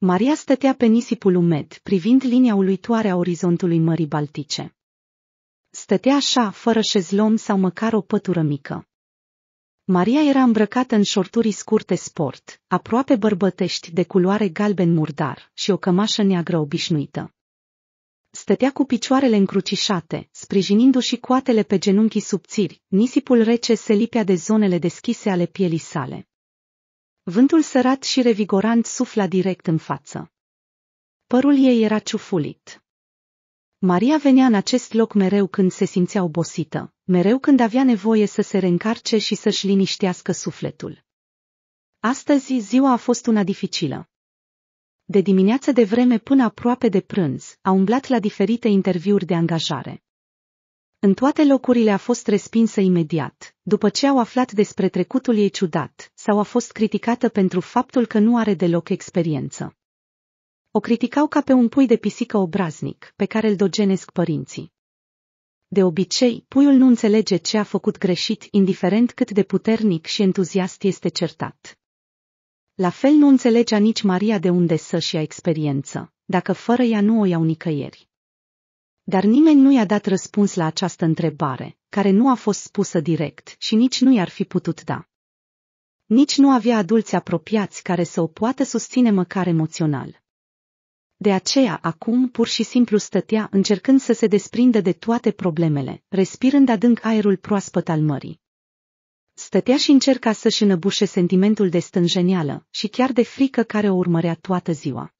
Maria stătea pe nisipul umed, privind linia uluitoare a orizontului Mării Baltice. Stătea așa, fără șezlon sau măcar o pătură mică. Maria era îmbrăcată în șorturi scurte sport, aproape bărbătești de culoare galben murdar și o cămașă neagră obișnuită. Stătea cu picioarele încrucișate, sprijinindu-și coatele pe genunchii subțiri, nisipul rece se lipea de zonele deschise ale pielii sale. Vântul sărat și revigorant sufla direct în față. Părul ei era ciufulit. Maria venea în acest loc mereu când se simțea obosită, mereu când avea nevoie să se reîncarce și să-și liniștească sufletul. Astăzi ziua a fost una dificilă. De dimineață de vreme până aproape de prânz, a umblat la diferite interviuri de angajare. În toate locurile a fost respinsă imediat, după ce au aflat despre trecutul ei ciudat, sau a fost criticată pentru faptul că nu are deloc experiență. O criticau ca pe un pui de pisică obraznic, pe care îl dogenesc părinții. De obicei, puiul nu înțelege ce a făcut greșit, indiferent cât de puternic și entuziast este certat. La fel nu înțelegea nici Maria de unde să-și ia experiență, dacă fără ea nu o iau nicăieri. Dar nimeni nu i-a dat răspuns la această întrebare, care nu a fost spusă direct și nici nu i-ar fi putut da. Nici nu avea adulți apropiați care să o poată susține măcar emoțional. De aceea acum pur și simplu stătea încercând să se desprindă de toate problemele, respirând adânc aerul proaspăt al mării. Stătea și încerca să-și înăbușe sentimentul de stânjenială și chiar de frică care o urmărea toată ziua.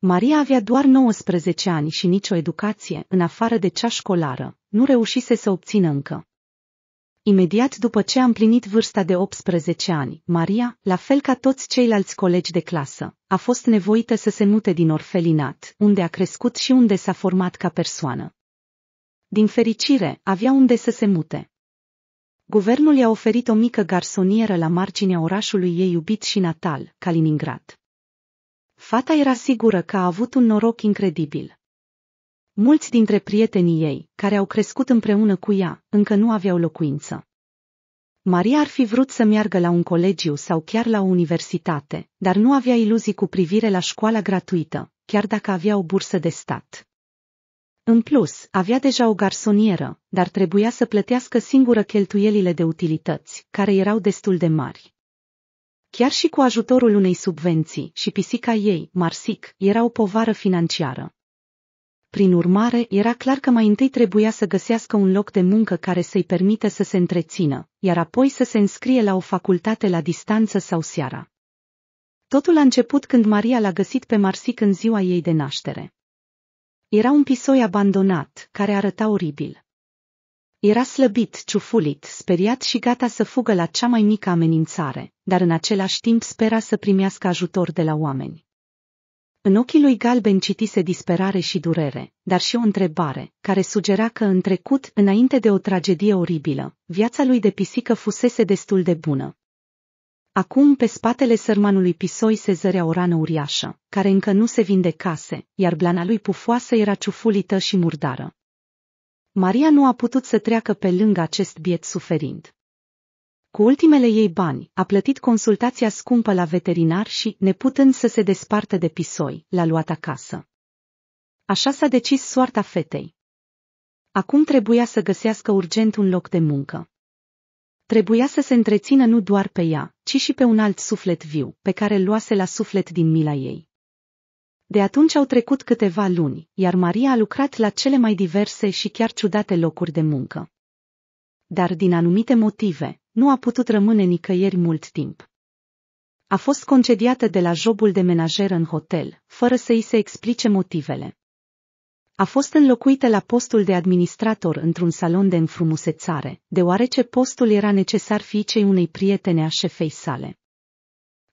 Maria avea doar 19 ani și nicio educație, în afară de cea școlară, nu reușise să obțină încă. Imediat după ce a împlinit vârsta de 18 ani, Maria, la fel ca toți ceilalți colegi de clasă, a fost nevoită să se mute din orfelinat, unde a crescut și unde s-a format ca persoană. Din fericire, avea unde să se mute. Guvernul i-a oferit o mică garsonieră la marginea orașului ei iubit și natal, Kaliningrad. Fata era sigură că a avut un noroc incredibil. Mulți dintre prietenii ei, care au crescut împreună cu ea, încă nu aveau locuință. Maria ar fi vrut să meargă la un colegiu sau chiar la o universitate, dar nu avea iluzii cu privire la școala gratuită, chiar dacă avea o bursă de stat. În plus, avea deja o garsonieră, dar trebuia să plătească singură cheltuielile de utilități, care erau destul de mari. Chiar și cu ajutorul unei subvenții și pisica ei, Marsic, era o povară financiară. Prin urmare, era clar că mai întâi trebuia să găsească un loc de muncă care să-i permită să se întrețină, iar apoi să se înscrie la o facultate la distanță sau seara. Totul a început când Maria l-a găsit pe Marsic în ziua ei de naștere. Era un pisoi abandonat, care arăta oribil. Era slăbit, ciufulit, speriat și gata să fugă la cea mai mică amenințare, dar în același timp spera să primească ajutor de la oameni. În ochii lui Galben citise disperare și durere, dar și o întrebare, care sugera că în trecut, înainte de o tragedie oribilă, viața lui de pisică fusese destul de bună. Acum, pe spatele sărmanului Pisoi se zărea o rană uriașă, care încă nu se vindecase, iar blana lui pufoasă era ciufulită și murdară. Maria nu a putut să treacă pe lângă acest biet suferind. Cu ultimele ei bani, a plătit consultația scumpă la veterinar și, neputând să se despartă de pisoi, l-a luat acasă. Așa s-a decis soarta fetei. Acum trebuia să găsească urgent un loc de muncă. Trebuia să se întrețină nu doar pe ea, ci și pe un alt suflet viu, pe care luase la suflet din mila ei. De atunci au trecut câteva luni, iar Maria a lucrat la cele mai diverse și chiar ciudate locuri de muncă. Dar din anumite motive, nu a putut rămâne nicăieri mult timp. A fost concediată de la jobul de menajer în hotel, fără să îi se explice motivele. A fost înlocuită la postul de administrator într-un salon de înfrumusețare, deoarece postul era necesar fiicei unei prietene a șefei sale.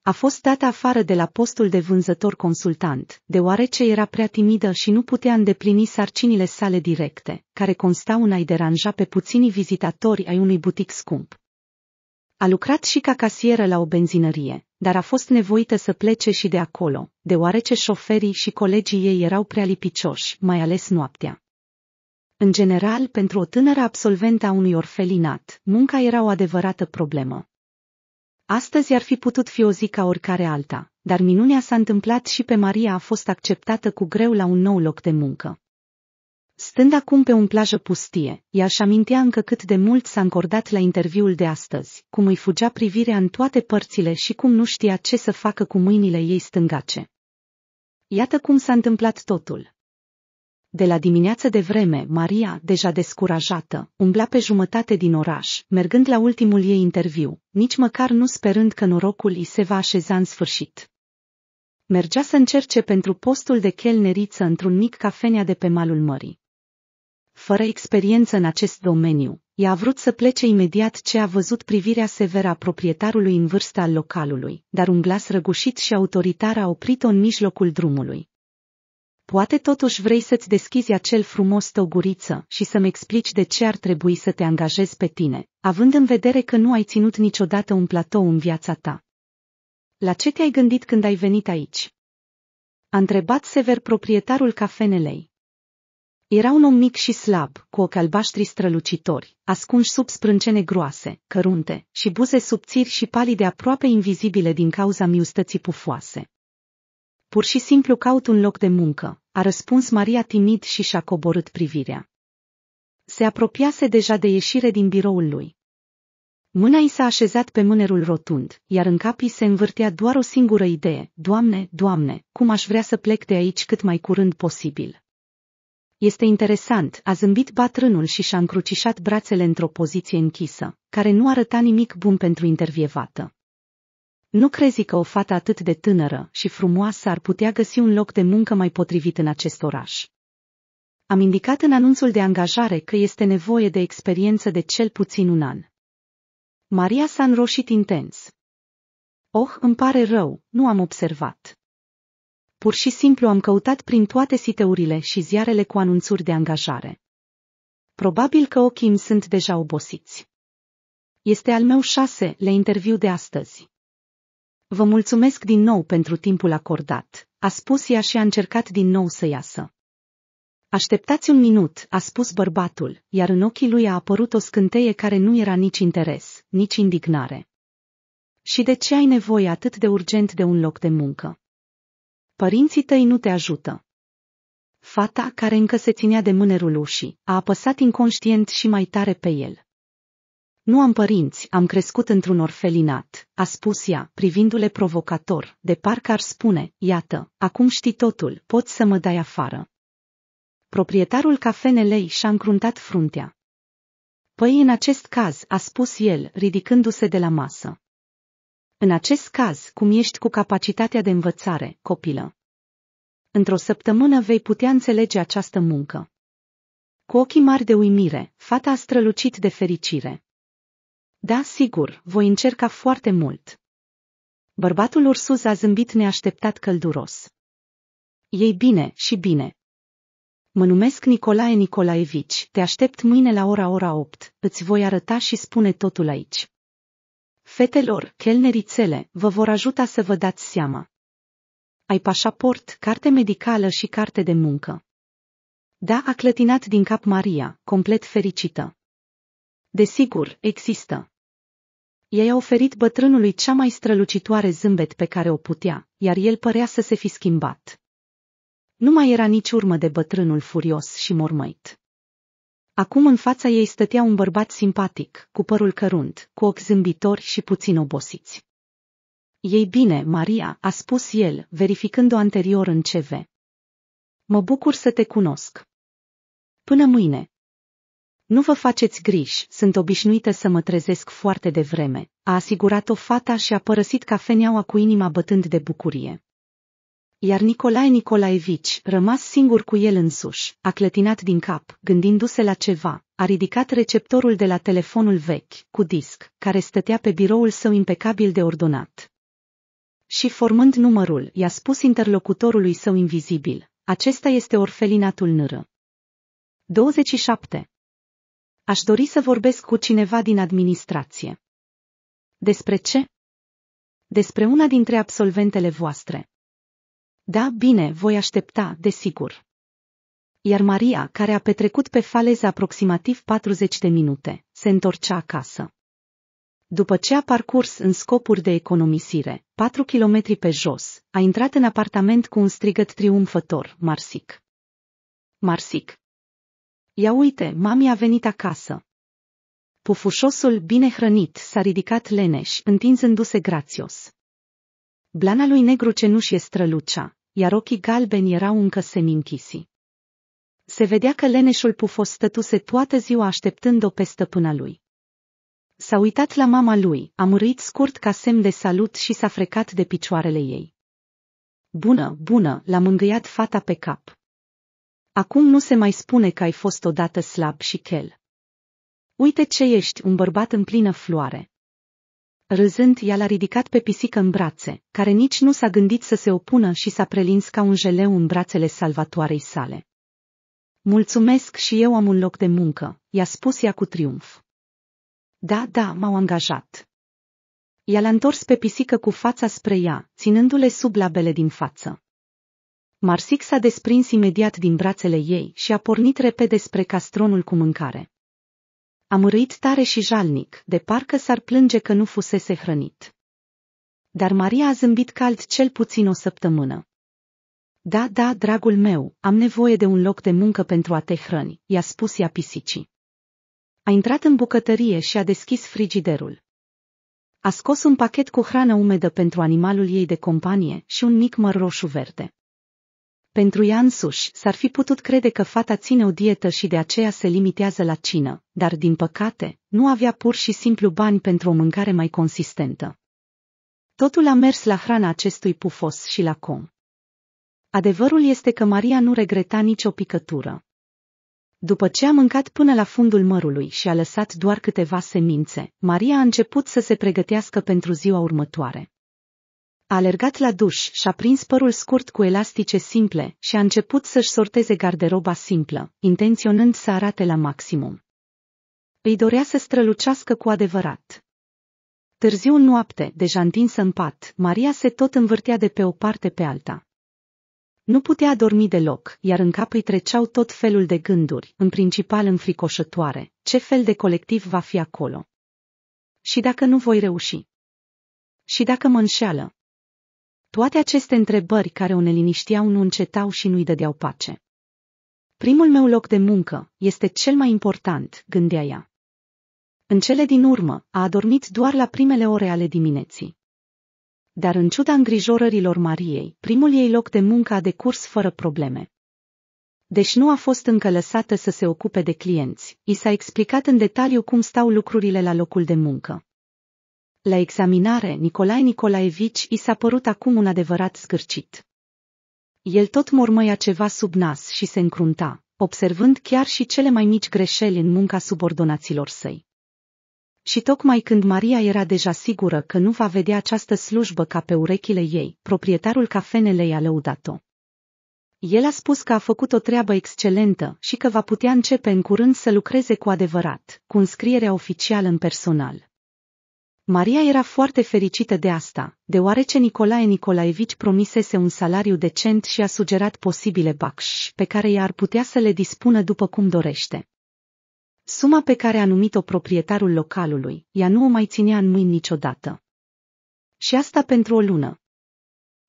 A fost dat afară de la postul de vânzător consultant, deoarece era prea timidă și nu putea îndeplini sarcinile sale directe, care constau în a-i deranja pe puținii vizitatori ai unui butic scump. A lucrat și ca casieră la o benzinărie, dar a fost nevoită să plece și de acolo, deoarece șoferii și colegii ei erau prea lipicioși, mai ales noaptea. În general, pentru o tânără absolventă a unui orfelinat, munca era o adevărată problemă. Astăzi ar fi putut fi o zi ca oricare alta, dar minunea s-a întâmplat și pe Maria a fost acceptată cu greu la un nou loc de muncă. Stând acum pe un plajă pustie, ea își amintea încă cât de mult s-a încordat la interviul de astăzi, cum îi fugea privirea în toate părțile și cum nu știa ce să facă cu mâinile ei stângace. Iată cum s-a întâmplat totul. De la dimineață de vreme, Maria, deja descurajată, umbla pe jumătate din oraș, mergând la ultimul ei interviu, nici măcar nu sperând că norocul îi se va așeza în sfârșit. Mergea să încerce pentru postul de chelneriță într-un mic cafenea de pe malul mării. Fără experiență în acest domeniu, ea a vrut să plece imediat ce a văzut privirea severă a proprietarului în vârstă al localului, dar un glas răgușit și autoritar a oprit-o în mijlocul drumului. Poate totuși vrei să-ți deschizi acel frumos tăuguriță și să-mi explici de ce ar trebui să te angajezi pe tine, având în vedere că nu ai ținut niciodată un platou în viața ta. La ce te-ai gândit când ai venit aici? A întrebat sever proprietarul cafenelei. Era un om mic și slab, cu ochi albaștri strălucitori, ascunși sub sprâncene groase, cărunte și buze subțiri și palide aproape invizibile din cauza miustății pufoase. Pur și simplu caut un loc de muncă, a răspuns Maria timid și și-a coborât privirea. Se apropiase deja de ieșire din biroul lui. Mâna i s-a așezat pe mânerul rotund, iar în cap se învârtea doar o singură idee, Doamne, Doamne, cum aș vrea să plec de aici cât mai curând posibil. Este interesant, a zâmbit bătrânul și și-a încrucișat brațele într-o poziție închisă, care nu arăta nimic bun pentru intervievată. Nu crezi că o fată atât de tânără și frumoasă ar putea găsi un loc de muncă mai potrivit în acest oraș? Am indicat în anunțul de angajare că este nevoie de experiență de cel puțin un an. Maria s-a înroșit intens. Oh, îmi pare rău, nu am observat. Pur și simplu am căutat prin toate siteurile și ziarele cu anunțuri de angajare. Probabil că ochii îmi sunt deja obosiți. Este al meu șase, le interviu de astăzi. Vă mulțumesc din nou pentru timpul acordat, a spus ea și a încercat din nou să iasă. Așteptați un minut, a spus bărbatul, iar în ochii lui a apărut o scânteie care nu era nici interes, nici indignare. Și de ce ai nevoie atât de urgent de un loc de muncă? Părinții tăi nu te ajută. Fata, care încă se ținea de mânerul ușii, a apăsat inconștient și mai tare pe el. Nu am părinți, am crescut într-un orfelinat, a spus ea, privindu-le provocator, de parcă ar spune, iată, acum știi totul, poți să mă dai afară. Proprietarul cafenelei și-a încruntat fruntea. Păi în acest caz, a spus el, ridicându-se de la masă. În acest caz, cum ești cu capacitatea de învățare, copilă. Într-o săptămână vei putea înțelege această muncă. Cu ochii mari de uimire, fata a strălucit de fericire. Da, sigur, voi încerca foarte mult. Bărbatul ursuz a zâmbit neașteptat călduros. Ei bine și bine. Mă numesc Nicolae Nicolaevici, te aștept mâine la ora ora 8, îți voi arăta și spune totul aici. Fetelor, chelnerițele, vă vor ajuta să vă dați seama. Ai pașaport, carte medicală și carte de muncă. Da, a clătinat din cap Maria, complet fericită. Desigur, există. Ei a oferit bătrânului cea mai strălucitoare zâmbet pe care o putea, iar el părea să se fi schimbat. Nu mai era nici urmă de bătrânul furios și mormăit. Acum în fața ei stătea un bărbat simpatic, cu părul cărunt, cu ochi zâmbitori și puțin obosiți. Ei bine, Maria, a spus el, verificând-o anterior în CV. Mă bucur să te cunosc. Până mâine, nu vă faceți griji, sunt obișnuită să mă trezesc foarte devreme, a asigurat-o fata și a părăsit cafeneaua cu inima bătând de bucurie. Iar Nicolae Nicolaevici, rămas singur cu el însuși, a clătinat din cap, gândindu-se la ceva, a ridicat receptorul de la telefonul vechi, cu disc, care stătea pe biroul său impecabil de ordonat. Și formând numărul, i-a spus interlocutorului său invizibil, acesta este orfelinatul nără. 27. Aș dori să vorbesc cu cineva din administrație. Despre ce? Despre una dintre absolventele voastre. Da, bine, voi aștepta, desigur. Iar Maria, care a petrecut pe faleză aproximativ 40 de minute, se întorcea acasă. După ce a parcurs în scopuri de economisire, 4 kilometri pe jos, a intrat în apartament cu un strigăt triumfător, Marsic. Marsic. Ia uite, mami a venit acasă. Pufușosul bine hrănit s-a ridicat leneș, întinzându-se grațios. Blana lui negru cenușie strălucea, iar ochii galbeni erau încă seninchisi. Se vedea că leneșul pufos stătuse toată ziua așteptând-o pe stăpâna lui. S-a uitat la mama lui, a murit scurt ca semn de salut și s-a frecat de picioarele ei. Bună, bună, l-a mângâiat fata pe cap. Acum nu se mai spune că ai fost odată slab și chel. Uite ce ești, un bărbat în plină floare. Râzând, ea l-a ridicat pe pisică în brațe, care nici nu s-a gândit să se opună și s-a prelins ca un jeleu în brațele salvatoarei sale. Mulțumesc și eu am un loc de muncă, i-a spus ea cu triumf. Da, da, m-au angajat. Ea l-a întors pe pisică cu fața spre ea, ținându-le sub labele din față. Marsic s-a desprins imediat din brațele ei și a pornit repede spre castronul cu mâncare. A mârâit tare și jalnic, de parcă s-ar plânge că nu fusese hrănit. Dar Maria a zâmbit cald cel puțin o săptămână. Da, da, dragul meu, am nevoie de un loc de muncă pentru a te hrăni, i-a spus ea pisicii. A intrat în bucătărie și a deschis frigiderul. A scos un pachet cu hrană umedă pentru animalul ei de companie și un mic măr roșu-verde. Pentru ea însuși, s-ar fi putut crede că fata ține o dietă și de aceea se limitează la cină, dar din păcate, nu avea pur și simplu bani pentru o mâncare mai consistentă. Totul a mers la hrana acestui pufos și la com. Adevărul este că Maria nu regreta nicio picătură. După ce a mâncat până la fundul mărului și a lăsat doar câteva semințe, Maria a început să se pregătească pentru ziua următoare. A alergat la duș și-a prins părul scurt cu elastice simple și a început să-și sorteze garderoba simplă, intenționând să arate la maximum. Îi dorea să strălucească cu adevărat. Târziu în noapte, deja întinsă în pat, Maria se tot învârtea de pe o parte pe alta. Nu putea dormi deloc, iar în cap îi treceau tot felul de gânduri, în principal înfricoșătoare, ce fel de colectiv va fi acolo. Și dacă nu voi reuși? Și dacă mă înșeală? Toate aceste întrebări care o nelinișteau nu încetau și nu-i dădeau pace. Primul meu loc de muncă este cel mai important, gândea ea. În cele din urmă, a adormit doar la primele ore ale dimineții. Dar în ciuda îngrijorărilor Mariei, primul ei loc de muncă a decurs fără probleme. Deși nu a fost încă lăsată să se ocupe de clienți, i s-a explicat în detaliu cum stau lucrurile la locul de muncă. La examinare, Nicolae Nicolaevici i s-a părut acum un adevărat scârcit. El tot mormăia ceva sub nas și se încrunta, observând chiar și cele mai mici greșeli în munca subordonaților săi. Și tocmai când Maria era deja sigură că nu va vedea această slujbă ca pe urechile ei, proprietarul cafenelei a lăudat-o. El a spus că a făcut o treabă excelentă și că va putea începe în curând să lucreze cu adevărat, cu înscrierea oficială în personal. Maria era foarte fericită de asta, deoarece Nicolae Nicolaevici promisese un salariu decent și a sugerat posibile bacș pe care i-ar putea să le dispună după cum dorește. Suma pe care a numit-o proprietarul localului, ea nu o mai ținea în mâini niciodată. Și asta pentru o lună.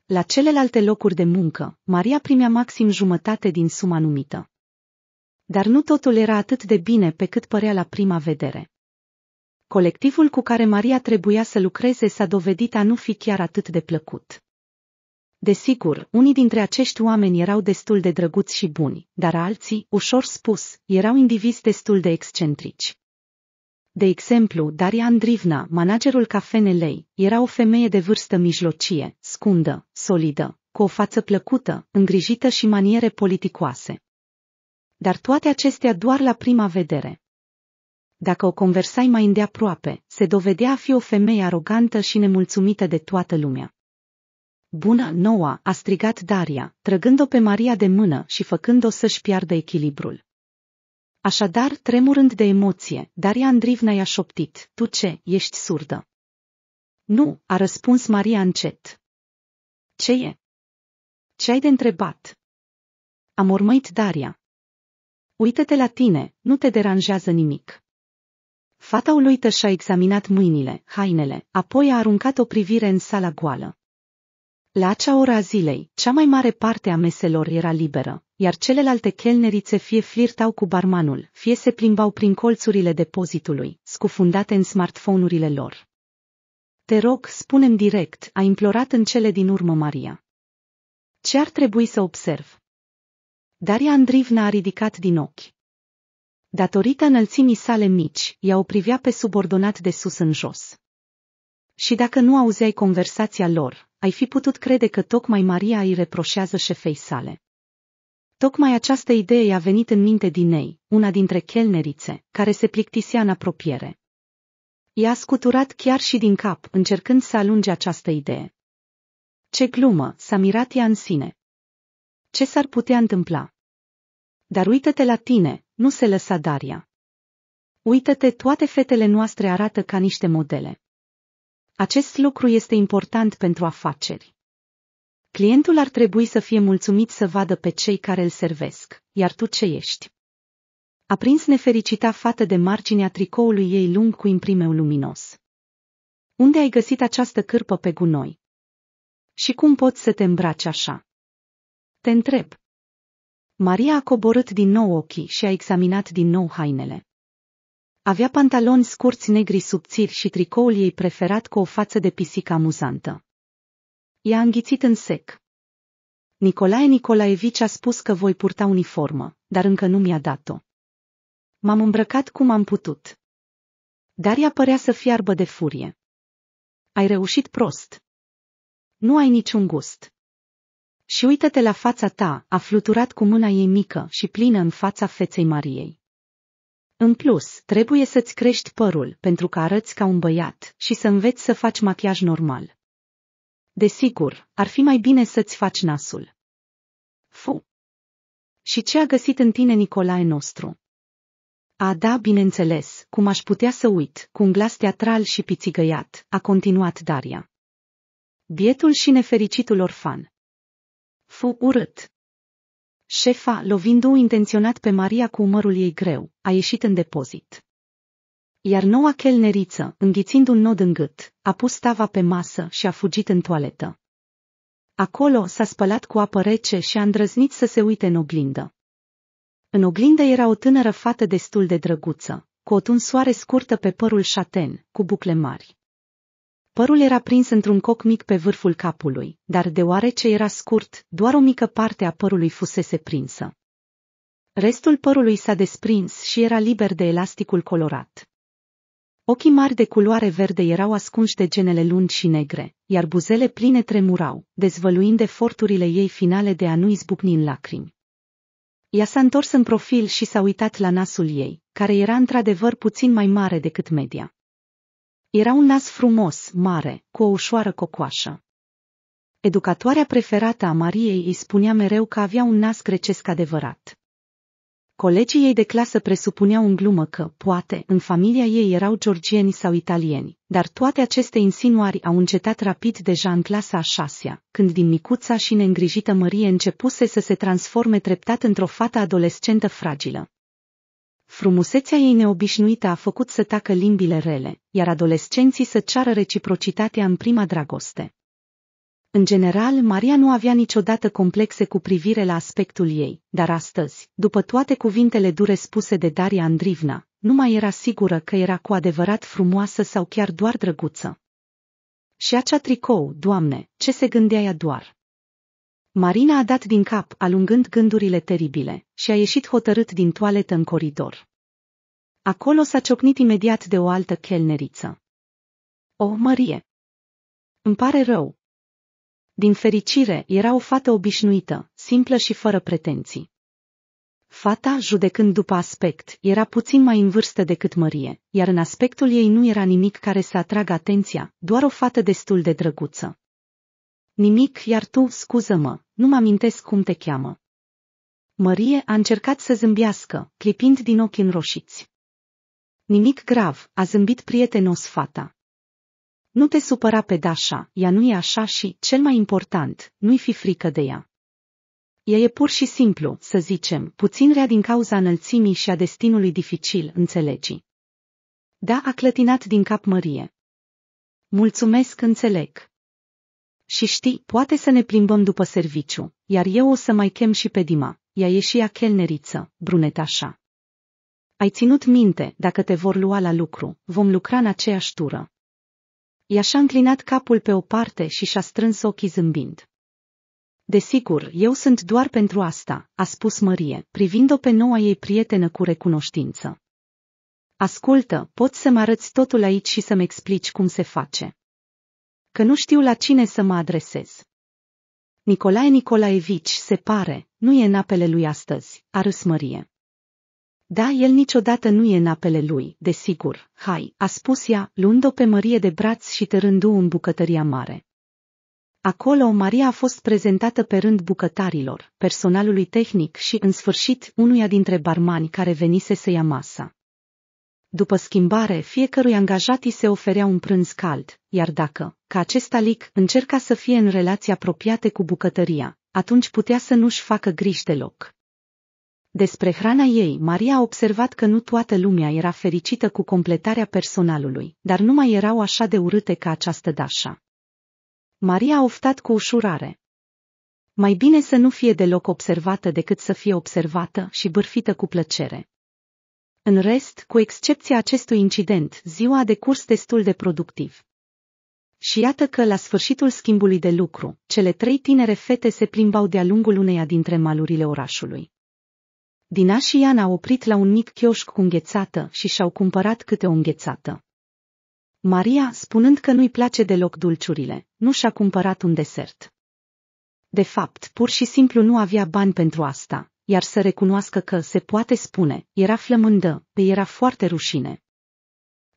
La celelalte locuri de muncă, Maria primea maxim jumătate din suma numită. Dar nu totul era atât de bine pe cât părea la prima vedere. Colectivul cu care Maria trebuia să lucreze s-a dovedit a nu fi chiar atât de plăcut. Desigur, unii dintre acești oameni erau destul de drăguți și buni, dar alții, ușor spus, erau indivizi destul de excentrici. De exemplu, Daria Andrivna, managerul cafenelei, era o femeie de vârstă mijlocie, scundă, solidă, cu o față plăcută, îngrijită și maniere politicoase. Dar toate acestea doar la prima vedere dacă o conversai mai îndeaproape, se dovedea a fi o femeie arogantă și nemulțumită de toată lumea. Bună, noua, a strigat Daria, trăgând-o pe Maria de mână și făcând-o să-și piardă echilibrul. Așadar, tremurând de emoție, Daria Andrivna i-a șoptit, tu ce, ești surdă? Nu, a răspuns Maria încet. Ce e? Ce ai de întrebat? Am urmăit Daria. Uită-te la tine, nu te deranjează nimic. Fata uluită și-a examinat mâinile, hainele, apoi a aruncat o privire în sala goală. La acea ora zilei, cea mai mare parte a meselor era liberă, iar celelalte chelnerițe fie flirtau cu barmanul, fie se plimbau prin colțurile depozitului, scufundate în smartphone-urile lor. Te rog, spunem direct, a implorat în cele din urmă Maria. Ce ar trebui să observ? Daria Andrivna a ridicat din ochi datorită înălțimii sale mici, ea o privea pe subordonat de sus în jos. Și dacă nu auzeai conversația lor, ai fi putut crede că tocmai Maria îi reproșează șefei sale. Tocmai această idee i-a venit în minte din ei, una dintre chelnerițe, care se plictisea în apropiere. I-a scuturat chiar și din cap, încercând să alunge această idee. Ce glumă, s-a mirat ea în sine. Ce s-ar putea întâmpla? Dar uită-te la tine, nu se lăsa Daria. Uită-te, toate fetele noastre arată ca niște modele. Acest lucru este important pentru afaceri. Clientul ar trebui să fie mulțumit să vadă pe cei care îl servesc, iar tu ce ești? A prins nefericita fată de marginea tricoului ei lung cu imprimeu luminos. Unde ai găsit această cârpă pe gunoi? Și cum poți să te îmbraci așa? Te întreb. Maria a coborât din nou ochii și a examinat din nou hainele. Avea pantaloni scurți negri subțiri și tricoul ei preferat cu o față de pisică amuzantă. I-a înghițit în sec. Nicolae Nicolaevici a spus că voi purta uniformă, dar încă nu mi-a dat-o. M-am îmbrăcat cum am putut. Daria părea să fiarbă de furie. Ai reușit prost. Nu ai niciun gust. Și uită-te la fața ta, a fluturat cu mâna ei mică și plină în fața feței Mariei. În plus, trebuie să-ți crești părul pentru că arăți ca un băiat și să înveți să faci machiaj normal. Desigur, ar fi mai bine să-ți faci nasul. Fu! Și ce a găsit în tine Nicolae nostru? A, da, bineînțeles, cum aș putea să uit, cu un glas teatral și pițigăiat, a continuat Daria. Bietul și nefericitul orfan. Fu urât. Șefa, lovindu-o intenționat pe Maria cu umărul ei greu, a ieșit în depozit. Iar noua chelneriță, înghițind un nod în gât, a pus tava pe masă și a fugit în toaletă. Acolo s-a spălat cu apă rece și a îndrăznit să se uite în oglindă. În oglindă era o tânără fată destul de drăguță, cu o tunsoare scurtă pe părul șaten, cu bucle mari. Părul era prins într-un coc mic pe vârful capului, dar deoarece era scurt, doar o mică parte a părului fusese prinsă. Restul părului s-a desprins și era liber de elasticul colorat. Ochii mari de culoare verde erau ascunși de genele lungi și negre, iar buzele pline tremurau, dezvăluind eforturile ei finale de a nu izbucni în lacrimi. Ea s-a întors în profil și s-a uitat la nasul ei, care era într-adevăr puțin mai mare decât media. Era un nas frumos, mare, cu o ușoară cocoașă. Educatoarea preferată a Mariei îi spunea mereu că avea un nas grecesc adevărat. Colegii ei de clasă presupuneau în glumă că, poate, în familia ei erau georgieni sau italieni, dar toate aceste insinuari au încetat rapid deja în clasa a șasea, când din micuța și neîngrijită Mărie începuse să se transforme treptat într-o fată adolescentă fragilă. Frumusețea ei neobișnuită a făcut să tacă limbile rele, iar adolescenții să ceară reciprocitatea în prima dragoste. În general, Maria nu avea niciodată complexe cu privire la aspectul ei, dar astăzi, după toate cuvintele dure spuse de Daria Andrivna, nu mai era sigură că era cu adevărat frumoasă sau chiar doar drăguță. Și acea tricou, doamne, ce se gândea ea doar? Marina a dat din cap, alungând gândurile teribile, și a ieșit hotărât din toaletă în coridor. Acolo s-a ciocnit imediat de o altă chelneriță. O, Mărie! Îmi pare rău. Din fericire, era o fată obișnuită, simplă și fără pretenții. Fata, judecând după aspect, era puțin mai în vârstă decât Mărie, iar în aspectul ei nu era nimic care să atragă atenția, doar o fată destul de drăguță. Nimic, iar tu, scuză-mă, nu-mi amintesc cum te cheamă. Mărie a încercat să zâmbească, clipind din ochi înroșiți. Nimic grav, a zâmbit prietenos fata. Nu te supăra pe Dasha, ea nu e așa și, cel mai important, nu-i fi frică de ea. Ea e pur și simplu, să zicem, puțin rea din cauza înălțimii și a destinului dificil, înțelegi. Da, a clătinat din cap Mărie. Mulțumesc, înțeleg. Și știi, poate să ne plimbăm după serviciu, iar eu o să mai chem și pe Dima. Ea e și ea chelneriță, brunet așa. Ai ținut minte, dacă te vor lua la lucru, vom lucra în aceeași tură. Ea și-a înclinat capul pe o parte și și-a strâns ochii zâmbind. Desigur, eu sunt doar pentru asta, a spus Mărie, privind-o pe noua ei prietenă cu recunoștință. Ascultă, poți să-mi arăți totul aici și să-mi explici cum se face că nu știu la cine să mă adresez. Nicolae Nicolaevici, se pare, nu e în apele lui astăzi, a râs Mărie. Da, el niciodată nu e în apele lui, desigur, hai, a spus ea, luând-o pe Mărie de braț și o în bucătăria mare. Acolo Maria a fost prezentată pe rând bucătarilor, personalului tehnic și, în sfârșit, unuia dintre barmani care venise să ia masa. După schimbare, fiecărui angajat îi se oferea un prânz cald, iar dacă că acest alic încerca să fie în relații apropiate cu bucătăria, atunci putea să nu-și facă griji deloc. Despre hrana ei, Maria a observat că nu toată lumea era fericită cu completarea personalului, dar nu mai erau așa de urâte ca această dașa. Maria a oftat cu ușurare. Mai bine să nu fie deloc observată decât să fie observată și bârfită cu plăcere. În rest, cu excepția acestui incident, ziua a decurs destul de productiv. Și iată că la sfârșitul schimbului de lucru, cele trei tinere fete se plimbau de-a lungul uneia dintre malurile orașului. Dina și Ian au oprit la un mic chioșc cu înghețată și și-au cumpărat câte o înghețată. Maria, spunând că nu-i place deloc dulciurile, nu și-a cumpărat un desert. De fapt, pur și simplu nu avea bani pentru asta, iar să recunoască că, se poate spune, era flămândă, pe era foarte rușine,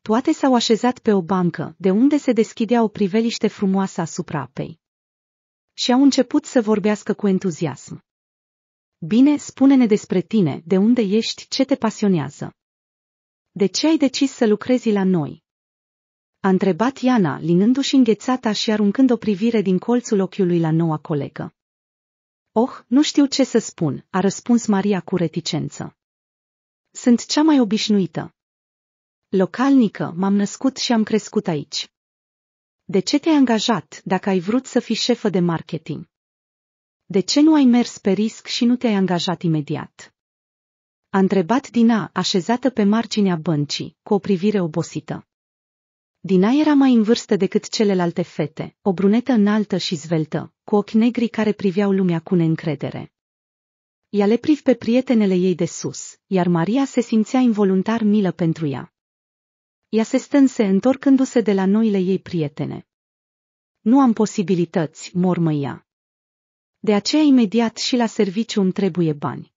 toate s-au așezat pe o bancă, de unde se deschidea o priveliște frumoasă asupra apei. Și au început să vorbească cu entuziasm. Bine, spune-ne despre tine, de unde ești, ce te pasionează. De ce ai decis să lucrezi la noi? A întrebat Iana, linându-și înghețata și aruncând o privire din colțul ochiului la noua colegă. Oh, nu știu ce să spun, a răspuns Maria cu reticență. Sunt cea mai obișnuită. Localnică, m-am născut și am crescut aici. De ce te-ai angajat dacă ai vrut să fii șefă de marketing? De ce nu ai mers pe risc și nu te-ai angajat imediat? A întrebat Dina, așezată pe marginea băncii, cu o privire obosită. Dina era mai în vârstă decât celelalte fete, o brunetă înaltă și zveltă, cu ochi negri care priveau lumea cu neîncredere. Ea le priv pe prietenele ei de sus, iar Maria se simțea involuntar milă pentru ea. Ea se stânse întorcându-se de la noile ei prietene. Nu am posibilități, mormă ea. De aceea imediat și la serviciu îmi trebuie bani.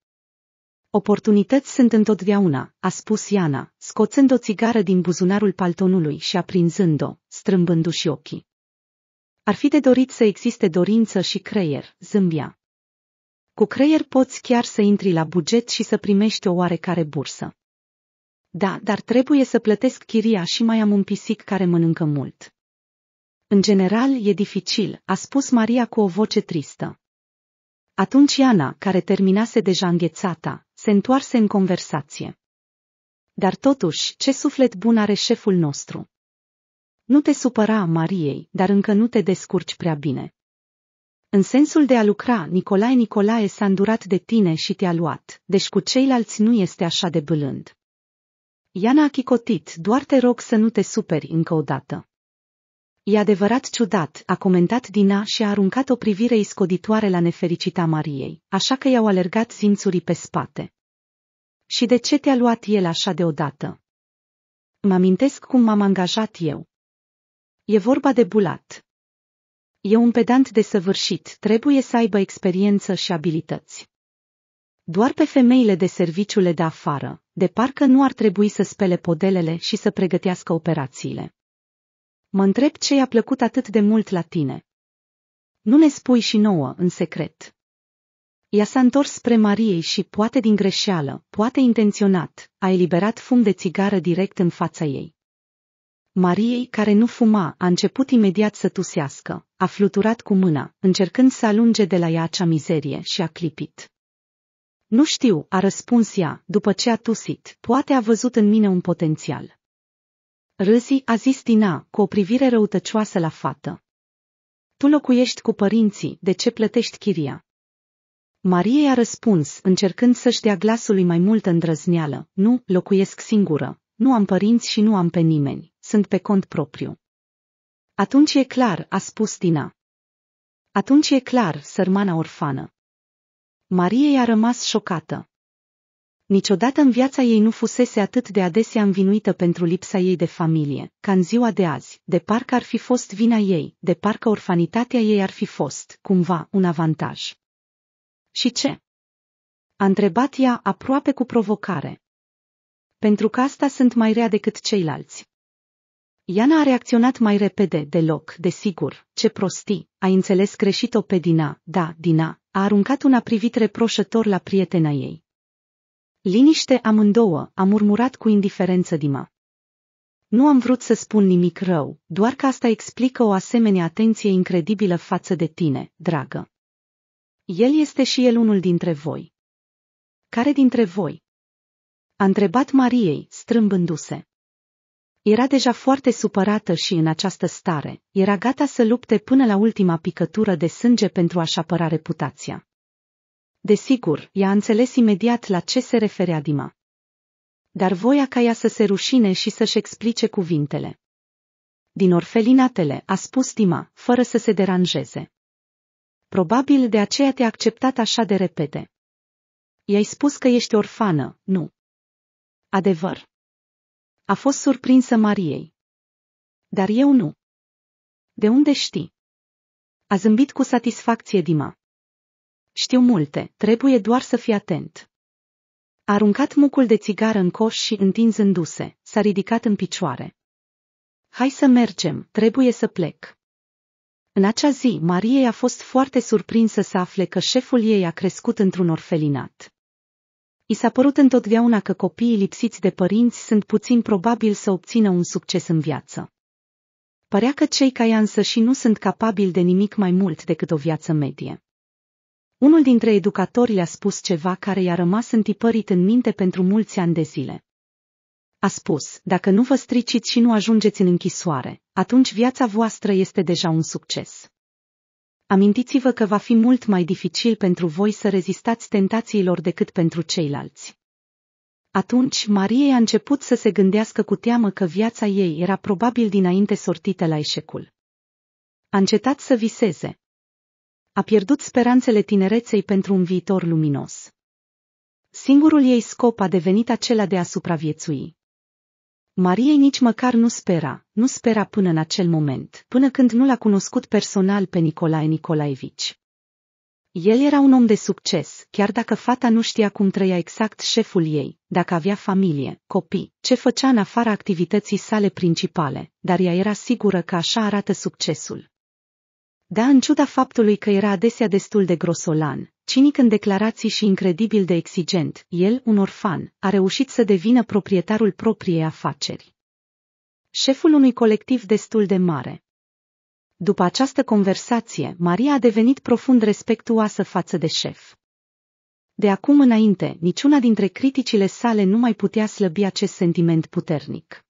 Oportunități sunt întotdeauna, a spus Iana, scoțând o țigară din buzunarul paltonului și aprinzând-o, strâmbându-și ochii. Ar fi de dorit să existe dorință și creier, zâmbia. Cu creier poți chiar să intri la buget și să primești o oarecare bursă. Da, dar trebuie să plătesc chiria și mai am un pisic care mănâncă mult. În general, e dificil, a spus Maria cu o voce tristă. Atunci Iana, care terminase deja înghețata, se întoarse în conversație. Dar totuși, ce suflet bun are șeful nostru! Nu te supăra, Mariei, dar încă nu te descurci prea bine. În sensul de a lucra, Nicolae Nicolae s-a îndurat de tine și te-a luat, deci cu ceilalți nu este așa de bâlând. Iana a chicotit, doar te rog să nu te superi încă o dată. E adevărat ciudat, a comentat Dina și a aruncat o privire iscoditoare la nefericita Mariei, așa că i-au alergat simțurii pe spate. Și de ce te-a luat el așa deodată? Mă amintesc cum m-am angajat eu. E vorba de bulat. E un pedant de săvârșit, trebuie să aibă experiență și abilități. Doar pe femeile de serviciule de afară, de parcă nu ar trebui să spele podelele și să pregătească operațiile. Mă întreb ce i-a plăcut atât de mult la tine. Nu ne spui și nouă, în secret. Ea s-a întors spre Mariei și, poate din greșeală, poate intenționat, a eliberat fum de țigară direct în fața ei. Mariei, care nu fuma, a început imediat să tusească, a fluturat cu mâna, încercând să alunge de la ea acea mizerie și a clipit. Nu știu, a răspuns ea, după ce a tusit, poate a văzut în mine un potențial. Râzi, a zis Dina, cu o privire răutăcioasă la fată. Tu locuiești cu părinții, de ce plătești chiria? Marie i-a răspuns, încercând să-și dea glasului mai multă îndrăzneală, nu, locuiesc singură, nu am părinți și nu am pe nimeni, sunt pe cont propriu. Atunci e clar, a spus Dina. Atunci e clar, sărmana orfană. Marie a rămas șocată. Niciodată în viața ei nu fusese atât de adesea învinuită pentru lipsa ei de familie, ca în ziua de azi, de parcă ar fi fost vina ei, de parcă orfanitatea ei ar fi fost, cumva, un avantaj. Și ce? A întrebat ea aproape cu provocare. Pentru că asta sunt mai rea decât ceilalți. Iana a reacționat mai repede deloc, desigur. Ce prostii, A înțeles greșit-o pe Dina, da, Dina, a aruncat un privit reproșător la prietena ei. Liniște amândouă, a murmurat cu indiferență Dima. Nu am vrut să spun nimic rău, doar că asta explică o asemenea atenție incredibilă față de tine, dragă. El este și el unul dintre voi. Care dintre voi? A întrebat Mariei, strâmbându-se. Era deja foarte supărată și în această stare, era gata să lupte până la ultima picătură de sânge pentru a-și apăra reputația. Desigur, ea a înțeles imediat la ce se referea Dima. Dar voia ca ea să se rușine și să-și explice cuvintele. Din orfelinatele, a spus Dima, fără să se deranjeze. Probabil de aceea te-a acceptat așa de repede. I-ai spus că ești orfană, nu? Adevăr. A fost surprinsă Mariei. Dar eu nu. De unde știi? A zâmbit cu satisfacție Dima. Știu multe, trebuie doar să fii atent. A aruncat mucul de țigară în coș și, întinzându-se, s-a ridicat în picioare. Hai să mergem, trebuie să plec. În acea zi, Mariei a fost foarte surprinsă să afle că șeful ei a crescut într-un orfelinat i s-a părut întotdeauna că copiii lipsiți de părinți sunt puțin probabil să obțină un succes în viață. Părea că cei care însă și nu sunt capabili de nimic mai mult decât o viață medie. Unul dintre educatori le-a spus ceva care i-a rămas întipărit în minte pentru mulți ani de zile. A spus, dacă nu vă striciți și nu ajungeți în închisoare, atunci viața voastră este deja un succes amintiți-vă că va fi mult mai dificil pentru voi să rezistați tentațiilor decât pentru ceilalți. Atunci Marie a început să se gândească cu teamă că viața ei era probabil dinainte sortită la eșecul. A încetat să viseze. A pierdut speranțele tinereței pentru un viitor luminos. Singurul ei scop a devenit acela de a supraviețui. Marie nici măcar nu spera, nu spera până în acel moment, până când nu l-a cunoscut personal pe Nicolae Nicolaevici. El era un om de succes, chiar dacă fata nu știa cum trăia exact șeful ei, dacă avea familie, copii, ce făcea în afara activității sale principale, dar ea era sigură că așa arată succesul. Da, în ciuda faptului că era adesea destul de grosolan, cinic în declarații și incredibil de exigent, el, un orfan, a reușit să devină proprietarul propriei afaceri. Șeful unui colectiv destul de mare. După această conversație, Maria a devenit profund respectuoasă față de șef. De acum înainte, niciuna dintre criticile sale nu mai putea slăbi acest sentiment puternic.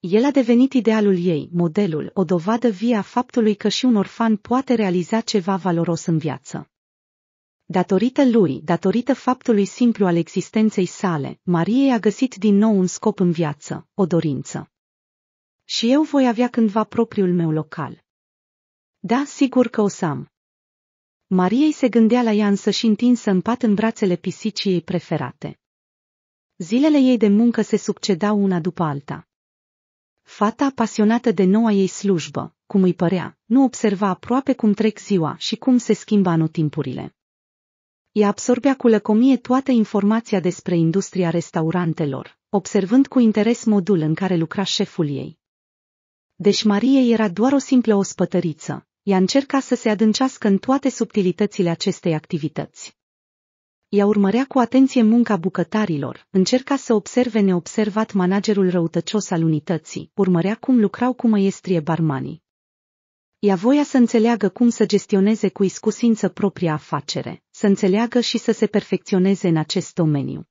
El a devenit idealul ei, modelul, o dovadă via faptului că și un orfan poate realiza ceva valoros în viață. Datorită lui, datorită faptului simplu al existenței sale, Marie a găsit din nou un scop în viață, o dorință. Și eu voi avea cândva propriul meu local. Da, sigur că o să am. Mariei se gândea la ea însă și întinsă în pat în brațele pisicii ei preferate. Zilele ei de muncă se succedau una după alta. Fata pasionată de noua ei slujbă, cum îi părea, nu observa aproape cum trec ziua și cum se schimbă anotimpurile. Ea absorbea cu lăcomie toată informația despre industria restaurantelor, observând cu interes modul în care lucra șeful ei. Deși Marie era doar o simplă ospătăriță, ea încerca să se adâncească în toate subtilitățile acestei activități. Ea urmărea cu atenție munca bucătarilor, încerca să observe neobservat managerul răutăcios al unității, urmărea cum lucrau cu măiestrie barmanii. Ea voia să înțeleagă cum să gestioneze cu iscusință propria afacere să înțeleagă și să se perfecționeze în acest domeniu.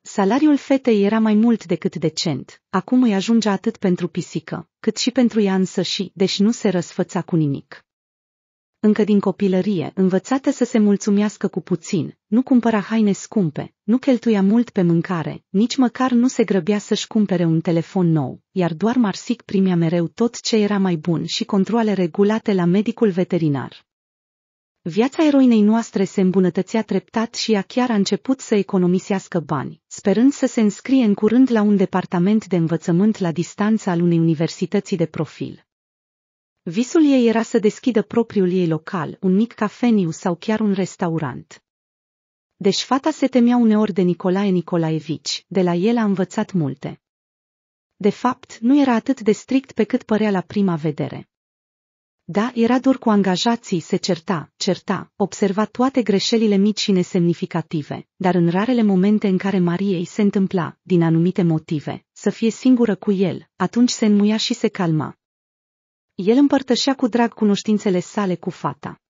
Salariul fetei era mai mult decât decent, acum îi ajunge atât pentru pisică, cât și pentru ea însă și, deși nu se răsfăța cu nimic. Încă din copilărie, învățată să se mulțumească cu puțin, nu cumpăra haine scumpe, nu cheltuia mult pe mâncare, nici măcar nu se grăbea să-și cumpere un telefon nou, iar doar Marsic primea mereu tot ce era mai bun și controle regulate la medicul veterinar. Viața eroinei noastre se îmbunătățea treptat și ea chiar a început să economisească bani, sperând să se înscrie în curând la un departament de învățământ la distanță al unei universității de profil. Visul ei era să deschidă propriul ei local, un mic cafeniu sau chiar un restaurant. Deci fata se temea uneori de Nicolae Nicolaevici, de la el a învățat multe. De fapt, nu era atât de strict pe cât părea la prima vedere. Da, era dur cu angajații, se certa, certa, observa toate greșelile mici și nesemnificative, dar în rarele momente în care Mariei se întâmpla, din anumite motive, să fie singură cu el, atunci se înmuia și se calma. El împărtășea cu drag cunoștințele sale cu fata.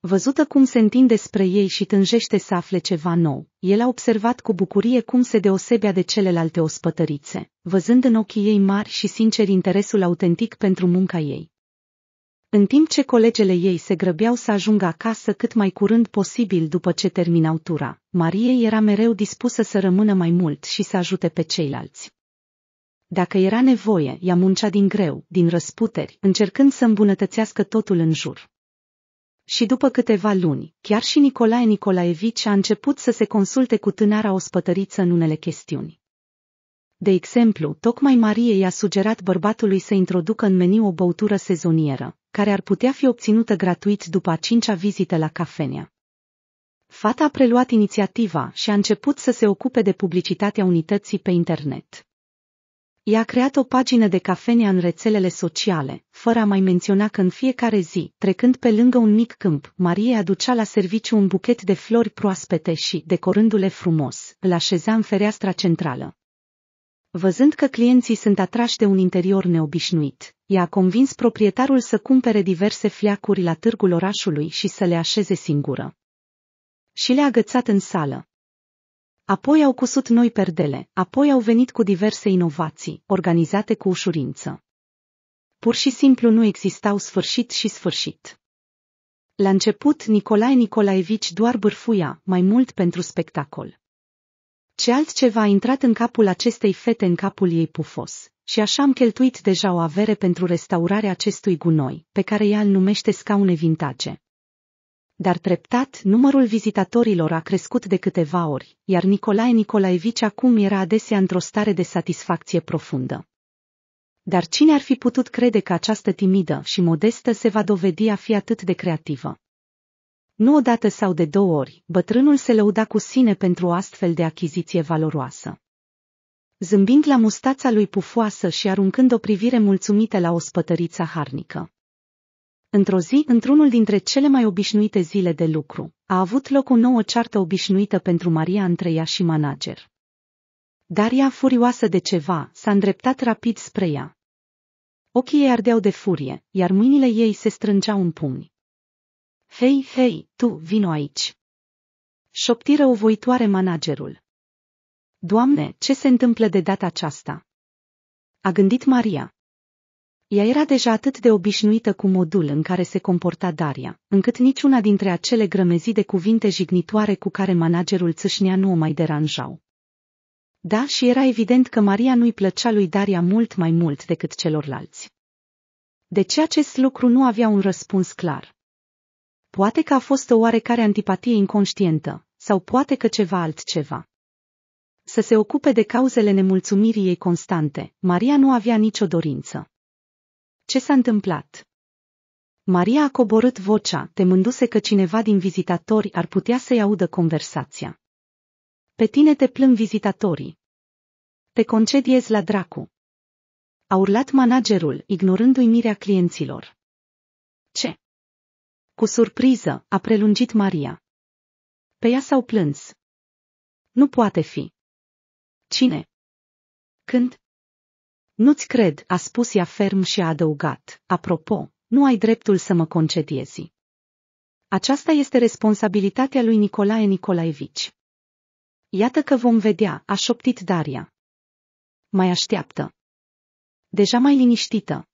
Văzută cum se întinde spre ei și tânjește să afle ceva nou, el a observat cu bucurie cum se deosebea de celelalte ospătărițe, văzând în ochii ei mari și sincer interesul autentic pentru munca ei, în timp ce colegele ei se grăbeau să ajungă acasă cât mai curând posibil după ce terminau tura, Marie era mereu dispusă să rămână mai mult și să ajute pe ceilalți. Dacă era nevoie, ea muncea din greu, din răsputeri, încercând să îmbunătățească totul în jur. Și după câteva luni, chiar și Nicolae Nicolaevici a început să se consulte cu tânăra ospătăriță în unele chestiuni. De exemplu, tocmai Marie i-a sugerat bărbatului să introducă în meniu o băutură sezonieră, care ar putea fi obținută gratuit după a cincea vizită la cafenea. Fata a preluat inițiativa și a început să se ocupe de publicitatea unității pe internet. Ea a creat o pagină de cafenea în rețelele sociale, fără a mai menționa că în fiecare zi, trecând pe lângă un mic câmp, Marie aducea la serviciu un buchet de flori proaspete și, decorându-le frumos, îl așeza în fereastra centrală. Văzând că clienții sunt atrași de un interior neobișnuit, i-a convins proprietarul să cumpere diverse fleacuri la târgul orașului și să le așeze singură. Și le-a agățat în sală. Apoi au cusut noi perdele, apoi au venit cu diverse inovații, organizate cu ușurință. Pur și simplu nu existau sfârșit și sfârșit. La început, Nicolae Nicolaevici doar bârfuia, mai mult pentru spectacol. Ce altceva a intrat în capul acestei fete în capul ei pufos, și așa am cheltuit deja o avere pentru restaurarea acestui gunoi, pe care ea îl numește scaune vintage. Dar treptat, numărul vizitatorilor a crescut de câteva ori, iar Nicolae Nicolaevici acum era adesea într-o stare de satisfacție profundă. Dar cine ar fi putut crede că această timidă și modestă se va dovedi a fi atât de creativă? Nu odată sau de două ori, bătrânul se lăuda cu sine pentru o astfel de achiziție valoroasă. Zâmbind la mustața lui pufoasă și aruncând o privire mulțumită la spătăriță harnică. Într-o zi, într-unul dintre cele mai obișnuite zile de lucru, a avut loc o nouă ceartă obișnuită pentru Maria între ea și manager. Daria, furioasă de ceva, s-a îndreptat rapid spre ea. Ochii ei ardeau de furie, iar mâinile ei se strângeau în pumni. Hei, hei, tu, vino aici! Șoptiră voitoare managerul. Doamne, ce se întâmplă de data aceasta? A gândit Maria. Ea era deja atât de obișnuită cu modul în care se comporta Daria, încât niciuna dintre acele grămezi de cuvinte jignitoare cu care managerul țâșnea nu o mai deranjau. Da, și era evident că Maria nu-i plăcea lui Daria mult mai mult decât celorlalți. De deci ce acest lucru nu avea un răspuns clar? Poate că a fost o oarecare antipatie inconștientă, sau poate că ceva altceva. Să se ocupe de cauzele nemulțumirii ei constante, Maria nu avea nicio dorință. Ce s-a întâmplat? Maria a coborât vocea, temându-se că cineva din vizitatori ar putea să-i audă conversația. Pe tine te plâng vizitatorii. Te concediezi la dracu. A urlat managerul, ignorând uimirea clienților. Cu surpriză, a prelungit Maria. Pe ea s-au plâns. Nu poate fi. Cine? Când? Nu-ți cred, a spus ea ferm și a adăugat. Apropo, nu ai dreptul să mă concediezi. Aceasta este responsabilitatea lui Nicolae Nicolaevici. Iată că vom vedea, a șoptit Daria. Mai așteaptă. Deja mai liniștită.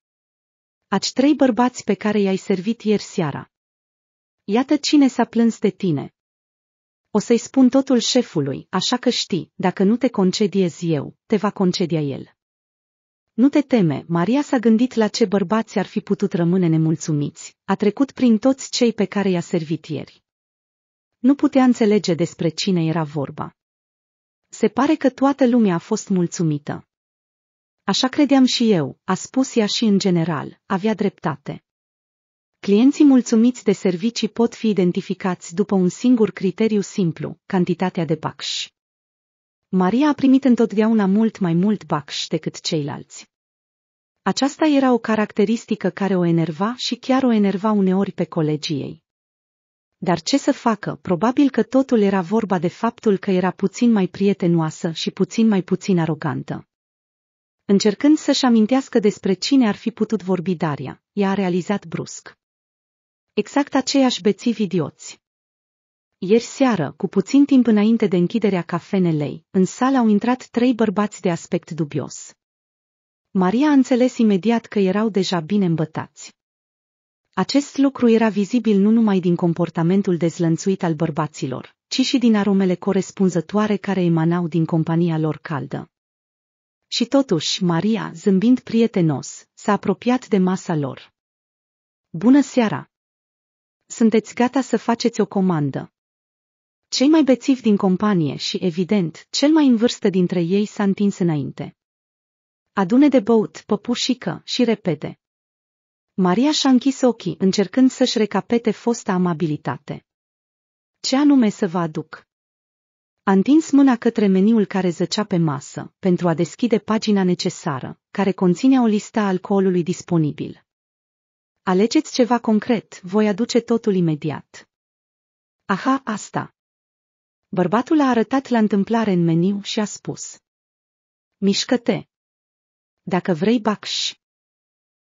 Aci trei bărbați pe care i-ai servit ieri seara. Iată cine s-a plâns de tine. O să-i spun totul șefului, așa că știi, dacă nu te concediez eu, te va concedia el. Nu te teme, Maria s-a gândit la ce bărbați ar fi putut rămâne nemulțumiți, a trecut prin toți cei pe care i-a servit ieri. Nu putea înțelege despre cine era vorba. Se pare că toată lumea a fost mulțumită. Așa credeam și eu, a spus ea și în general, avea dreptate. Clienții mulțumiți de servicii pot fi identificați după un singur criteriu simplu, cantitatea de bacș. Maria a primit întotdeauna mult mai mult bacș decât ceilalți. Aceasta era o caracteristică care o enerva și chiar o enerva uneori pe colegii ei. Dar ce să facă, probabil că totul era vorba de faptul că era puțin mai prietenoasă și puțin mai puțin arogantă. Încercând să-și amintească despre cine ar fi putut vorbi Daria, ea a realizat brusc. Exact aceiași bețivi idioți. Ieri seară, cu puțin timp înainte de închiderea cafenelei, în sală au intrat trei bărbați de aspect dubios. Maria a înțeles imediat că erau deja bine îmbătați. Acest lucru era vizibil nu numai din comportamentul dezlănțuit al bărbaților, ci și din aromele corespunzătoare care emanau din compania lor caldă. Și totuși, Maria, zâmbind prietenos, s-a apropiat de masa lor. Bună seara! sunteți gata să faceți o comandă. Cei mai bețivi din companie și, evident, cel mai în vârstă dintre ei s-a întins înainte. Adune de băut, păpușică și repede. Maria și-a închis ochii, încercând să-și recapete fosta amabilitate. Ce anume să vă aduc? A întins mâna către meniul care zăcea pe masă, pentru a deschide pagina necesară, care conținea o listă a alcoolului disponibil. Alegeți ceva concret, voi aduce totul imediat. Aha, asta. Bărbatul a arătat la întâmplare în meniu și a spus. Mișcă-te! Dacă vrei, bacș!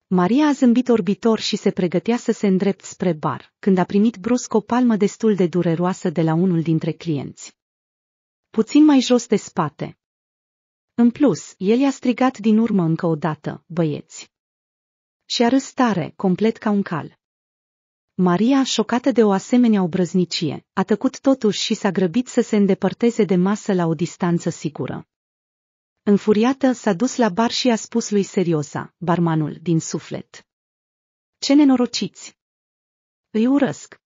Maria a zâmbit orbitor și se pregătea să se îndrept spre bar, când a primit brusc o palmă destul de dureroasă de la unul dintre clienți. Puțin mai jos de spate. În plus, el i-a strigat din urmă încă o dată, băieți și a râs tare, complet ca un cal. Maria, șocată de o asemenea obrăznicie, a tăcut totuși și s-a grăbit să se îndepărteze de masă la o distanță sigură. Înfuriată, s-a dus la bar și a spus lui Seriosa, barmanul, din suflet. Ce nenorociți! Îi urăsc!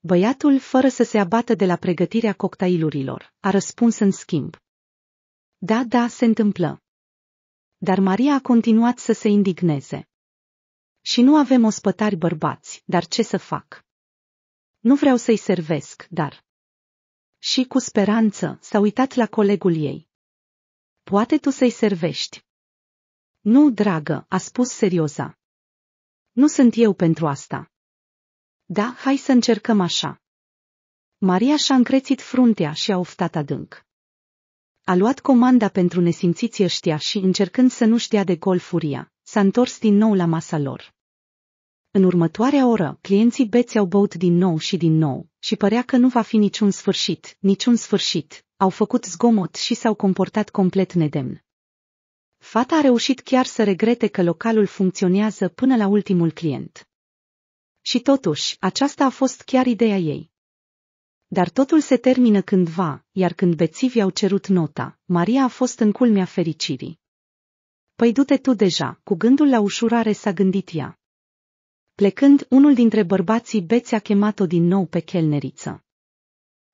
Băiatul, fără să se abată de la pregătirea coctailurilor, a răspuns în schimb. Da, da, se întâmplă. Dar Maria a continuat să se indigneze. Și nu avem ospătari bărbați, dar ce să fac? Nu vreau să-i servesc, dar... Și cu speranță s-a uitat la colegul ei. Poate tu să-i servești. Nu, dragă, a spus serioza. Nu sunt eu pentru asta. Da, hai să încercăm așa. Maria și-a încrețit fruntea și a oftat adânc. A luat comanda pentru nesimțiții ăștia și, încercând să nu știa de gol furia, s-a întors din nou la masa lor. În următoarea oră, clienții beți au băut din nou și din nou, și părea că nu va fi niciun sfârșit, niciun sfârșit, au făcut zgomot și s-au comportat complet nedemn. Fata a reușit chiar să regrete că localul funcționează până la ultimul client. Și totuși, aceasta a fost chiar ideea ei. Dar totul se termină cândva, iar când bețivii au cerut nota, Maria a fost în culmea fericirii. Păi du-te tu deja, cu gândul la ușurare s-a gândit ea. Plecând, unul dintre bărbații beți a chemat-o din nou pe chelneriță.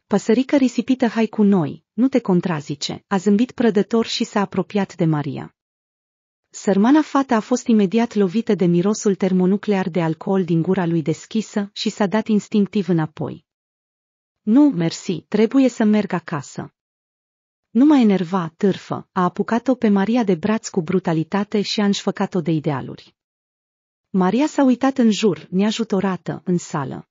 Păsărică risipită, hai cu noi, nu te contrazice, a zâmbit prădător și s-a apropiat de Maria. Sărmana fată a fost imediat lovită de mirosul termonuclear de alcool din gura lui deschisă și s-a dat instinctiv înapoi. Nu, mersi, trebuie să merg acasă. Nu mai enerva, târfă, a apucat-o pe Maria de braț cu brutalitate și a înșfăcat-o de idealuri. Maria s-a uitat în jur, neajutorată, în sală.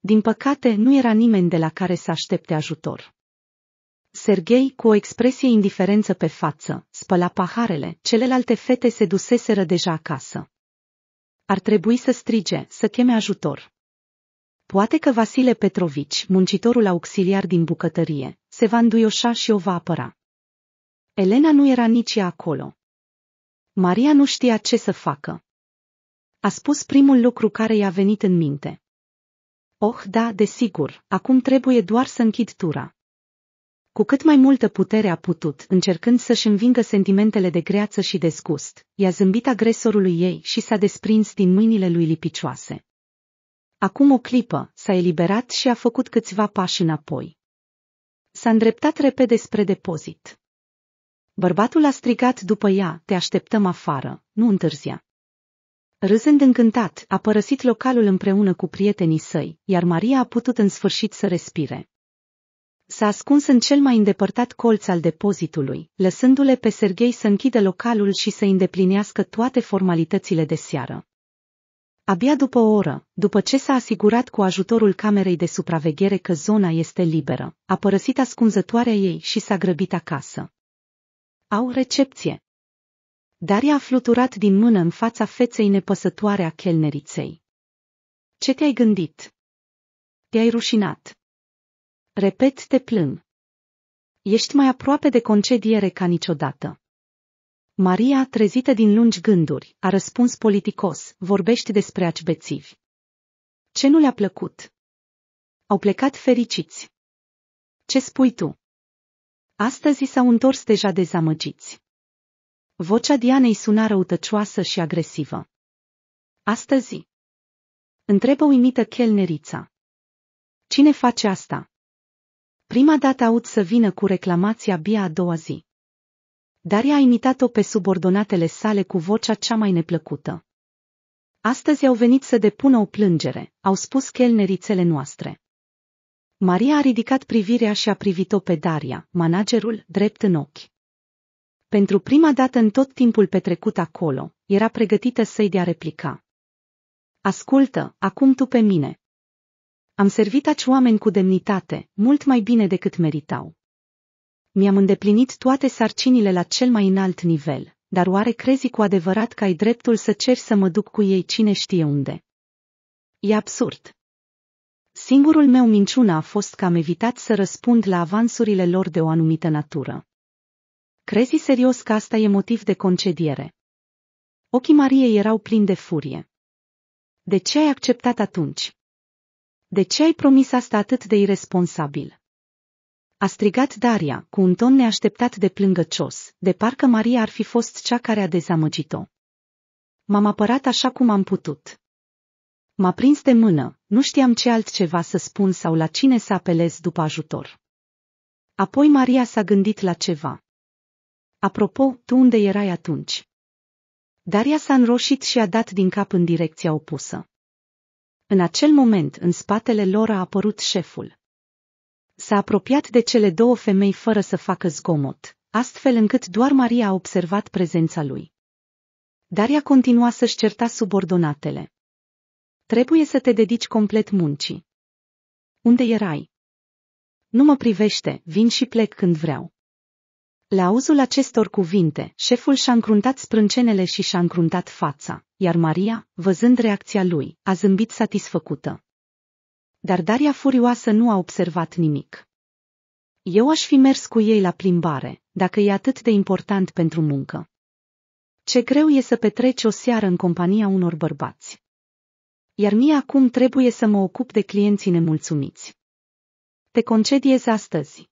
Din păcate, nu era nimeni de la care să aștepte ajutor. Serghei, cu o expresie indiferență pe față, spăla paharele, celelalte fete se duseseră deja acasă. Ar trebui să strige, să cheme ajutor. Poate că Vasile Petrovici, muncitorul auxiliar din bucătărie, se va înduioșa și o va apăra. Elena nu era nici ea acolo. Maria nu știa ce să facă. A spus primul lucru care i-a venit în minte. Oh, da, desigur, acum trebuie doar să închid tura. Cu cât mai multă putere a putut, încercând să-și învingă sentimentele de greață și de zgust, i-a zâmbit agresorului ei și s-a desprins din mâinile lui lipicioase. Acum o clipă, s-a eliberat și a făcut câțiva pași înapoi. S-a îndreptat repede spre depozit. Bărbatul a strigat după ea, te așteptăm afară, nu întârzia. Râzând încântat, a părăsit localul împreună cu prietenii săi, iar Maria a putut în sfârșit să respire. S-a ascuns în cel mai îndepărtat colț al depozitului, lăsându-le pe Serghei să închidă localul și să îndeplinească toate formalitățile de seară. Abia după o oră, după ce s-a asigurat cu ajutorul camerei de supraveghere că zona este liberă, a părăsit ascunzătoarea ei și s-a grăbit acasă. Au recepție, dar i-a fluturat din mână în fața feței nepăsătoare a chelneriței. Ce te-ai gândit? Te-ai rușinat. Repet, te plâng. Ești mai aproape de concediere ca niciodată. Maria, trezită din lungi gânduri, a răspuns politicos, vorbești despre acbețivi. Ce nu le-a plăcut? Au plecat fericiți. Ce spui tu? Astăzi s-au întors deja dezamăgiți. Vocea Dianei suna răutăcioasă și agresivă. Astăzi? Întrebă uimită chelnerița. Cine face asta? Prima dată aud să vină cu reclamația bia a doua zi. Daria a imitat-o pe subordonatele sale cu vocea cea mai neplăcută. Astăzi au venit să depună o plângere, au spus chelnerițele noastre. Maria a ridicat privirea și a privit-o pe Daria, managerul, drept în ochi. Pentru prima dată în tot timpul petrecut acolo, era pregătită să-i dea replica. Ascultă, acum tu pe mine. Am servit aci oameni cu demnitate, mult mai bine decât meritau. Mi-am îndeplinit toate sarcinile la cel mai înalt nivel, dar oare crezi cu adevărat că ai dreptul să ceri să mă duc cu ei cine știe unde? E absurd. Singurul meu minciună a fost că am evitat să răspund la avansurile lor de o anumită natură. Crezi serios că asta e motiv de concediere? Ochii Mariei erau plini de furie. De ce ai acceptat atunci? De ce ai promis asta atât de irresponsabil? A strigat Daria, cu un ton neașteptat de plângăcios, de parcă Maria ar fi fost cea care a dezamăgit-o. M-am apărat așa cum am putut. M-a prins de mână, nu știam ce altceva să spun sau la cine să apelez după ajutor. Apoi Maria s-a gândit la ceva. Apropo, tu unde erai atunci? Daria s-a înroșit și a dat din cap în direcția opusă. În acel moment, în spatele lor a apărut șeful. S-a apropiat de cele două femei fără să facă zgomot, astfel încât doar Maria a observat prezența lui. Daria continua să-și certa subordonatele. Trebuie să te dedici complet muncii. Unde erai? Nu mă privește, vin și plec când vreau. La auzul acestor cuvinte, șeful și-a încruntat sprâncenele și și-a încruntat fața, iar Maria, văzând reacția lui, a zâmbit satisfăcută. Dar Daria furioasă nu a observat nimic. Eu aș fi mers cu ei la plimbare, dacă e atât de important pentru muncă. Ce greu e să petreci o seară în compania unor bărbați. Iar mie acum trebuie să mă ocup de clienții nemulțumiți. Te concediez astăzi.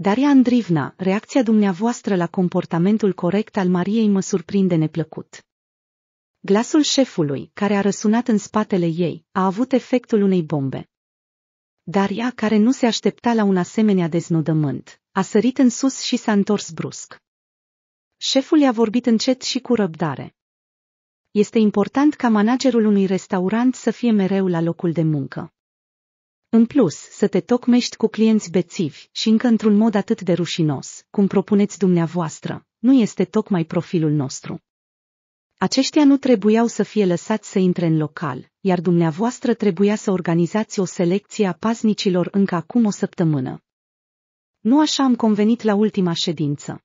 Daria Andrivna, reacția dumneavoastră la comportamentul corect al Mariei mă surprinde neplăcut. Glasul șefului, care a răsunat în spatele ei, a avut efectul unei bombe. Daria, care nu se aștepta la un asemenea deznodământ, a sărit în sus și s-a întors brusc. Șeful i-a vorbit încet și cu răbdare. Este important ca managerul unui restaurant să fie mereu la locul de muncă. În plus, să te tocmești cu clienți bețivi și încă într-un mod atât de rușinos, cum propuneți dumneavoastră, nu este tocmai profilul nostru. Aceștia nu trebuiau să fie lăsați să intre în local, iar dumneavoastră trebuia să organizați o selecție a paznicilor încă acum o săptămână. Nu așa am convenit la ultima ședință.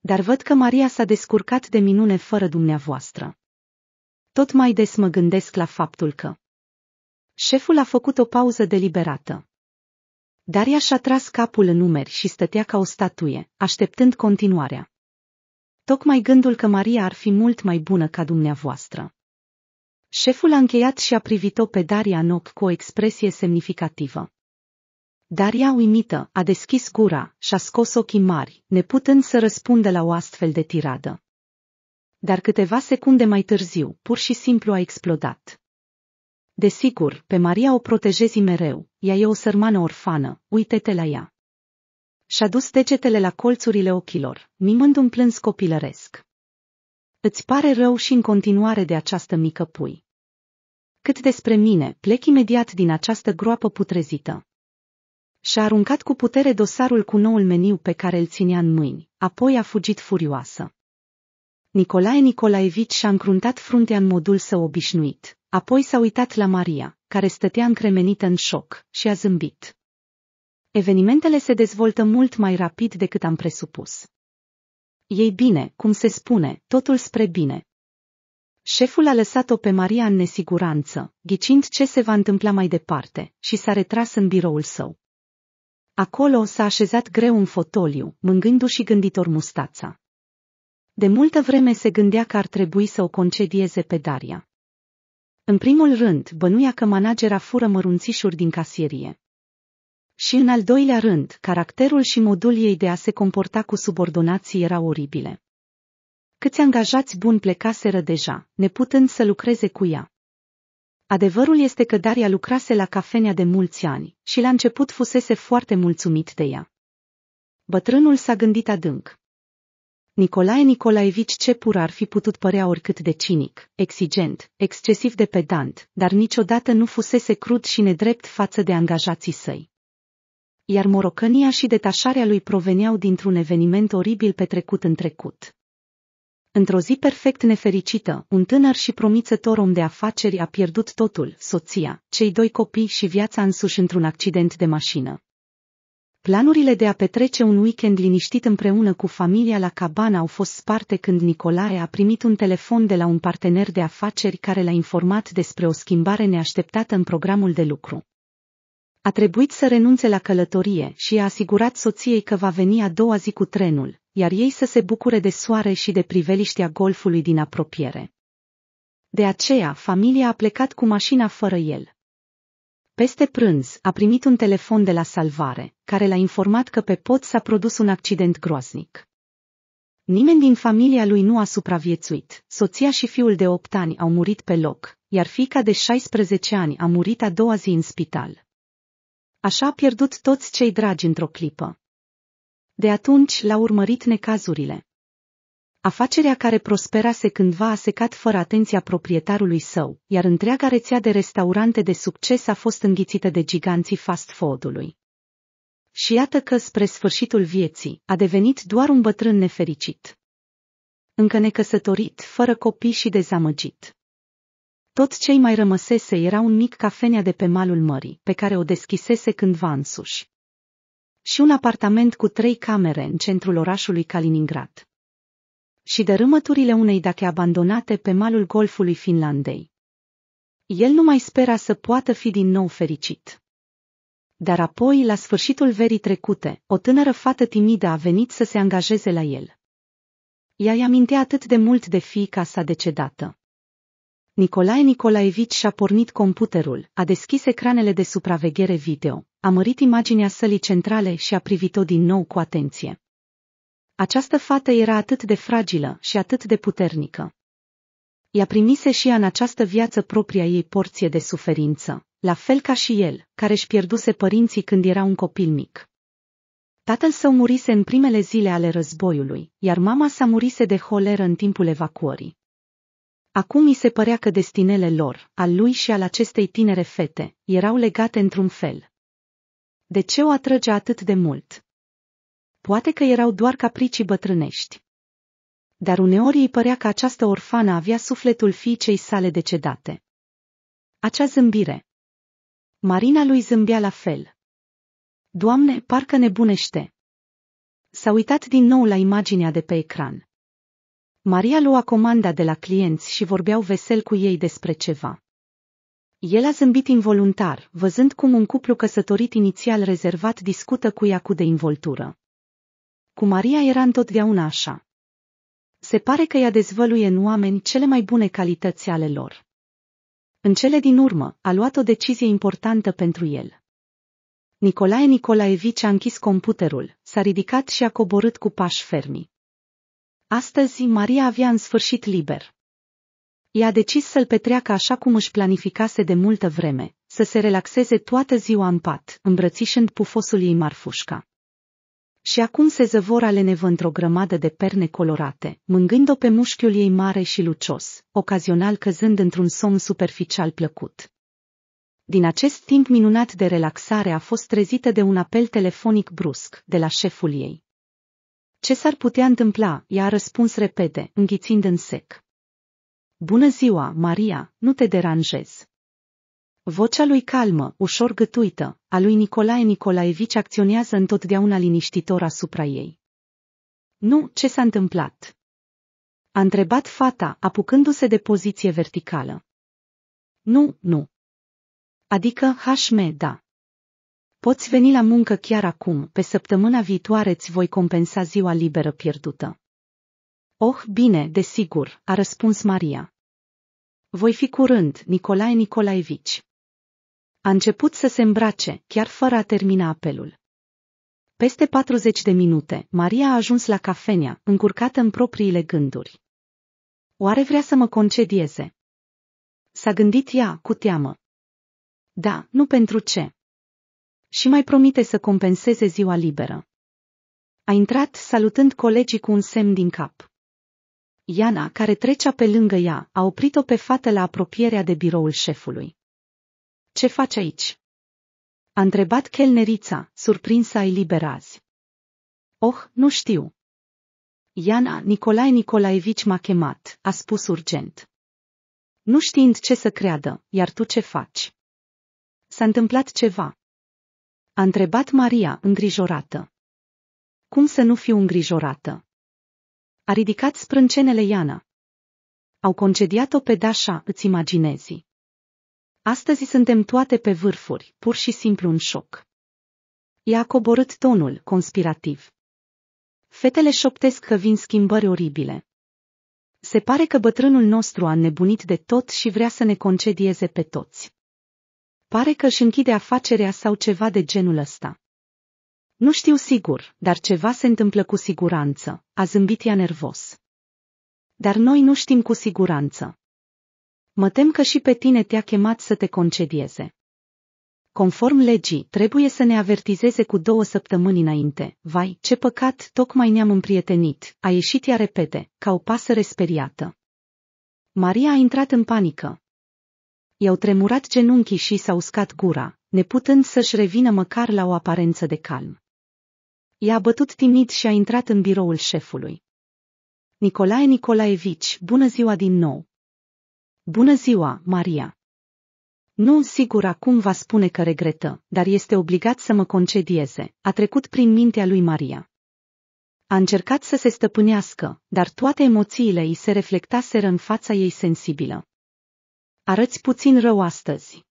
Dar văd că Maria s-a descurcat de minune fără dumneavoastră. Tot mai des mă gândesc la faptul că Șeful a făcut o pauză deliberată. Daria și-a tras capul în numeri și stătea ca o statuie, așteptând continuarea. Tocmai gândul că Maria ar fi mult mai bună ca dumneavoastră. Șeful a încheiat și a privit-o pe Daria în ochi cu o expresie semnificativă. Daria uimită a deschis gura și a scos ochii mari, neputând să răspundă la o astfel de tiradă. Dar câteva secunde mai târziu, pur și simplu a explodat. Desigur, pe Maria o protejezi mereu, ea e o sărmană orfană, uite-te la ea. Și-a dus degetele la colțurile ochilor, mimând un plâns copilăresc. Îți pare rău și în continuare de această mică pui. Cât despre mine, plec imediat din această groapă putrezită. Și-a aruncat cu putere dosarul cu noul meniu pe care îl ținea în mâini, apoi a fugit furioasă. Nicolae Nicolaevici și-a încruntat fruntea în modul său obișnuit, Apoi s-a uitat la Maria, care stătea încremenită în șoc, și a zâmbit. Evenimentele se dezvoltă mult mai rapid decât am presupus. Ei bine, cum se spune, totul spre bine. Șeful a lăsat-o pe Maria în nesiguranță, ghicind ce se va întâmpla mai departe, și s-a retras în biroul său. Acolo s-a așezat greu în fotoliu, mângându-și gânditor mustața. De multă vreme se gândea că ar trebui să o concedieze pe Daria. În primul rând, bănuia că managera fură mărunțișuri din casierie. Și în al doilea rând, caracterul și modul ei de a se comporta cu subordonații erau oribile. Câți angajați buni plecaseră deja, neputând să lucreze cu ea. Adevărul este că Daria lucrase la cafenea de mulți ani și la început fusese foarte mulțumit de ea. Bătrânul s-a gândit adânc. Nicolae Nicolaevici Cepur ar fi putut părea oricât de cinic, exigent, excesiv de pedant, dar niciodată nu fusese crud și nedrept față de angajații săi. Iar morocănia și detașarea lui proveneau dintr-un eveniment oribil petrecut în trecut. Într-o zi perfect nefericită, un tânăr și promițător om de afaceri a pierdut totul, soția, cei doi copii și viața însuși într-un accident de mașină. Planurile de a petrece un weekend liniștit împreună cu familia la cabana au fost sparte când Nicolae a primit un telefon de la un partener de afaceri care l-a informat despre o schimbare neașteptată în programul de lucru. A trebuit să renunțe la călătorie și a asigurat soției că va veni a doua zi cu trenul, iar ei să se bucure de soare și de priveliștea golfului din apropiere. De aceea, familia a plecat cu mașina fără el. Peste prânz a primit un telefon de la salvare, care l-a informat că pe pod s-a produs un accident groaznic. Nimeni din familia lui nu a supraviețuit, soția și fiul de 8 ani au murit pe loc, iar fica de 16 ani a murit a doua zi în spital. Așa a pierdut toți cei dragi într-o clipă. De atunci l-a urmărit necazurile, Afacerea care prosperase cândva a secat fără atenția proprietarului său, iar întreaga rețea de restaurante de succes a fost înghițită de giganții fast food-ului. Și iată că spre sfârșitul vieții a devenit doar un bătrân nefericit. Încă necăsătorit, fără copii și dezamăgit. Tot ce-i mai rămăsese era un mic cafenea de pe malul mării, pe care o deschisese cândva însuși. Și un apartament cu trei camere în centrul orașului Kaliningrad și dărâmăturile unei dache abandonate pe malul golfului Finlandei. El nu mai spera să poată fi din nou fericit. Dar apoi, la sfârșitul verii trecute, o tânără fată timidă a venit să se angajeze la el. Ea a mintea atât de mult de fiica sa decedată. Nicolae Nicolaevici și-a pornit computerul, a deschis ecranele de supraveghere video, a mărit imaginea sălii centrale și a privit-o din nou cu atenție. Această fată era atât de fragilă și atât de puternică. Ea primise și ea în această viață propria ei porție de suferință, la fel ca și el, care își pierduse părinții când era un copil mic. Tatăl său murise în primele zile ale războiului, iar mama sa murise de holeră în timpul evacuării. Acum îi se părea că destinele lor, al lui și al acestei tinere fete, erau legate într-un fel. De ce o atrăgea atât de mult? poate că erau doar capricii bătrânești. Dar uneori îi părea că această orfană avea sufletul fiicei sale decedate. Acea zâmbire. Marina lui zâmbea la fel. Doamne, parcă nebunește! S-a uitat din nou la imaginea de pe ecran. Maria lua comanda de la clienți și vorbeau vesel cu ei despre ceva. El a zâmbit involuntar, văzând cum un cuplu căsătorit inițial rezervat discută cu ea cu de involtură cu Maria era întotdeauna așa. Se pare că ea dezvăluie în oameni cele mai bune calități ale lor. În cele din urmă, a luat o decizie importantă pentru el. Nicolae Nicolaevici a închis computerul, s-a ridicat și a coborât cu pași fermi. Astăzi, Maria avea în sfârșit liber. Ea a decis să-l petreacă așa cum își planificase de multă vreme, să se relaxeze toată ziua în pat, îmbrățișând pufosul ei Marfușca și acum se zăvor ale nevă într-o grămadă de perne colorate, mângând-o pe mușchiul ei mare și lucios, ocazional căzând într-un somn superficial plăcut. Din acest timp minunat de relaxare a fost trezită de un apel telefonic brusc de la șeful ei. Ce s-ar putea întâmpla? i-a răspuns repede, înghițind în sec. Bună ziua, Maria, nu te deranjez. Vocea lui calmă, ușor gătuită, a lui Nicolae Nicolaevici acționează întotdeauna liniștitor asupra ei. Nu, ce s-a întâmplat? A întrebat fata, apucându-se de poziție verticală. Nu, nu. Adică, hașme, da. Poți veni la muncă chiar acum, pe săptămâna viitoare îți voi compensa ziua liberă pierdută. Oh, bine, desigur, a răspuns Maria. Voi fi curând, Nicolae Nicolaevici. A început să se îmbrace, chiar fără a termina apelul. Peste 40 de minute, Maria a ajuns la cafenea, încurcată în propriile gânduri. Oare vrea să mă concedieze? S-a gândit ea, cu teamă. Da, nu pentru ce. Și mai promite să compenseze ziua liberă. A intrat salutând colegii cu un semn din cap. Iana, care trecea pe lângă ea, a oprit-o pe fată la apropierea de biroul șefului. Ce faci aici?" A întrebat chelnerița, surprinsă ai liberazi. Oh, nu știu. Iana Nicolae Nicolaevici m-a chemat, a spus urgent. Nu știind ce să creadă, iar tu ce faci? S-a întâmplat ceva. A întrebat Maria, îngrijorată. Cum să nu fiu îngrijorată? A ridicat sprâncenele Iana. Au concediat-o pe Dașa, îți imaginezi. Astăzi suntem toate pe vârfuri, pur și simplu un șoc. I-a coborât tonul, conspirativ. Fetele șoptesc că vin schimbări oribile. Se pare că bătrânul nostru a nebunit de tot și vrea să ne concedieze pe toți. Pare că își închide afacerea sau ceva de genul ăsta. Nu știu sigur, dar ceva se întâmplă cu siguranță, a zâmbit ea nervos. Dar noi nu știm cu siguranță. Mă tem că și pe tine te-a chemat să te concedieze. Conform legii, trebuie să ne avertizeze cu două săptămâni înainte. Vai, ce păcat, tocmai ne-am împrietenit, a ieșit ea repede, ca o pasăre speriată. Maria a intrat în panică. I-au tremurat genunchii și s-a uscat gura, neputând să-și revină măcar la o aparență de calm. I-a bătut timid și a intrat în biroul șefului. Nicolae Nicolaevici, bună ziua din nou! Bună ziua, Maria! Nu sigur acum va spune că regretă, dar este obligat să mă concedieze, a trecut prin mintea lui Maria. A încercat să se stăpânească, dar toate emoțiile îi se reflectaseră în fața ei sensibilă. Arăți puțin rău astăzi.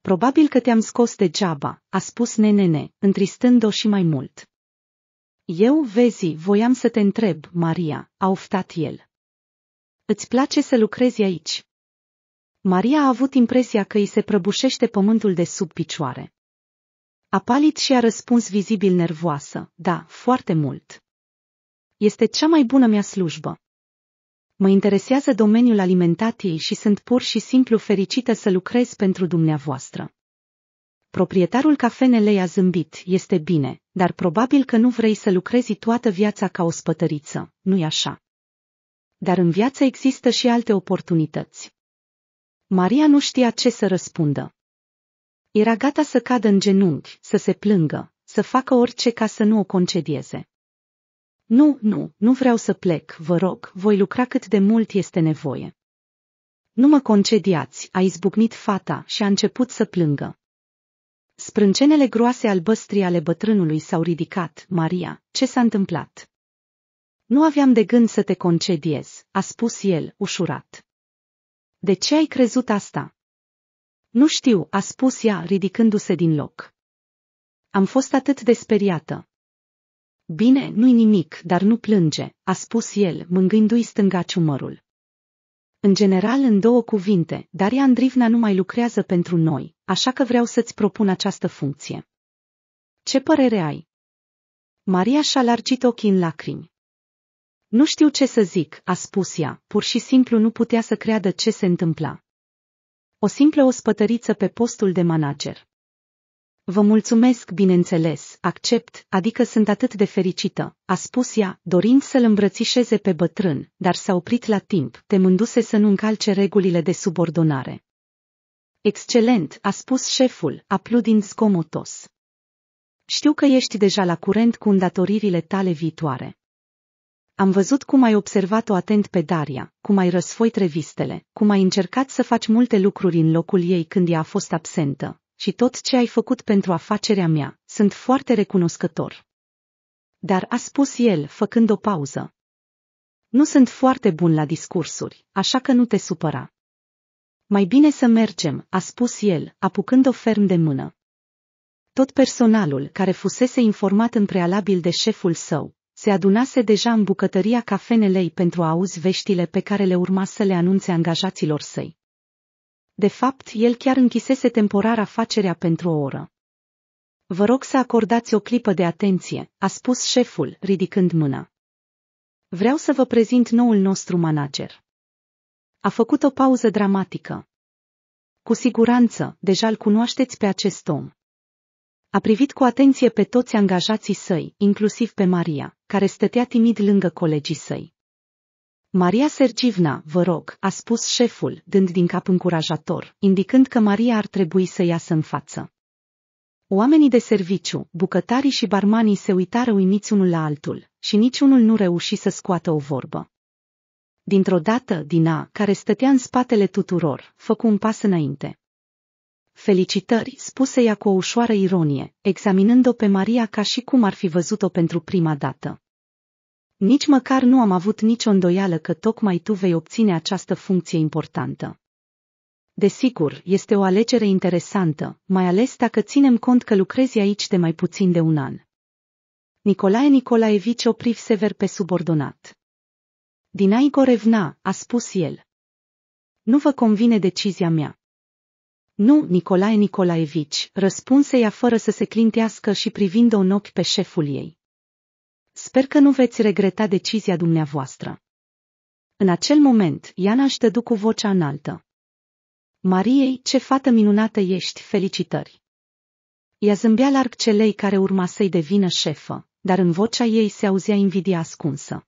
Probabil că te-am scos degeaba, a spus nenene, întristând-o și mai mult. Eu, vezi, voiam să te întreb, Maria, a oftat el. Îți place să lucrezi aici. Maria a avut impresia că îi se prăbușește pământul de sub picioare. A palit și a răspuns vizibil nervoasă, da, foarte mult. Este cea mai bună mea slujbă. Mă interesează domeniul alimentației și sunt pur și simplu fericită să lucrez pentru dumneavoastră. Proprietarul cafenelei a zâmbit, este bine, dar probabil că nu vrei să lucrezi toată viața ca o spătăriță, nu-i așa? dar în viață există și alte oportunități. Maria nu știa ce să răspundă. Era gata să cadă în genunchi, să se plângă, să facă orice ca să nu o concedieze. Nu, nu, nu vreau să plec, vă rog, voi lucra cât de mult este nevoie. Nu mă concediați, a izbucnit fata și a început să plângă. Sprâncenele groase băstrii ale bătrânului s-au ridicat, Maria, ce s-a întâmplat? Nu aveam de gând să te concediez, a spus el, ușurat. De ce ai crezut asta? Nu știu, a spus ea, ridicându-se din loc. Am fost atât de speriată. Bine, nu-i nimic, dar nu plânge, a spus el, mângându-i stânga ciumărul. În general, în două cuvinte, Daria Andrivna nu mai lucrează pentru noi, așa că vreau să-ți propun această funcție. Ce părere ai? Maria și-a largit ochii în lacrimi. Nu știu ce să zic, a spus ea, pur și simplu nu putea să creadă ce se întâmpla. O simplă ospătăriță pe postul de manager. Vă mulțumesc, bineînțeles, accept, adică sunt atât de fericită, a spus ea, dorind să-l îmbrățișeze pe bătrân, dar s-a oprit la timp, temându-se să nu încalce regulile de subordonare. Excelent, a spus șeful, aplaudind scomotos. Știu că ești deja la curent cu îndatoririle tale viitoare. Am văzut cum ai observat-o atent pe Daria, cum ai răsfoi trevistele, cum ai încercat să faci multe lucruri în locul ei când ea a fost absentă, și tot ce ai făcut pentru afacerea mea, sunt foarte recunoscător. Dar a spus el, făcând o pauză. Nu sunt foarte bun la discursuri, așa că nu te supăra. Mai bine să mergem, a spus el, apucând-o ferm de mână. Tot personalul care fusese informat în prealabil de șeful său, se adunase deja în bucătăria cafenelei pentru a auzi veștile pe care le urma să le anunțe angajaților săi. De fapt, el chiar închisese temporar afacerea pentru o oră. Vă rog să acordați o clipă de atenție, a spus șeful, ridicând mâna. Vreau să vă prezint noul nostru manager. A făcut o pauză dramatică. Cu siguranță, deja îl cunoașteți pe acest om. A privit cu atenție pe toți angajații săi, inclusiv pe Maria, care stătea timid lângă colegii săi. Maria Sergivna, vă rog, a spus șeful, dând din cap încurajator, indicând că Maria ar trebui să iasă în față. Oamenii de serviciu, bucătarii și barmanii se uitară uimiți unul la altul și niciunul nu reuși să scoată o vorbă. Dintr-o dată, Dina, care stătea în spatele tuturor, făcu un pas înainte felicitări, spuse ea cu o ușoară ironie, examinând-o pe Maria ca și cum ar fi văzut-o pentru prima dată. Nici măcar nu am avut nicio îndoială că tocmai tu vei obține această funcție importantă. Desigur, este o alegere interesantă, mai ales dacă ținem cont că lucrezi aici de mai puțin de un an. Nicolae Nicolaevici opriv sever pe subordonat. Dinai Gorevna, a spus el. Nu vă convine decizia mea. Nu, Nicolae Nicolaevici, răspunse ea fără să se clintească și privind-o în ochi pe șeful ei. Sper că nu veți regreta decizia dumneavoastră. În acel moment, Iana își dădu cu vocea înaltă. Mariei, ce fată minunată ești, felicitări! Ea zâmbea larg celei care urma să-i devină șefă, dar în vocea ei se auzea invidia ascunsă.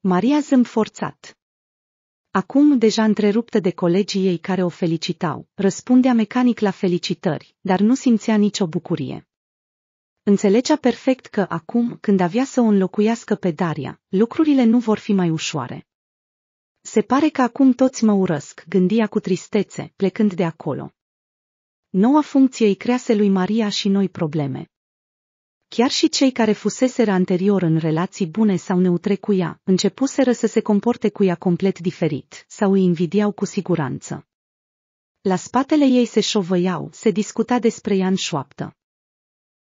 Maria zâmb forțat acum deja întreruptă de colegii ei care o felicitau, răspundea mecanic la felicitări, dar nu simțea nicio bucurie. Înțelegea perfect că acum, când avea să o înlocuiască pe Daria, lucrurile nu vor fi mai ușoare. Se pare că acum toți mă urăsc, gândia cu tristețe, plecând de acolo. Noua funcție îi crease lui Maria și noi probleme. Chiar și cei care fuseseră anterior în relații bune sau neutre cu ea, începuseră să se comporte cu ea complet diferit sau îi invidiau cu siguranță. La spatele ei se șovăiau, se discuta despre ea în șoaptă.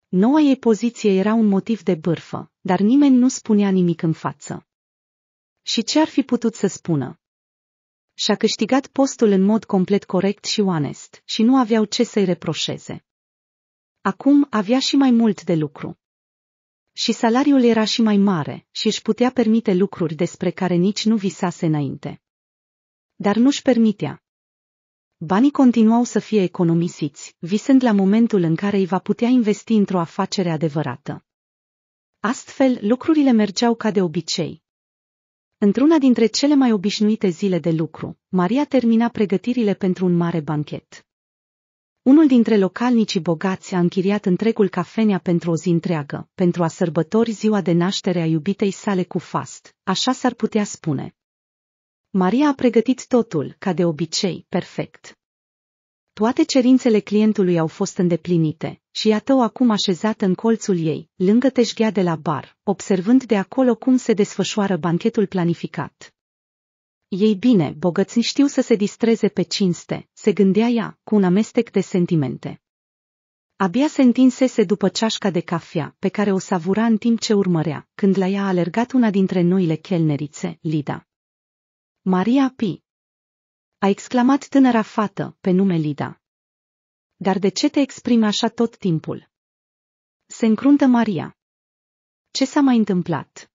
Noua ei poziție era un motiv de bârfă, dar nimeni nu spunea nimic în față. Și ce ar fi putut să spună? Și-a câștigat postul în mod complet corect și onest și nu aveau ce să-i reproșeze. Acum avea și mai mult de lucru. Și salariul era și mai mare și își putea permite lucruri despre care nici nu visase înainte. Dar nu-și permitea. Banii continuau să fie economisiți, visând la momentul în care îi va putea investi într-o afacere adevărată. Astfel, lucrurile mergeau ca de obicei. Într-una dintre cele mai obișnuite zile de lucru, Maria termina pregătirile pentru un mare banchet. Unul dintre localnicii bogați a închiriat întregul cafenea pentru o zi întreagă, pentru a sărbători ziua de naștere a iubitei sale cu fast, așa s-ar putea spune. Maria a pregătit totul, ca de obicei, perfect. Toate cerințele clientului au fost îndeplinite și iată-o acum așezată în colțul ei, lângă teșghea de la bar, observând de acolo cum se desfășoară banchetul planificat. Ei bine, bogății știu să se distreze pe cinste, se gândea ea, cu un amestec de sentimente. Abia se întinsese după ceașca de cafea, pe care o savura în timp ce urmărea, când la ea a alergat una dintre noile chelnerițe, Lida. Maria Pi. A exclamat tânăra fată, pe nume Lida. Dar de ce te exprimi așa tot timpul? Se încruntă Maria. Ce s-a mai întâmplat?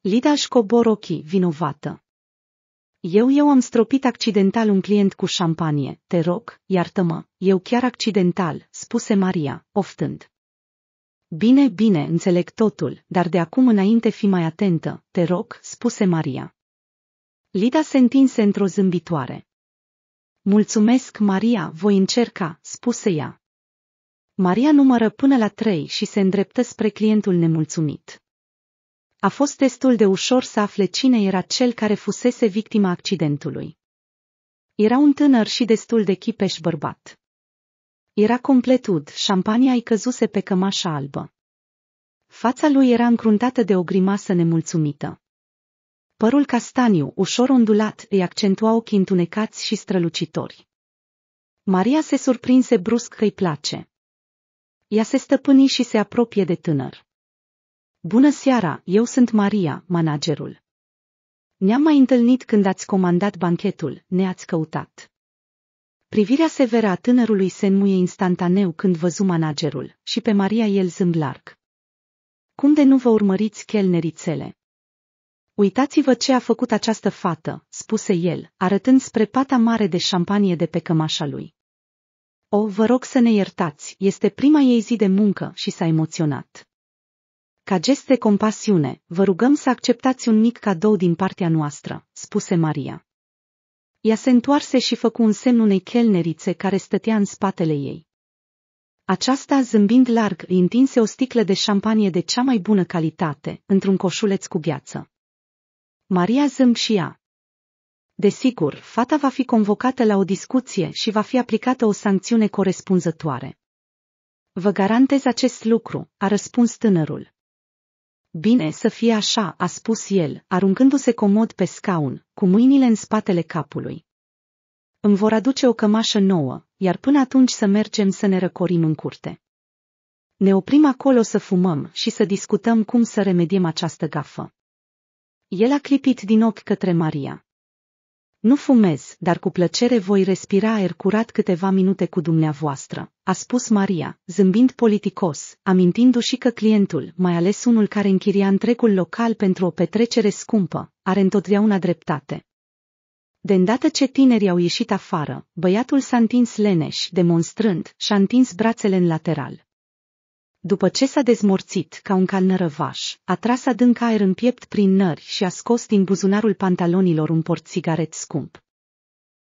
Lida își cobor ochii, vinovată. Eu eu am stropit accidental un client cu șampanie, te rog, iartă-mă, eu chiar accidental, spuse Maria, oftând. Bine, bine, înțeleg totul, dar de acum înainte fi mai atentă, te rog, spuse Maria. Lida se întinse într-o zâmbitoare. Mulțumesc, Maria, voi încerca, spuse ea. Maria numără până la trei și se îndreptă spre clientul nemulțumit a fost destul de ușor să afle cine era cel care fusese victima accidentului. Era un tânăr și destul de chipeș bărbat. Era complet ud, șampania îi căzuse pe cămașa albă. Fața lui era încruntată de o grimasă nemulțumită. Părul castaniu, ușor ondulat, îi accentua ochii întunecați și strălucitori. Maria se surprinse brusc că îi place. Ea se stăpâni și se apropie de tânăr. Bună seara, eu sunt Maria, managerul. Ne-am mai întâlnit când ați comandat banchetul, ne-ați căutat. Privirea severă a tânărului se înmuie instantaneu când văzu managerul și pe Maria el zâmb larg. Cum de nu vă urmăriți chelnerițele? Uitați-vă ce a făcut această fată, spuse el, arătând spre pata mare de șampanie de pe cămașa lui. O, vă rog să ne iertați, este prima ei zi de muncă și s-a emoționat. Ca gest de compasiune, vă rugăm să acceptați un mic cadou din partea noastră, spuse Maria. Ea se întoarse și făcu un semn unei chelnerițe care stătea în spatele ei. Aceasta, zâmbind larg, îi întinse o sticlă de șampanie de cea mai bună calitate, într-un coșuleț cu gheață. Maria zâmb și ea. Desigur, fata va fi convocată la o discuție și va fi aplicată o sancțiune corespunzătoare. Vă garantez acest lucru, a răspuns tânărul. Bine să fie așa, a spus el, aruncându-se comod pe scaun, cu mâinile în spatele capului. Îmi vor aduce o cămașă nouă, iar până atunci să mergem să ne răcorim în curte. Ne oprim acolo să fumăm și să discutăm cum să remediem această gafă. El a clipit din ochi către Maria. Nu fumez, dar cu plăcere voi respira aer curat câteva minute cu dumneavoastră, a spus Maria, zâmbind politicos, amintindu-și că clientul, mai ales unul care închiria întregul local pentru o petrecere scumpă, are întotdeauna dreptate. De îndată ce tinerii au ieșit afară, băiatul s-a întins leneș, demonstrând, și-a întins brațele în lateral. După ce s-a dezmorțit ca un cal nărăvaș, a tras adânc aer în piept prin nări și a scos din buzunarul pantalonilor un porțigaret scump.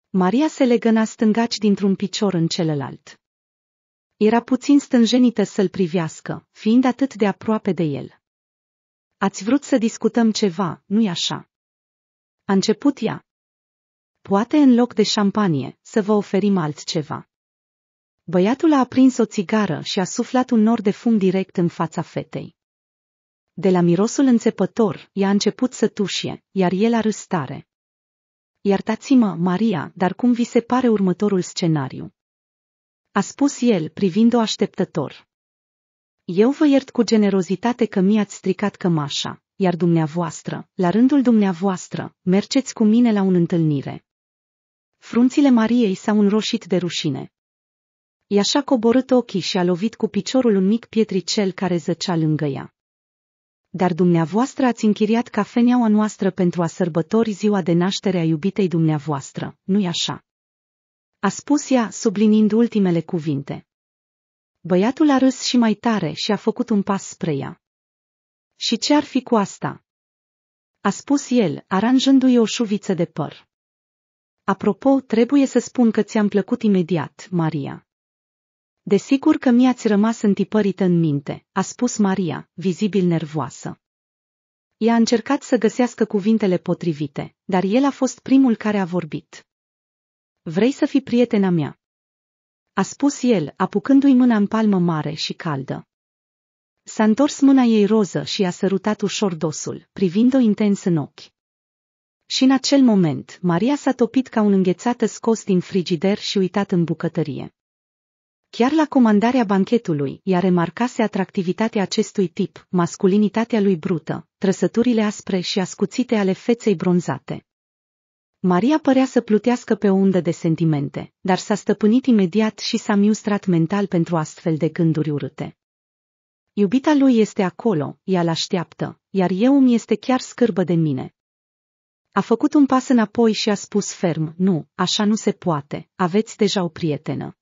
Maria se legăna stângaci dintr-un picior în celălalt. Era puțin stânjenită să-l privească, fiind atât de aproape de el. Ați vrut să discutăm ceva, nu-i așa? A început ea. Poate în loc de șampanie, să vă oferim altceva. Băiatul a aprins o țigară și a suflat un nor de fum direct în fața fetei. De la mirosul înțepător, ea a început să tușie, iar el a râs tare. iartați mă Maria, dar cum vi se pare următorul scenariu? A spus el, privind-o așteptător. Eu vă iert cu generozitate că mi-ați stricat cămașa, iar dumneavoastră, la rândul dumneavoastră, mergeți cu mine la un întâlnire. Frunțile Mariei s-au înroșit de rușine. I-a și-a coborât ochii și a lovit cu piciorul un mic pietricel care zăcea lângă ea. Dar dumneavoastră ați închiriat cafeneaua noastră pentru a sărbători ziua de naștere a iubitei dumneavoastră, nu-i așa? A spus ea, sublinind ultimele cuvinte. Băiatul a râs și mai tare și a făcut un pas spre ea. Și ce ar fi cu asta? A spus el, aranjându-i o șuviță de păr. Apropo, trebuie să spun că ți-am plăcut imediat, Maria. Desigur că mi-ați rămas întipărită în minte, a spus Maria, vizibil nervoasă. Ea a încercat să găsească cuvintele potrivite, dar el a fost primul care a vorbit. Vrei să fii prietena mea? A spus el, apucându-i mâna în palmă mare și caldă. S-a întors mâna ei roză și a sărutat ușor dosul, privind-o intens în ochi. Și în acel moment, Maria s-a topit ca un înghețată scos din frigider și uitat în bucătărie. Chiar la comandarea banchetului, ea remarcase atractivitatea acestui tip, masculinitatea lui brută, trăsăturile aspre și ascuțite ale feței bronzate. Maria părea să plutească pe o undă de sentimente, dar s-a stăpânit imediat și s-a miustrat mental pentru astfel de gânduri urâte. Iubita lui este acolo, ea l-așteaptă, iar eu îmi este chiar scârbă de mine. A făcut un pas înapoi și a spus ferm, nu, așa nu se poate, aveți deja o prietenă.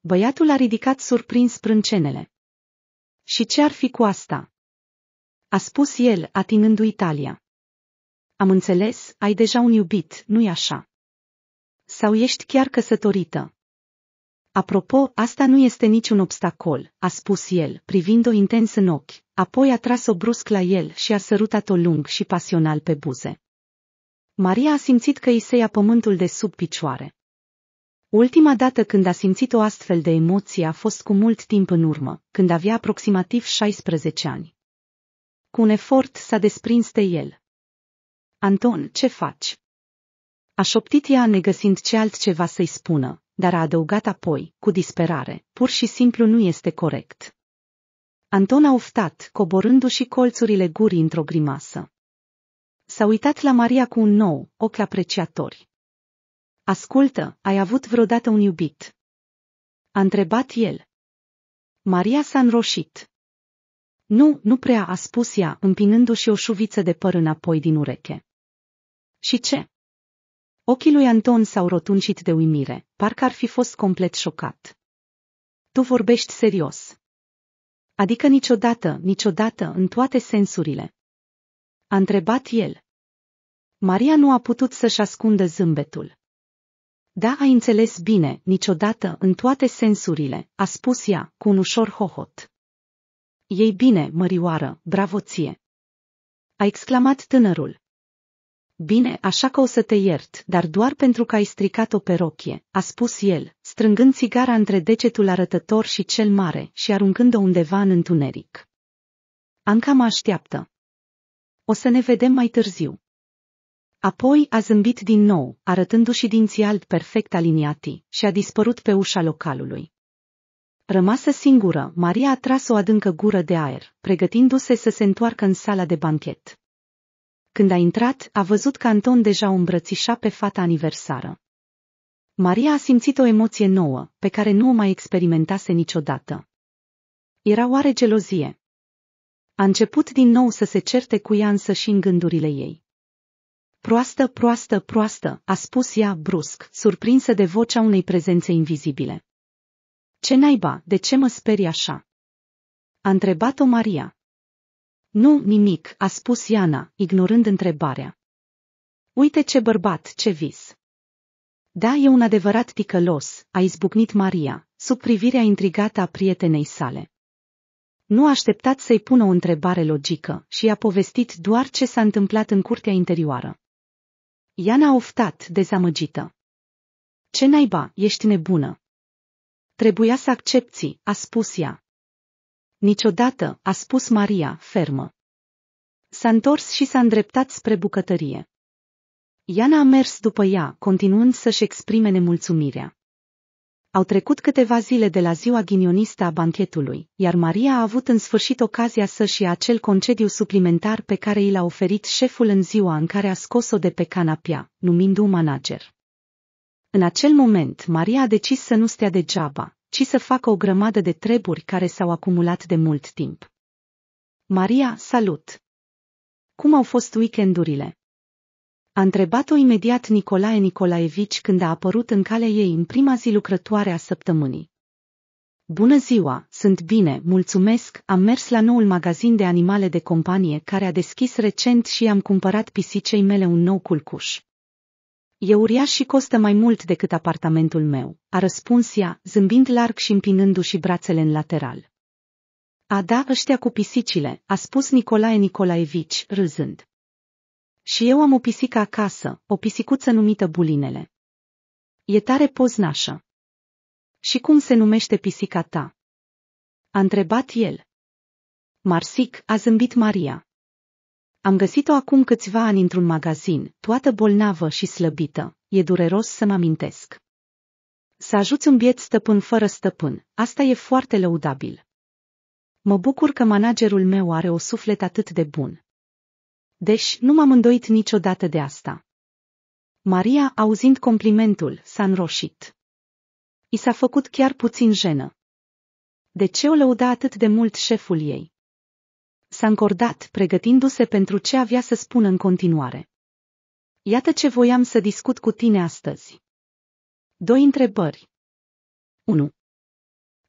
Băiatul a ridicat surprins prâncenele. Și ce ar fi cu asta? A spus el, atingându italia Am înțeles, ai deja un iubit, nu-i așa? Sau ești chiar căsătorită? Apropo, asta nu este niciun obstacol, a spus el, privind-o intens în ochi, apoi a tras-o brusc la el și a sărutat-o lung și pasional pe buze. Maria a simțit că îi se ia pământul de sub picioare. Ultima dată când a simțit o astfel de emoție a fost cu mult timp în urmă, când avea aproximativ 16 ani. Cu un efort s-a desprins de el. Anton, ce faci? A șoptit ea negăsind ce altceva să-i spună, dar a adăugat apoi, cu disperare, pur și simplu nu este corect. Anton a oftat, coborându-și colțurile gurii într-o grimasă. S-a uitat la Maria cu un nou, ochi apreciatori. Ascultă, ai avut vreodată un iubit? A întrebat el. Maria s-a înroșit. Nu, nu prea, a spus ea, împinându-și o șuviță de păr înapoi din ureche. Și ce? Ochii lui Anton s-au rotuncit de uimire, parcă ar fi fost complet șocat. Tu vorbești serios. Adică niciodată, niciodată, în toate sensurile. A întrebat el. Maria nu a putut să-și ascundă zâmbetul. Da, ai înțeles bine, niciodată, în toate sensurile, a spus ea, cu un ușor hohot. Ei bine, mărioară, ție! A exclamat tânărul. Bine, așa că o să te iert, dar doar pentru că ai stricat o rochie, a spus el, strângând țigara între degetul arătător și cel mare și aruncând-o undeva în întuneric. Anca mă așteaptă. O să ne vedem mai târziu. Apoi a zâmbit din nou, arătându-și dinții alb perfect aliniati, și a dispărut pe ușa localului. Rămasă singură, Maria a tras o adâncă gură de aer, pregătindu-se să se întoarcă în sala de banchet. Când a intrat, a văzut că Anton deja o îmbrățișa pe fata aniversară. Maria a simțit o emoție nouă, pe care nu o mai experimentase niciodată. Era oare gelozie? A început din nou să se certe cu ea însă și în gândurile ei. Proastă, proastă, proastă, a spus ea brusc, surprinsă de vocea unei prezențe invizibile. Ce naiba, de ce mă speri așa? A întrebat-o Maria. Nu, nimic, a spus Iana, ignorând întrebarea. Uite ce bărbat, ce vis. Da, e un adevărat ticălos, a izbucnit Maria, sub privirea intrigată a prietenei sale. Nu a așteptat să-i pună o întrebare logică și a povestit doar ce s-a întâmplat în curtea interioară. Iana a oftat, dezamăgită. Ce naiba, ești nebună. Trebuia să accepti, a spus ea. Niciodată, a spus Maria, fermă. S-a întors și s-a îndreptat spre bucătărie. Iana a mers după ea, continuând să-și exprime nemulțumirea. Au trecut câteva zile de la ziua ghinionistă a banchetului, iar Maria a avut în sfârșit ocazia să-și ia acel concediu suplimentar pe care i l-a oferit șeful în ziua în care a scos-o de pe canapia, numindu-o manager. În acel moment, Maria a decis să nu stea degeaba, ci să facă o grămadă de treburi care s-au acumulat de mult timp. Maria, salut! Cum au fost weekendurile? A întrebat-o imediat Nicolae Nicolaevici când a apărut în calea ei în prima zi lucrătoare a săptămânii. Bună ziua, sunt bine, mulțumesc, am mers la noul magazin de animale de companie care a deschis recent și am cumpărat pisicei mele un nou culcuș. E uriaș și costă mai mult decât apartamentul meu, a răspuns ea, zâmbind larg și împinându-și brațele în lateral. A da ăștia cu pisicile, a spus Nicolae Nicolaevici, râzând. Și eu am o pisică acasă, o pisicuță numită Bulinele. E tare poznașă. Și cum se numește pisica ta? A întrebat el. Marsic, a zâmbit Maria. Am găsit-o acum câțiva ani într-un magazin, toată bolnavă și slăbită, e dureros să mă amintesc. Să ajuți un biet stăpân fără stăpân, asta e foarte lăudabil. Mă bucur că managerul meu are o suflet atât de bun. Deci, nu m-am îndoit niciodată de asta. Maria, auzind complimentul, s-a înroșit. I s-a făcut chiar puțin jenă. De ce o lăuda atât de mult șeful ei? S-a încordat, pregătindu-se pentru ce avea să spună în continuare. Iată ce voiam să discut cu tine astăzi. Doi întrebări. 1.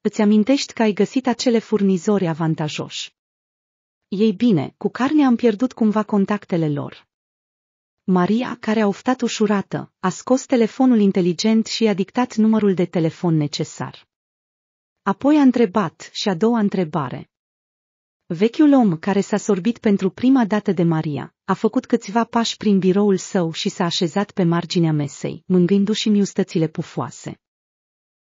Îți amintești că ai găsit acele furnizori avantajoși? Ei bine, cu carne am pierdut cumva contactele lor. Maria, care a oftat ușurată, a scos telefonul inteligent și i-a dictat numărul de telefon necesar. Apoi a întrebat și a doua întrebare. Vechiul om care s-a sorbit pentru prima dată de Maria a făcut câțiva pași prin biroul său și s-a așezat pe marginea mesei, mângându-și miustățile pufoase.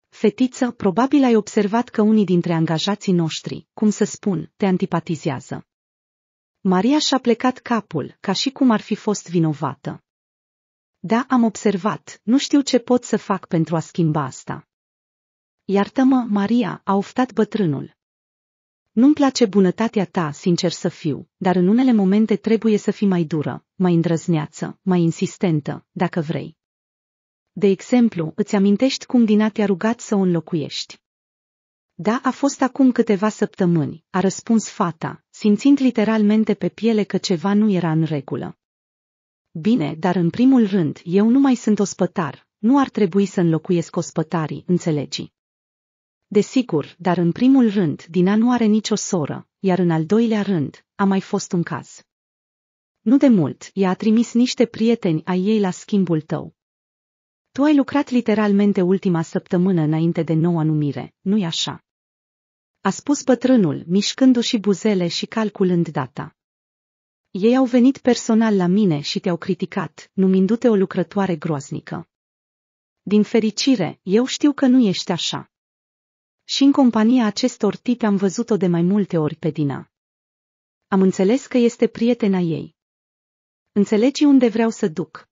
Fetiță, probabil ai observat că unii dintre angajații noștri, cum să spun, te antipatizează. Maria și-a plecat capul, ca și cum ar fi fost vinovată. Da, am observat, nu știu ce pot să fac pentru a schimba asta. Iartă-mă, Maria, a oftat bătrânul. Nu-mi place bunătatea ta, sincer să fiu, dar în unele momente trebuie să fii mai dură, mai îndrăzneață, mai insistentă, dacă vrei. De exemplu, îți amintești cum a te-a rugat să o înlocuiești. Da, a fost acum câteva săptămâni, a răspuns fata, simțind literalmente pe piele că ceva nu era în regulă. Bine, dar în primul rând, eu nu mai sunt ospătar, nu ar trebui să înlocuiesc ospătarii, înțelegi? Desigur, dar în primul rând, Dina nu are nicio soră, iar în al doilea rând, a mai fost un caz. Nu de mult, ea a trimis niște prieteni ai ei la schimbul tău. Tu ai lucrat literalmente ultima săptămână înainte de noua numire, nu-i așa? a spus bătrânul, mișcându-și buzele și calculând data. Ei au venit personal la mine și te-au criticat, numindu-te o lucrătoare groaznică. Din fericire, eu știu că nu ești așa. Și în compania acestor tipi am văzut-o de mai multe ori pe Dina. Am înțeles că este prietena ei. Înțelegi unde vreau să duc.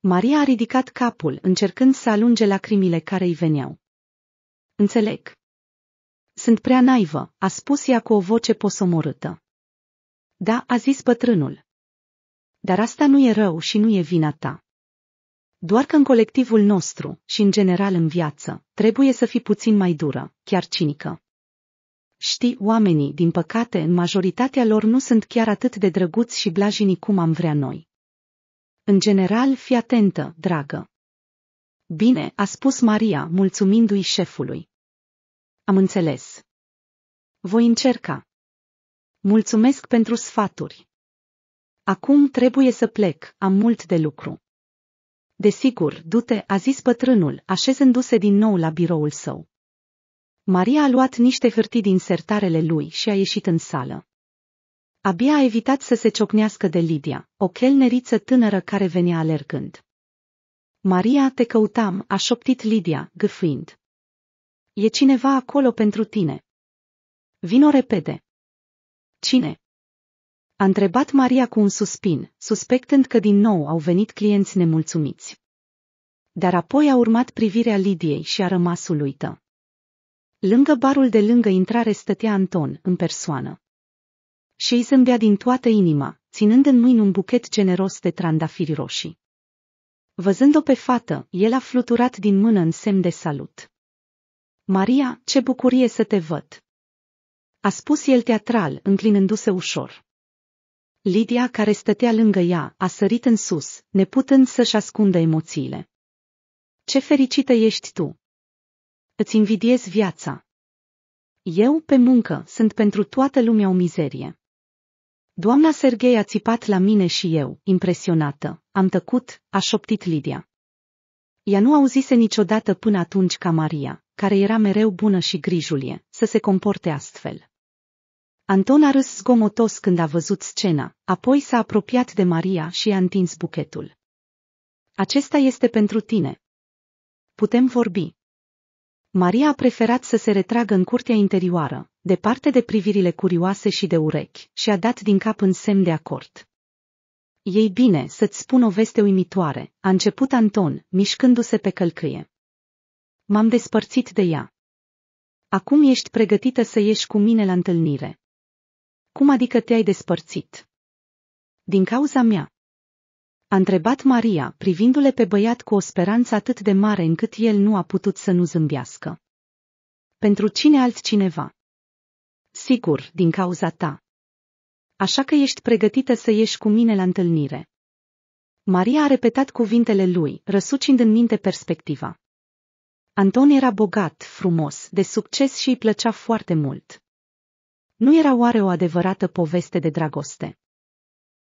Maria a ridicat capul, încercând să alunge lacrimile care îi veneau. Înțeleg. Sunt prea naivă, a spus ea cu o voce posomorâtă. Da, a zis pătrânul. Dar asta nu e rău și nu e vina ta. Doar că în colectivul nostru, și în general în viață, trebuie să fii puțin mai dură, chiar cinică. Știi, oamenii, din păcate, în majoritatea lor nu sunt chiar atât de drăguți și blajini cum am vrea noi. În general, fii atentă, dragă. Bine, a spus Maria, mulțumindu-i șefului. Am înțeles. Voi încerca. Mulțumesc pentru sfaturi. Acum trebuie să plec, am mult de lucru. Desigur, du-te, a zis pătrânul, așezându-se din nou la biroul său. Maria a luat niște hârtii din sertarele lui și a ieșit în sală. Abia a evitat să se ciocnească de Lidia, o chelneriță tânără care venea alergând. Maria, te căutam, a șoptit Lidia, gâfâind. E cineva acolo pentru tine. Vino repede. Cine? A întrebat Maria cu un suspin, suspectând că din nou au venit clienți nemulțumiți. Dar apoi a urmat privirea Lidiei și a rămas uluită. Lângă barul de lângă intrare stătea Anton, în persoană. Și îi zâmbea din toată inima, ținând în mâini un buchet generos de trandafiri roșii. Văzând-o pe fată, el a fluturat din mână în semn de salut. Maria, ce bucurie să te văd! A spus el teatral, înclinându-se ușor. Lidia, care stătea lângă ea, a sărit în sus, neputând să-și ascundă emoțiile. Ce fericită ești tu! Îți invidiez viața! Eu, pe muncă, sunt pentru toată lumea o mizerie. Doamna Serghei a țipat la mine și eu, impresionată, am tăcut, a șoptit Lidia. Ea nu auzise niciodată până atunci ca Maria care era mereu bună și grijulie, să se comporte astfel. Anton a râs zgomotos când a văzut scena, apoi s-a apropiat de Maria și a întins buchetul. Acesta este pentru tine. Putem vorbi. Maria a preferat să se retragă în curtea interioară, departe de privirile curioase și de urechi, și a dat din cap în semn de acord. Ei bine, să-ți spun o veste uimitoare, a început Anton, mișcându-se pe călcâie. M-am despărțit de ea. Acum ești pregătită să ieși cu mine la întâlnire. Cum adică te-ai despărțit? Din cauza mea. A întrebat Maria, privindu-le pe băiat cu o speranță atât de mare încât el nu a putut să nu zâmbească. Pentru cine altcineva? Sigur, din cauza ta. Așa că ești pregătită să ieși cu mine la întâlnire. Maria a repetat cuvintele lui, răsucind în minte perspectiva. Anton era bogat, frumos, de succes și îi plăcea foarte mult. Nu era oare o adevărată poveste de dragoste?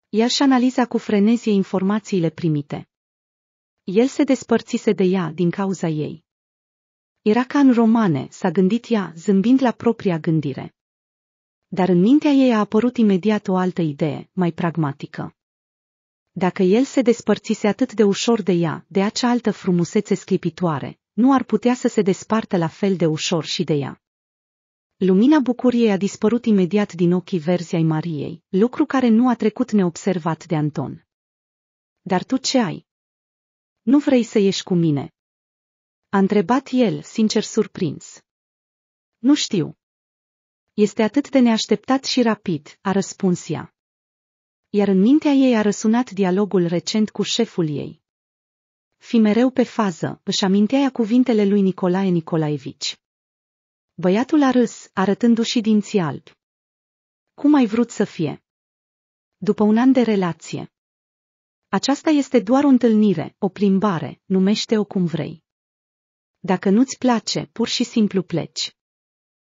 Ea și analiza cu frenezie informațiile primite. El se despărțise de ea din cauza ei. Era ca în romane, s-a gândit ea, zâmbind la propria gândire. Dar în mintea ei a apărut imediat o altă idee, mai pragmatică. Dacă el se despărțise atât de ușor de ea, de acea altă frumusețe sclipitoare, nu ar putea să se despartă la fel de ușor și de ea. Lumina bucuriei a dispărut imediat din ochii verzi ai Mariei, lucru care nu a trecut neobservat de Anton. Dar tu ce ai? Nu vrei să ieși cu mine? A întrebat el, sincer surprins. Nu știu. Este atât de neașteptat și rapid, a răspuns ea. Iar în mintea ei a răsunat dialogul recent cu șeful ei. Fi mereu pe fază, își amintea ea cuvintele lui Nicolae Nicolaevici. Băiatul a râs, arătându-și dinții albi. Cum ai vrut să fie? După un an de relație. Aceasta este doar o întâlnire, o plimbare, numește-o cum vrei. Dacă nu-ți place, pur și simplu pleci.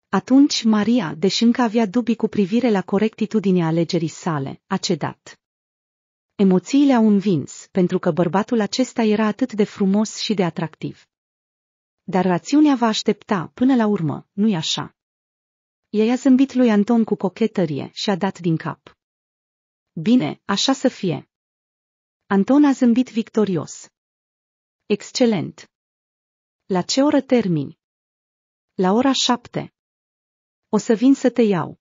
Atunci Maria, deși încă avea dubii cu privire la corectitudinea alegerii sale, a cedat. Emoțiile au învins, pentru că bărbatul acesta era atât de frumos și de atractiv. Dar rațiunea va aștepta până la urmă, nu-i așa? Ea i-a zâmbit lui Anton cu cochetărie și a dat din cap. Bine, așa să fie. Anton a zâmbit victorios. Excelent. La ce oră termini? La ora șapte. O să vin să te iau.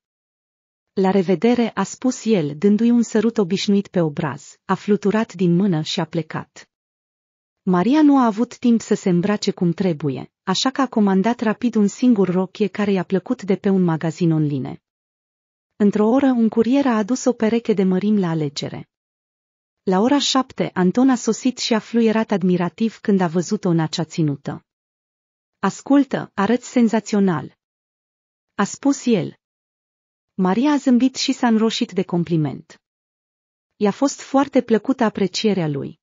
La revedere, a spus el, dându-i un sărut obișnuit pe obraz, a fluturat din mână și a plecat. Maria nu a avut timp să se îmbrace cum trebuie, așa că a comandat rapid un singur rochie care i-a plăcut de pe un magazin online. Într-o oră, un curier a adus o pereche de mărimi la alegere. La ora șapte, Anton a sosit și a fluierat admirativ când a văzut-o în acea ținută. Ascultă, arăți senzațional. A spus el. Maria a zâmbit și s-a înroșit de compliment. I-a fost foarte plăcută aprecierea lui.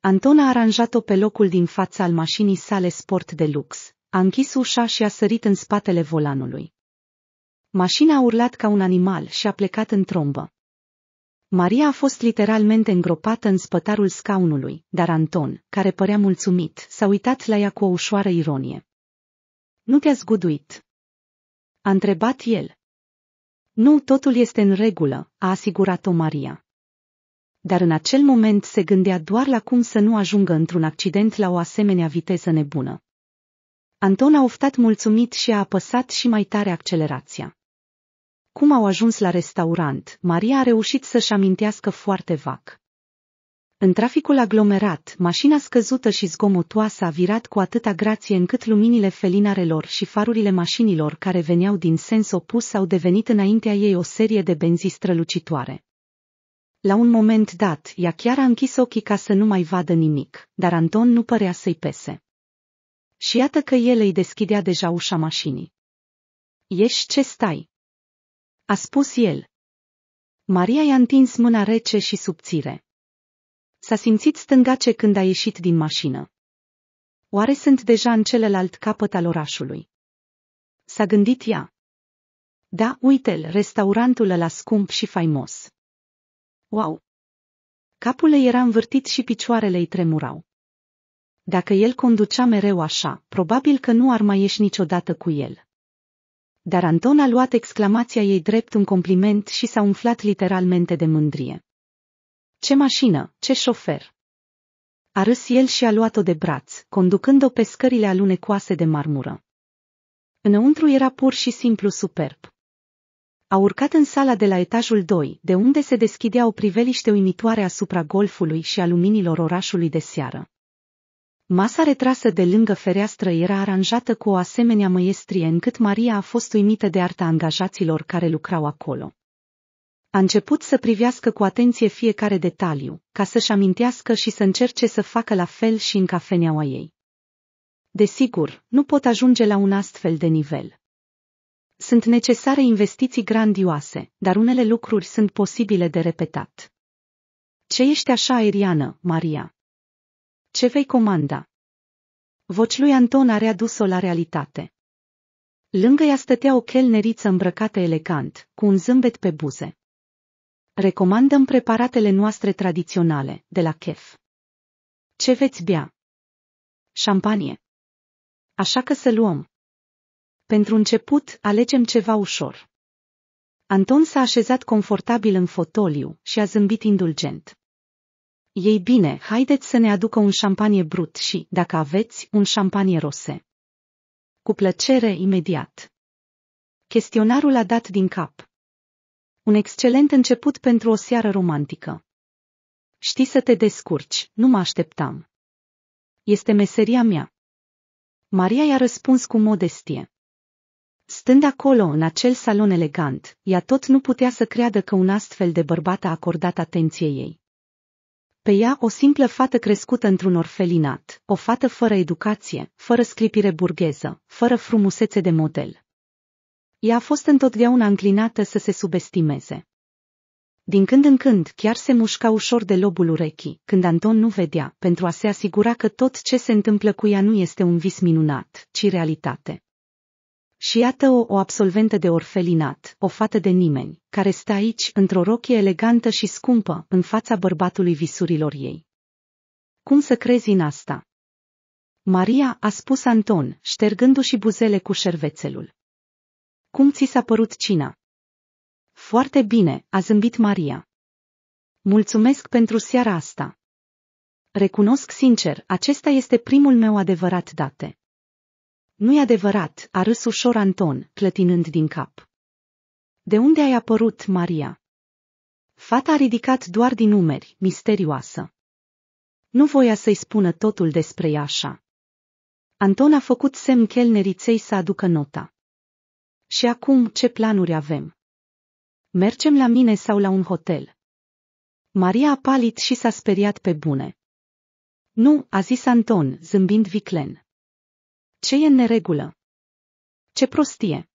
Anton a aranjat-o pe locul din fața al mașinii sale sport de lux, a închis ușa și a sărit în spatele volanului. Mașina a urlat ca un animal și a plecat în trombă. Maria a fost literalmente îngropată în spătarul scaunului, dar Anton, care părea mulțumit, s-a uitat la ea cu o ușoară ironie. Nu te-a zguduit?" a întrebat el, nu, totul este în regulă, a asigurat-o Maria. Dar în acel moment se gândea doar la cum să nu ajungă într-un accident la o asemenea viteză nebună. Anton a oftat mulțumit și a apăsat și mai tare accelerația. Cum au ajuns la restaurant, Maria a reușit să-și amintească foarte vac. În traficul aglomerat, mașina scăzută și zgomotoasă a virat cu atâta grație încât luminile felinarelor și farurile mașinilor care veneau din sens opus au devenit înaintea ei o serie de benzi strălucitoare. La un moment dat, ea chiar a închis ochii ca să nu mai vadă nimic, dar Anton nu părea să-i pese. Și iată că el îi deschidea deja ușa mașinii. Ești ce stai?" a spus el. Maria i-a întins mâna rece și subțire. S-a simțit stângace când a ieșit din mașină. Oare sunt deja în celălalt capăt al orașului? S-a gândit ea. Da, uite-l, restaurantul ăla scump și faimos. Wow! Capul ei era învârtit și picioarele îi tremurau. Dacă el conducea mereu așa, probabil că nu ar mai ieși niciodată cu el. Dar Anton a luat exclamația ei drept un compliment și s-a umflat literalmente de mândrie. Ce mașină, ce șofer! A râs el și a luat-o de braț, conducând-o pe scările alunecoase de marmură. Înăuntru era pur și simplu superb. A urcat în sala de la etajul 2, de unde se deschidea o priveliște uimitoare asupra golfului și a luminilor orașului de seară. Masa retrasă de lângă fereastră era aranjată cu o asemenea măiestrie încât Maria a fost uimită de arta angajaților care lucrau acolo. A început să privească cu atenție fiecare detaliu, ca să-și amintească și să încerce să facă la fel și în cafeneaua ei. Desigur, nu pot ajunge la un astfel de nivel. Sunt necesare investiții grandioase, dar unele lucruri sunt posibile de repetat. Ce ești așa aeriană, Maria? Ce vei comanda? Voci lui Anton a readus-o la realitate. Lângă ea stătea o chelneriță îmbrăcată elegant, cu un zâmbet pe buze. Recomandăm preparatele noastre tradiționale, de la chef. Ce veți bea? Șampanie. Așa că să luăm. Pentru început, alegem ceva ușor. Anton s-a așezat confortabil în fotoliu și a zâmbit indulgent. Ei bine, haideți să ne aducă un șampanie brut și, dacă aveți, un șampanie rose. Cu plăcere imediat. Chestionarul a dat din cap un excelent început pentru o seară romantică. Știi să te descurci, nu mă așteptam. Este meseria mea. Maria i-a răspuns cu modestie. Stând acolo, în acel salon elegant, ea tot nu putea să creadă că un astfel de bărbat a acordat atenție ei. Pe ea, o simplă fată crescută într-un orfelinat, o fată fără educație, fără sclipire burgheză, fără frumusețe de model ea a fost întotdeauna înclinată să se subestimeze. Din când în când chiar se mușca ușor de lobul urechii, când Anton nu vedea, pentru a se asigura că tot ce se întâmplă cu ea nu este un vis minunat, ci realitate. Și iată-o, o absolventă de orfelinat, o fată de nimeni, care stă aici, într-o rochie elegantă și scumpă, în fața bărbatului visurilor ei. Cum să crezi în asta? Maria, a spus Anton, ștergându-și buzele cu șervețelul. Cum ți s-a părut cina? Foarte bine, a zâmbit Maria. Mulțumesc pentru seara asta. Recunosc sincer, acesta este primul meu adevărat date. Nu-i adevărat, a râs ușor Anton, clătinând din cap. De unde ai apărut, Maria? Fata a ridicat doar din umeri, misterioasă. Nu voia să-i spună totul despre ea așa. Anton a făcut semn chelneriței să aducă nota. Și acum ce planuri avem? Mergem la mine sau la un hotel? Maria a palit și s-a speriat pe bune. Nu, a zis Anton, zâmbind viclen. Ce e în neregulă? Ce prostie!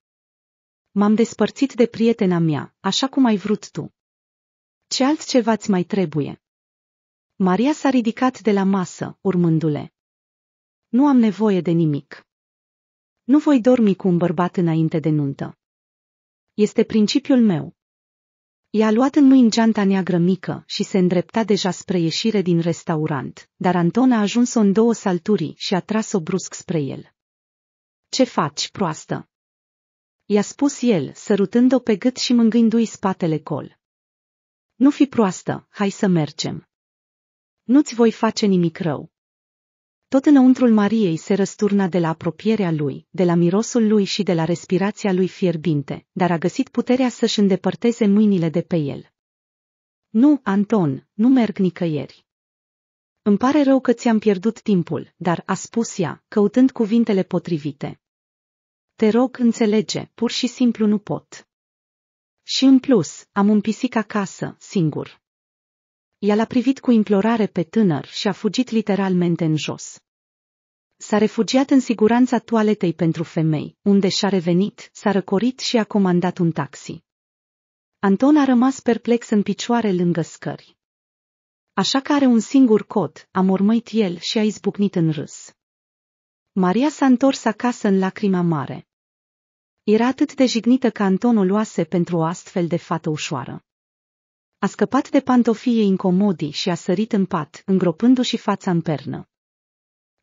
M-am despărțit de prietena mea, așa cum ai vrut tu. Ce altceva ți mai trebuie? Maria s-a ridicat de la masă, urmându-le. Nu am nevoie de nimic. Nu voi dormi cu un bărbat înainte de nuntă. Este principiul meu. I-a luat în mâini geanta neagră mică și se îndrepta deja spre ieșire din restaurant, dar Anton a ajuns-o în două salturi și a tras-o brusc spre el. Ce faci, proastă?" I-a spus el, sărutând-o pe gât și mângându i spatele col. Nu fi proastă, hai să mergem. Nu-ți voi face nimic rău. Tot înăuntrul Mariei se răsturna de la apropierea lui, de la mirosul lui și de la respirația lui fierbinte, dar a găsit puterea să-și îndepărteze mâinile de pe el. Nu, Anton, nu merg nicăieri. Îmi pare rău că ți-am pierdut timpul, dar a spus ea, căutând cuvintele potrivite. Te rog, înțelege, pur și simplu nu pot. Și în plus, am un pisic acasă, singur. Ea l-a privit cu implorare pe tânăr și a fugit literalmente în jos. S-a refugiat în siguranța toaletei pentru femei, unde și-a revenit, s-a răcorit și a comandat un taxi. Anton a rămas perplex în picioare lângă scări. Așa că are un singur cot, a mormăit el și a izbucnit în râs. Maria s-a întors acasă în lacrima mare. Era atât de jignită că Anton o luase pentru o astfel de fată ușoară. A scăpat de pantofii ei incomodi și a sărit în pat, îngropându-și fața în pernă.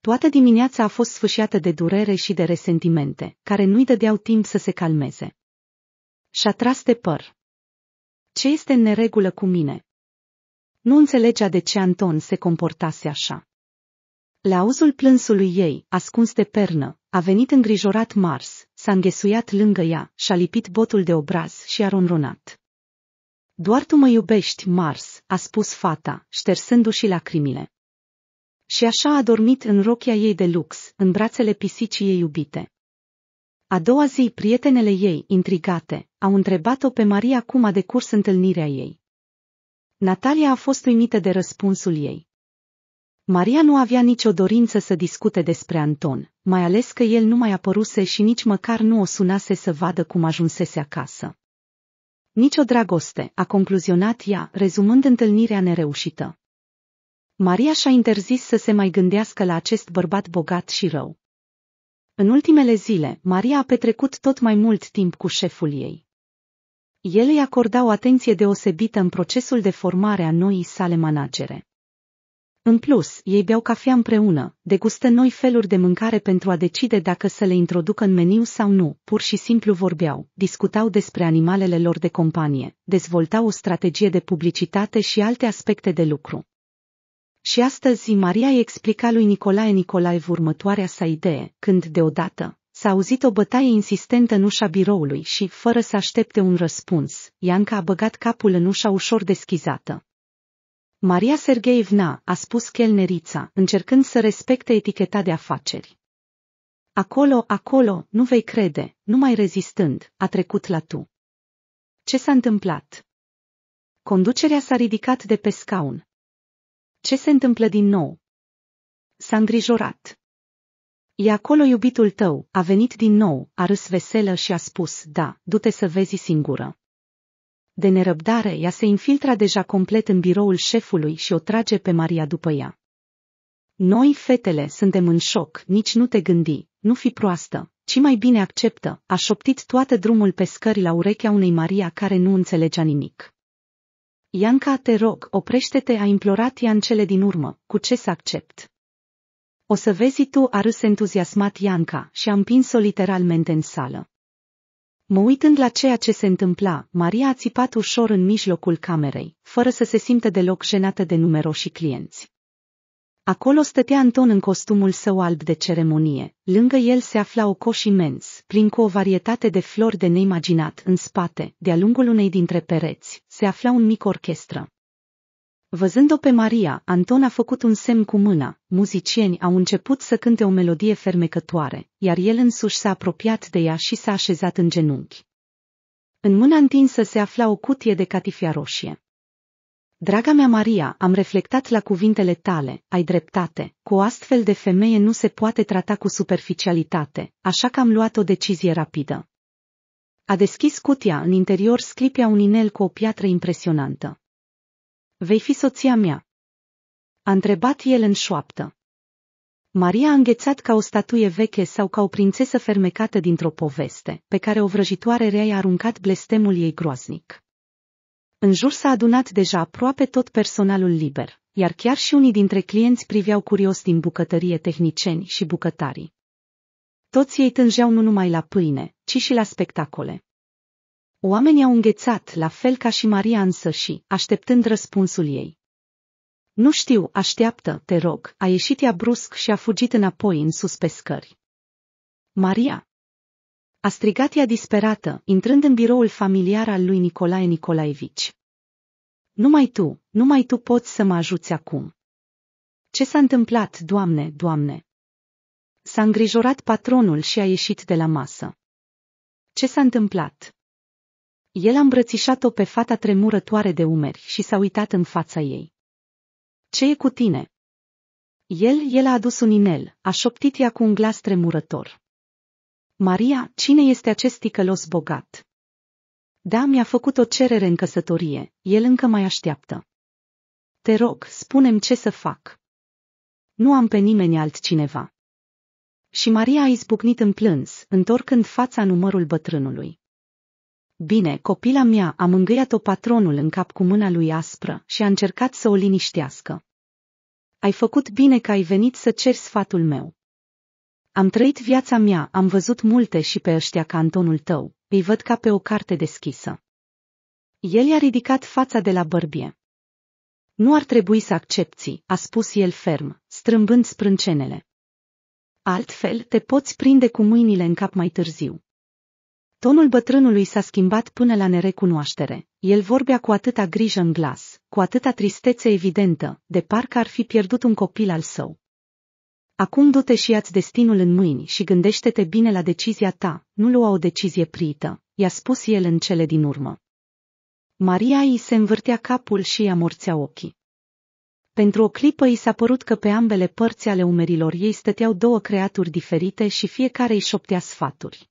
Toată dimineața a fost sfâșiată de durere și de resentimente, care nu-i dădeau timp să se calmeze. Și-a tras de păr. Ce este în neregulă cu mine? Nu înțelegea de ce Anton se comportase așa. La auzul plânsului ei, ascuns de pernă, a venit îngrijorat Mars, s-a înghesuiat lângă ea, și-a lipit botul de obraz și a ronronat. Doar tu mă iubești, Mars, a spus fata, ștersându-și lacrimile. Și așa a dormit în rochia ei de lux, în brațele pisicii ei iubite. A doua zi, prietenele ei, intrigate, au întrebat-o pe Maria cum a decurs întâlnirea ei. Natalia a fost uimită de răspunsul ei. Maria nu avea nicio dorință să discute despre Anton, mai ales că el nu mai apăruse și nici măcar nu o sunase să vadă cum ajunsese acasă. Nicio dragoste, a concluzionat ea, rezumând întâlnirea nereușită. Maria și-a interzis să se mai gândească la acest bărbat bogat și rău. În ultimele zile, Maria a petrecut tot mai mult timp cu șeful ei. El îi acorda o atenție deosebită în procesul de formare a noii sale managere. În plus, ei beau cafea împreună, degustă noi feluri de mâncare pentru a decide dacă să le introducă în meniu sau nu, pur și simplu vorbeau, discutau despre animalele lor de companie, dezvoltau o strategie de publicitate și alte aspecte de lucru. Și astăzi Maria îi explica lui Nicolae Nicolae următoarea sa idee, când deodată s-a auzit o bătaie insistentă în ușa biroului și, fără să aștepte un răspuns, Ianca a băgat capul în ușa ușor deschizată. Maria Sergeevna, a spus chelnerița, încercând să respecte eticheta de afaceri. Acolo, acolo, nu vei crede, numai rezistând, a trecut la tu. Ce s-a întâmplat? Conducerea s-a ridicat de pe scaun. Ce se întâmplă din nou? S-a îngrijorat. E acolo iubitul tău, a venit din nou, a râs veselă și a spus, da, du-te să vezi singură de nerăbdare ea se infiltra deja complet în biroul șefului și o trage pe Maria după ea. Noi, fetele, suntem în șoc, nici nu te gândi, nu fi proastă, ci mai bine acceptă, a șoptit toată drumul pe scări la urechea unei Maria care nu înțelegea nimic. Ianca, te rog, oprește-te, a implorat ea în cele din urmă, cu ce să accept? O să vezi tu, a râs entuziasmat Ianca și a împins-o literalmente în sală. Mă uitând la ceea ce se întâmpla, Maria a țipat ușor în mijlocul camerei, fără să se simtă deloc jenată de numeroși clienți. Acolo stătea Anton în costumul său alb de ceremonie, lângă el se afla o coș imens, plin cu o varietate de flori de neimaginat în spate, de-a lungul unei dintre pereți, se afla un mic orchestră. Văzând-o pe Maria, Anton a făcut un semn cu mâna, muzicieni au început să cânte o melodie fermecătoare, iar el însuși s-a apropiat de ea și s-a așezat în genunchi. În mâna întinsă se afla o cutie de catifia roșie. Draga mea Maria, am reflectat la cuvintele tale, ai dreptate, cu o astfel de femeie nu se poate trata cu superficialitate, așa că am luat o decizie rapidă. A deschis cutia, în interior sclipea un inel cu o piatră impresionantă. Vei fi soția mea. A întrebat el în șoaptă. Maria a înghețat ca o statuie veche sau ca o prințesă fermecată dintr-o poveste, pe care o vrăjitoare rea i-a aruncat blestemul ei groaznic. În jur s-a adunat deja aproape tot personalul liber, iar chiar și unii dintre clienți priveau curios din bucătărie tehnicieni și bucătarii. Toți ei tângeau nu numai la pâine, ci și la spectacole. Oamenii au înghețat, la fel ca și Maria însă și așteptând răspunsul ei. Nu știu, așteaptă, te rog, a ieșit ea brusc și a fugit înapoi în sus pe scări. Maria! A strigat ea disperată, intrând în biroul familiar al lui Nicolae Nicolaevici. Numai tu, numai tu poți să mă ajuți acum. Ce s-a întâmplat, doamne, doamne? S-a îngrijorat patronul și a ieșit de la masă. Ce s-a întâmplat? El a îmbrățișat-o pe fata tremurătoare de umeri și s-a uitat în fața ei. Ce e cu tine?" El, el a adus un inel, a șoptit ea cu un glas tremurător. Maria, cine este acest ticălos bogat? Da, mi-a făcut o cerere în căsătorie, el încă mai așteaptă. Te rog, spunem ce să fac. Nu am pe nimeni altcineva. Și Maria a izbucnit în plâns, întorcând fața numărul bătrânului. Bine, copila mea a mângâiat-o patronul în cap cu mâna lui aspră și a încercat să o liniștească. Ai făcut bine că ai venit să ceri sfatul meu. Am trăit viața mea, am văzut multe și pe ăștia ca Antonul tău, îi văd ca pe o carte deschisă. El i-a ridicat fața de la bărbie. Nu ar trebui să accepti, a spus el ferm, strâmbând sprâncenele. Altfel, te poți prinde cu mâinile în cap mai târziu. Tonul bătrânului s-a schimbat până la nerecunoaștere. El vorbea cu atâta grijă în glas, cu atâta tristețe evidentă, de parcă ar fi pierdut un copil al său. Acum du-te și ia-ți destinul în mâini și gândește-te bine la decizia ta, nu lua o decizie prită, i-a spus el în cele din urmă. Maria îi se învârtea capul și i-a morțea ochii. Pentru o clipă i s-a părut că pe ambele părți ale umerilor ei stăteau două creaturi diferite și fiecare îi șoptea sfaturi.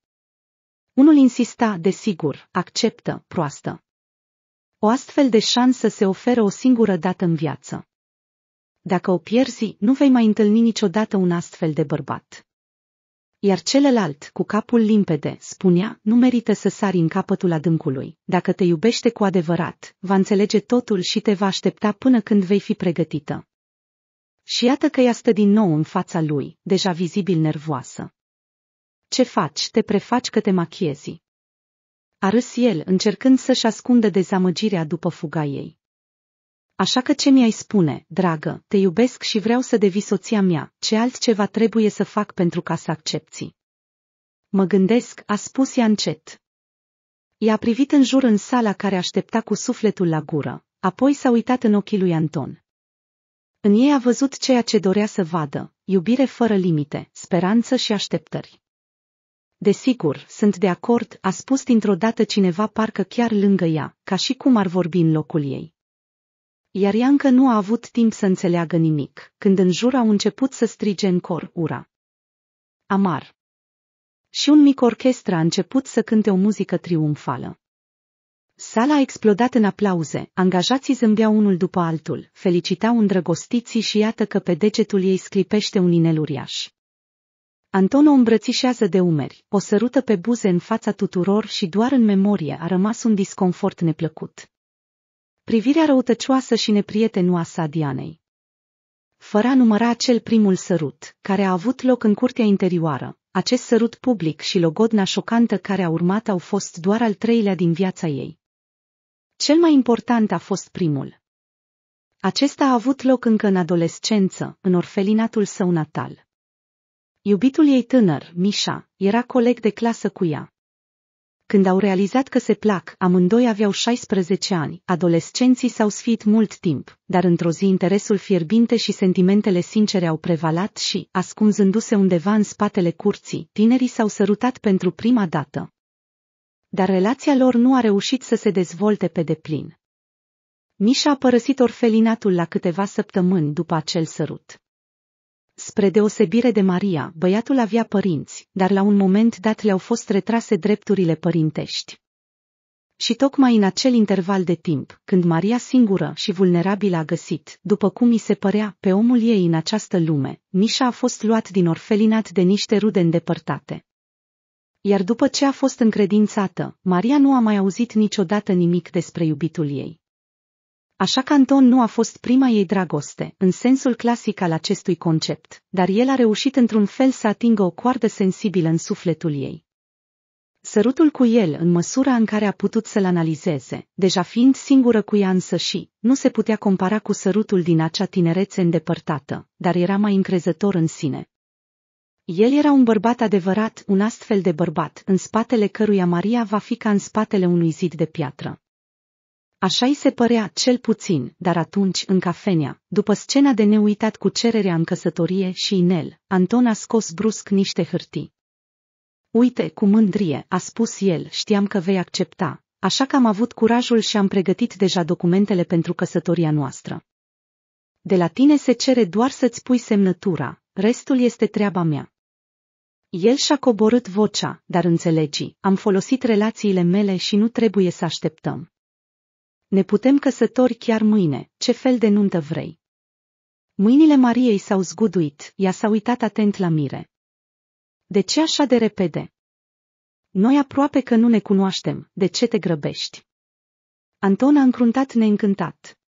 Unul insista, desigur, acceptă, proastă. O astfel de șansă se oferă o singură dată în viață. Dacă o pierzi, nu vei mai întâlni niciodată un astfel de bărbat. Iar celălalt, cu capul limpede, spunea, nu merită să sari în capătul adâncului. Dacă te iubește cu adevărat, va înțelege totul și te va aștepta până când vei fi pregătită. Și iată că ea stă din nou în fața lui, deja vizibil nervoasă. Ce faci, te prefaci că te machiezi. A râs el, încercând să-și ascundă dezamăgirea după fuga ei. Așa că ce mi-ai spune, dragă, te iubesc și vreau să devii soția mea, ce altceva trebuie să fac pentru ca să accepti? Mă gândesc, a spus ea încet. I-a privit în jur în sala care aștepta cu sufletul la gură, apoi s-a uitat în ochii lui Anton. În ei a văzut ceea ce dorea să vadă, iubire fără limite, speranță și așteptări. Desigur, sunt de acord, a spus dintr-o dată cineva parcă chiar lângă ea, ca și cum ar vorbi în locul ei. Iar ea încă nu a avut timp să înțeleagă nimic, când în jur au început să strige în cor ura. Amar. Și un mic orchestră a început să cânte o muzică triumfală. Sala a explodat în aplauze, angajații zâmbeau unul după altul, felicitau îndrăgostiții și iată că pe degetul ei sclipește un inel uriaș. Anton o îmbrățișează de umeri, o sărută pe buze în fața tuturor și doar în memorie a rămas un disconfort neplăcut. Privirea răutăcioasă și neprietenoasă a Dianei. Fără a număra acel primul sărut, care a avut loc în curtea interioară, acest sărut public și logodna șocantă care a urmat au fost doar al treilea din viața ei. Cel mai important a fost primul. Acesta a avut loc încă în adolescență, în orfelinatul său natal. Iubitul ei tânăr, Mișa, era coleg de clasă cu ea. Când au realizat că se plac, amândoi aveau 16 ani, adolescenții s-au sfit mult timp, dar într-o zi interesul fierbinte și sentimentele sincere au prevalat și, ascunzându-se undeva în spatele curții, tinerii s-au sărutat pentru prima dată. Dar relația lor nu a reușit să se dezvolte pe deplin. Mișa a părăsit orfelinatul la câteva săptămâni după acel sărut. Spre deosebire de Maria, băiatul avea părinți, dar la un moment dat le-au fost retrase drepturile părintești. Și tocmai în acel interval de timp, când Maria singură și vulnerabilă a găsit, după cum i se părea, pe omul ei în această lume, Mișa a fost luat din orfelinat de niște rude îndepărtate. Iar după ce a fost încredințată, Maria nu a mai auzit niciodată nimic despre iubitul ei. Așa că Anton nu a fost prima ei dragoste, în sensul clasic al acestui concept, dar el a reușit într-un fel să atingă o coardă sensibilă în sufletul ei. Sărutul cu el, în măsura în care a putut să-l analizeze, deja fiind singură cu ea însă și, nu se putea compara cu sărutul din acea tinerețe îndepărtată, dar era mai încrezător în sine. El era un bărbat adevărat, un astfel de bărbat, în spatele căruia Maria va fi ca în spatele unui zid de piatră. Așa îi se părea cel puțin, dar atunci, în cafenea, după scena de neuitat cu cererea în căsătorie și inel, Anton a scos brusc niște hârtii. Uite, cu mândrie, a spus el, știam că vei accepta, așa că am avut curajul și am pregătit deja documentele pentru căsătoria noastră. De la tine se cere doar să-ți pui semnătura, restul este treaba mea. El și-a coborât vocea, dar înțelegi, am folosit relațiile mele și nu trebuie să așteptăm. Ne putem căsători chiar mâine, ce fel de nuntă vrei? Mâinile Mariei s-au zguduit, ea s-a uitat atent la mire. De ce așa de repede? Noi aproape că nu ne cunoaștem, de ce te grăbești? Anton a încruntat neîncântat.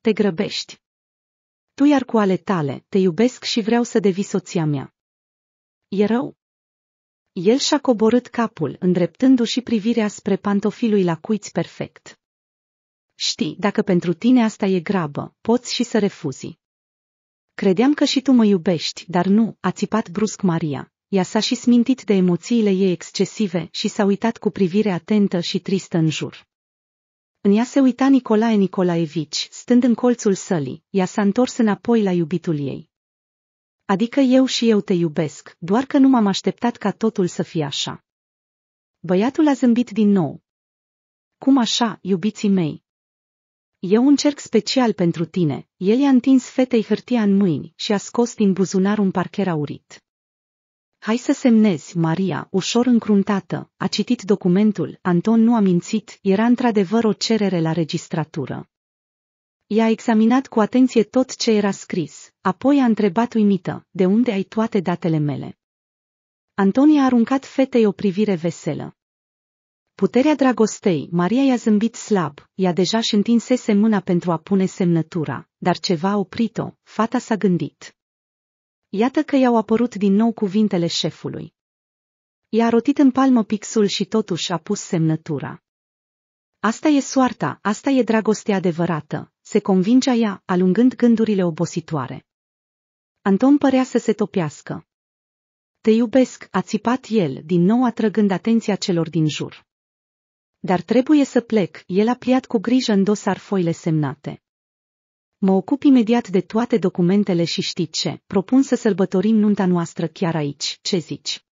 Te grăbești. Tu iar cu ale tale, te iubesc și vreau să devii soția mea. E rău. El și-a coborât capul, îndreptându-și privirea spre pantofilul la cuiți perfect. Știi, dacă pentru tine asta e grabă, poți și să refuzi. Credeam că și tu mă iubești, dar nu, a țipat brusc Maria. Ea s-a și smintit de emoțiile ei excesive și s-a uitat cu privire atentă și tristă în jur. În ea se uita Nicolae Nicolaevici, stând în colțul sălii, ea s-a întors înapoi la iubitul ei. Adică eu și eu te iubesc, doar că nu m-am așteptat ca totul să fie așa. Băiatul a zâmbit din nou. Cum așa, iubiții mei, E un cerc special pentru tine. El i-a întins fetei hârtia în mâini și a scos din buzunar un parcher aurit. Hai să semnezi, Maria, ușor încruntată, a citit documentul, Anton nu a mințit, era într-adevăr o cerere la registratură. Ea a examinat cu atenție tot ce era scris, apoi a întrebat uimită, de unde ai toate datele mele? Antonia a aruncat fetei o privire veselă. Puterea dragostei, Maria i-a zâmbit slab, ea deja și întinsese mâna pentru a pune semnătura, dar ceva a oprit-o, fata s-a gândit. Iată că i-au apărut din nou cuvintele șefului. I-a rotit în palmă pixul și totuși a pus semnătura. Asta e soarta, asta e dragostea adevărată, se convingea ea, alungând gândurile obositoare. Anton părea să se topească. Te iubesc, a țipat el, din nou atrăgând atenția celor din jur. Dar trebuie să plec, el a pliat cu grijă în dosar foile semnate. Mă ocup imediat de toate documentele și știi ce, propun să sărbătorim nunta noastră chiar aici, ce zici?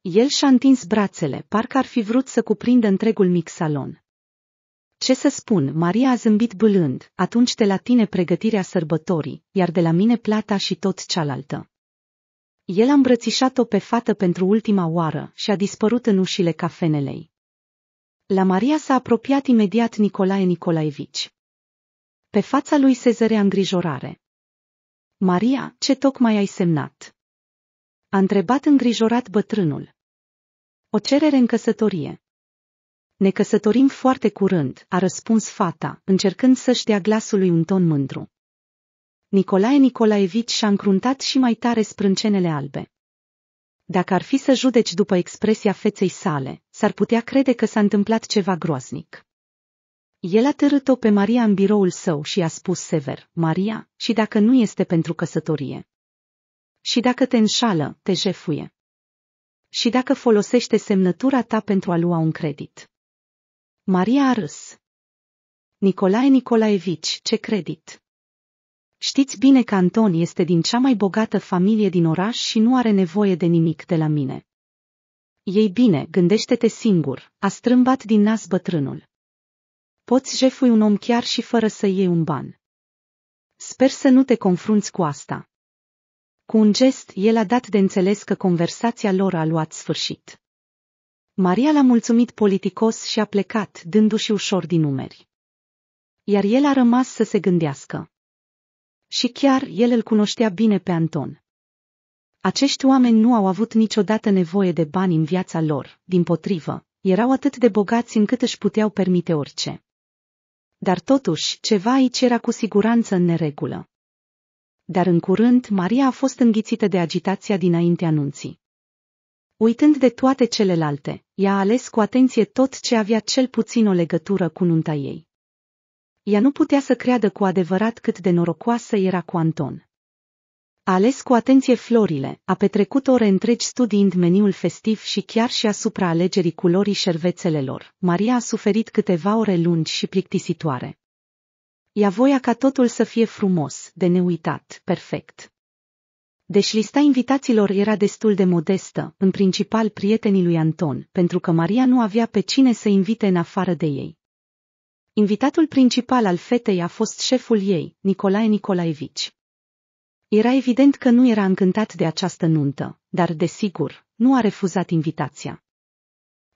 El și-a întins brațele, parcă ar fi vrut să cuprindă întregul mic salon. Ce să spun, Maria a zâmbit bâlând, atunci de la tine pregătirea sărbătorii, iar de la mine plata și tot cealaltă. El a îmbrățișat-o pe fată pentru ultima oară și a dispărut în ușile cafenelei. La Maria s-a apropiat imediat Nicolae Nicolaevici. Pe fața lui se zărea îngrijorare. Maria, ce tocmai ai semnat? A întrebat îngrijorat bătrânul. O cerere în căsătorie. Ne căsătorim foarte curând, a răspuns fata, încercând să-și dea glasului un ton mândru. Nicolae Nicolaevici și-a încruntat și mai tare sprâncenele albe. Dacă ar fi să judeci după expresia feței sale, s-ar putea crede că s-a întâmplat ceva groaznic. El a târât-o pe Maria în biroul său și a spus sever, Maria, și dacă nu este pentru căsătorie? Și dacă te înșală, te jefuie? Și dacă folosește semnătura ta pentru a lua un credit? Maria a râs. Nicolae Nicolaevici, ce credit! Știți bine că Anton este din cea mai bogată familie din oraș și nu are nevoie de nimic de la mine. Ei bine, gândește-te singur, a strâmbat din nas bătrânul. Poți jefui un om chiar și fără să iei un ban. Sper să nu te confrunți cu asta. Cu un gest, el a dat de înțeles că conversația lor a luat sfârșit. Maria l-a mulțumit politicos și a plecat, dându-și ușor din numeri. Iar el a rămas să se gândească. Și chiar el îl cunoștea bine pe Anton. Acești oameni nu au avut niciodată nevoie de bani în viața lor, din potrivă, erau atât de bogați încât își puteau permite orice. Dar totuși, ceva aici era cu siguranță în neregulă. Dar în curând, Maria a fost înghițită de agitația dinainte anunții. Uitând de toate celelalte, ea a ales cu atenție tot ce avea cel puțin o legătură cu nunta ei. Ea nu putea să creadă cu adevărat cât de norocoasă era cu Anton. A ales cu atenție florile, a petrecut ore întregi studiind meniul festiv și chiar și asupra alegerii culorii șervețelelor. Maria a suferit câteva ore lungi și plictisitoare. Ea voia ca totul să fie frumos, de neuitat, perfect. Deși lista invitaților era destul de modestă, în principal prietenii lui Anton, pentru că Maria nu avea pe cine să invite în afară de ei. Invitatul principal al fetei a fost șeful ei, Nicolae Nicolaevici. Era evident că nu era încântat de această nuntă, dar, desigur, nu a refuzat invitația.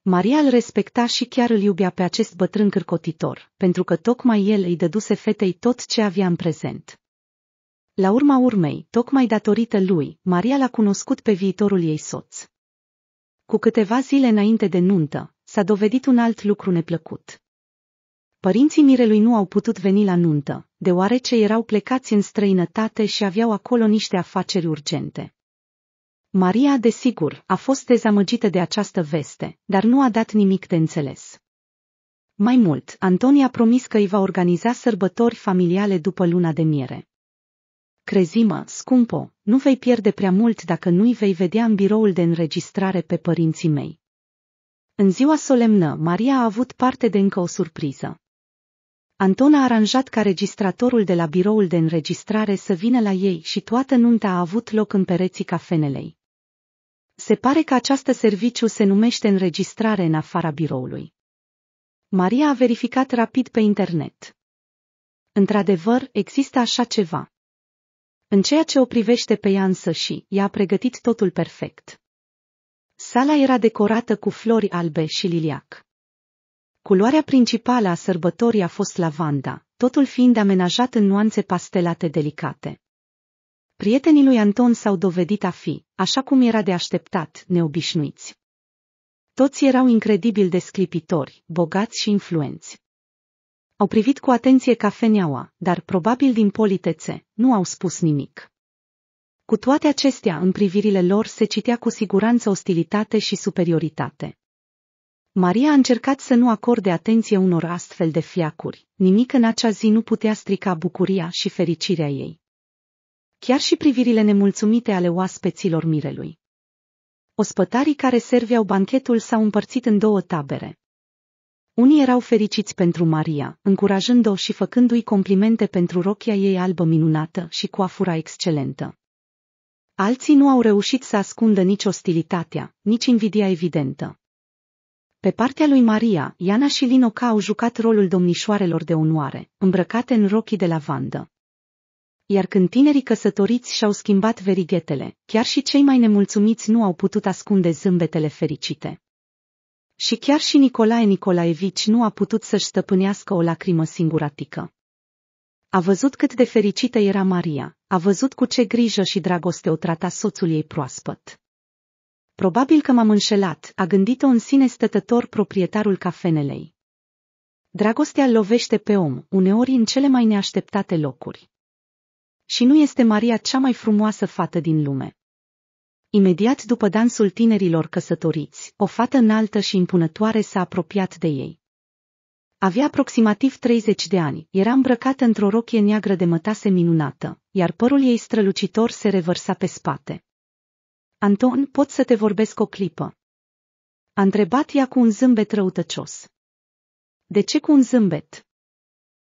Maria îl respecta și chiar îl iubea pe acest bătrân cârcotitor, pentru că tocmai el îi dăduse fetei tot ce avea în prezent. La urma urmei, tocmai datorită lui, Maria l-a cunoscut pe viitorul ei soț. Cu câteva zile înainte de nuntă, s-a dovedit un alt lucru neplăcut. Părinții Mirelui nu au putut veni la nuntă, deoarece erau plecați în străinătate și aveau acolo niște afaceri urgente. Maria, desigur, a fost dezamăgită de această veste, dar nu a dat nimic de înțeles. Mai mult, Antonia a promis că îi va organiza sărbători familiale după luna de miere. Crezimă, scumpo, nu vei pierde prea mult dacă nu-i vei vedea în biroul de înregistrare pe părinții mei. În ziua solemnă, Maria a avut parte de încă o surpriză. Anton a aranjat ca registratorul de la biroul de înregistrare să vină la ei și toată nunta a avut loc în pereții cafenelei. Se pare că această serviciu se numește înregistrare în afara biroului. Maria a verificat rapid pe internet. Într-adevăr, există așa ceva. În ceea ce o privește pe ea însă și, ea a pregătit totul perfect. Sala era decorată cu flori albe și liliac. Culoarea principală a sărbătorii a fost lavanda, totul fiind amenajat în nuanțe pastelate delicate. Prietenii lui Anton s-au dovedit a fi, așa cum era de așteptat, neobișnuiți. Toți erau incredibil de sclipitori, bogați și influenți. Au privit cu atenție cafeneaua, dar probabil din politețe, nu au spus nimic. Cu toate acestea, în privirile lor se citea cu siguranță ostilitate și superioritate. Maria a încercat să nu acorde atenție unor astfel de fiacuri, nimic în acea zi nu putea strica bucuria și fericirea ei. Chiar și privirile nemulțumite ale oaspeților mirelui. Ospătarii care serveau banchetul s-au împărțit în două tabere. Unii erau fericiți pentru Maria, încurajând-o și făcându-i complimente pentru rochia ei albă minunată și coafura excelentă. Alții nu au reușit să ascundă nici ostilitatea, nici invidia evidentă. Pe partea lui Maria, Iana și Linoca au jucat rolul domnișoarelor de onoare, îmbrăcate în rochii de lavandă. Iar când tinerii căsătoriți și-au schimbat verighetele, chiar și cei mai nemulțumiți nu au putut ascunde zâmbetele fericite. Și chiar și Nicolae Nicolaevici nu a putut să-și stăpânească o lacrimă singuratică. A văzut cât de fericită era Maria, a văzut cu ce grijă și dragoste o trata soțul ei proaspăt. Probabil că m-am înșelat, a gândit-o în sine stătător proprietarul cafenelei. Dragostea lovește pe om, uneori în cele mai neașteptate locuri. Și nu este Maria cea mai frumoasă fată din lume. Imediat după dansul tinerilor căsătoriți, o fată înaltă și impunătoare s-a apropiat de ei. Avea aproximativ 30 de ani, era îmbrăcată într-o rochie neagră de mătase minunată, iar părul ei strălucitor se revărsa pe spate. Anton, pot să te vorbesc o clipă? A întrebat ea cu un zâmbet răutăcios. De ce cu un zâmbet?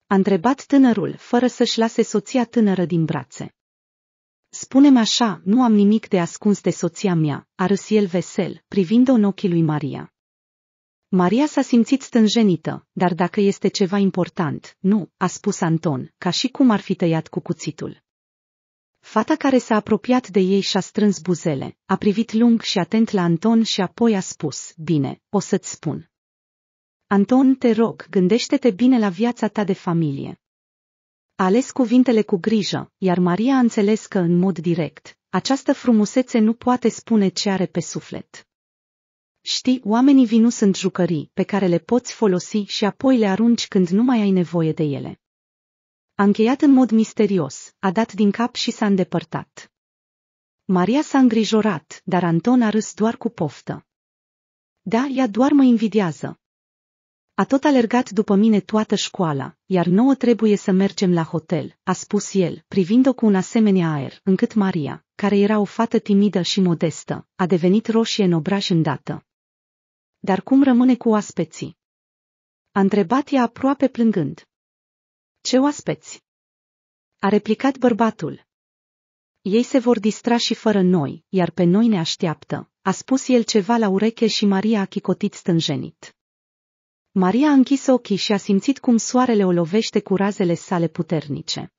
A întrebat tânărul, fără să-și lase soția tânără din brațe. Spune-mi așa, nu am nimic de ascuns de soția mea, a râs el vesel, privind-o în ochii lui Maria. Maria s-a simțit stânjenită, dar dacă este ceva important, nu, a spus Anton, ca și cum ar fi tăiat cu cuțitul. Fata care s-a apropiat de ei și-a strâns buzele, a privit lung și atent la Anton și apoi a spus, bine, o să-ți spun. Anton, te rog, gândește-te bine la viața ta de familie. A ales cuvintele cu grijă, iar Maria a înțeles că, în mod direct, această frumusețe nu poate spune ce are pe suflet. Știi, oamenii vinu sunt jucării pe care le poți folosi și apoi le arunci când nu mai ai nevoie de ele. A încheiat în mod misterios, a dat din cap și s-a îndepărtat. Maria s-a îngrijorat, dar Anton a râs doar cu poftă. Da, ea doar mă invidiază. A tot alergat după mine toată școala, iar nouă trebuie să mergem la hotel, a spus el, privind-o cu un asemenea aer, încât Maria, care era o fată timidă și modestă, a devenit roșie în obraș îndată. Dar cum rămâne cu aspeții? A întrebat ea aproape plângând. Ce oaspeți? A replicat bărbatul. Ei se vor distra și fără noi, iar pe noi ne așteaptă, a spus el ceva la ureche și Maria a chicotit stânjenit. Maria a închis ochii și a simțit cum soarele o lovește cu razele sale puternice.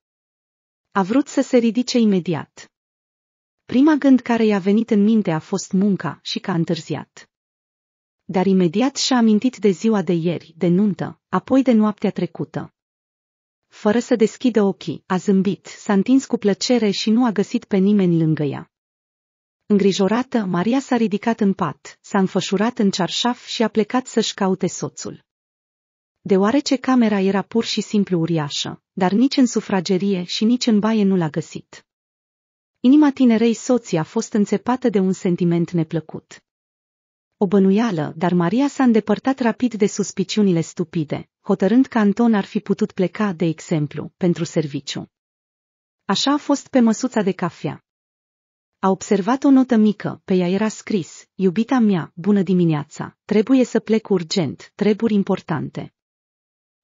A vrut să se ridice imediat. Prima gând care i-a venit în minte a fost munca și că a întârziat. Dar imediat și-a amintit de ziua de ieri, de nuntă, apoi de noaptea trecută fără să deschidă ochii, a zâmbit, s-a întins cu plăcere și nu a găsit pe nimeni lângă ea. Îngrijorată, Maria s-a ridicat în pat, s-a înfășurat în cearșaf și a plecat să-și caute soțul. Deoarece camera era pur și simplu uriașă, dar nici în sufragerie și nici în baie nu l-a găsit. Inima tinerei soții a fost înțepată de un sentiment neplăcut. O bănuială, dar Maria s-a îndepărtat rapid de suspiciunile stupide, hotărând că Anton ar fi putut pleca, de exemplu, pentru serviciu. Așa a fost pe măsuța de cafea. A observat o notă mică, pe ea era scris, iubita mea, bună dimineața, trebuie să plec urgent, treburi importante.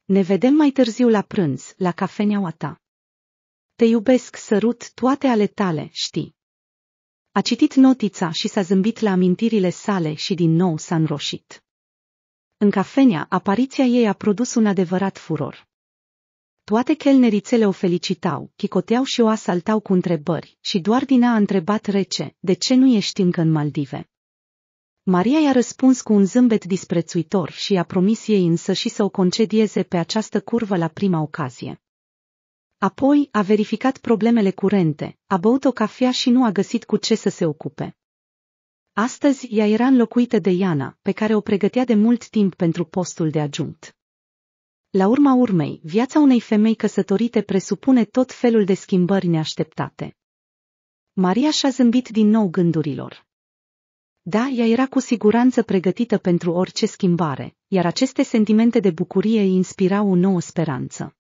Ne vedem mai târziu la prânz, la cafeneaua ta. Te iubesc, sărut, toate ale tale, știi. A citit notița și s-a zâmbit la amintirile sale și din nou s-a înroșit. În cafenea, apariția ei a produs un adevărat furor. Toate chelnerițele o felicitau, chicoteau și o asaltau cu întrebări și doar din a întrebat rece, de ce nu ești încă în Maldive? Maria i-a răspuns cu un zâmbet disprețuitor și i-a promis ei însă și să o concedieze pe această curvă la prima ocazie. Apoi a verificat problemele curente, a băut o cafea și nu a găsit cu ce să se ocupe. Astăzi ea era înlocuită de Iana, pe care o pregătea de mult timp pentru postul de adjunct. La urma urmei, viața unei femei căsătorite presupune tot felul de schimbări neașteptate. Maria și-a zâmbit din nou gândurilor. Da, ea era cu siguranță pregătită pentru orice schimbare, iar aceste sentimente de bucurie îi inspirau o nouă speranță.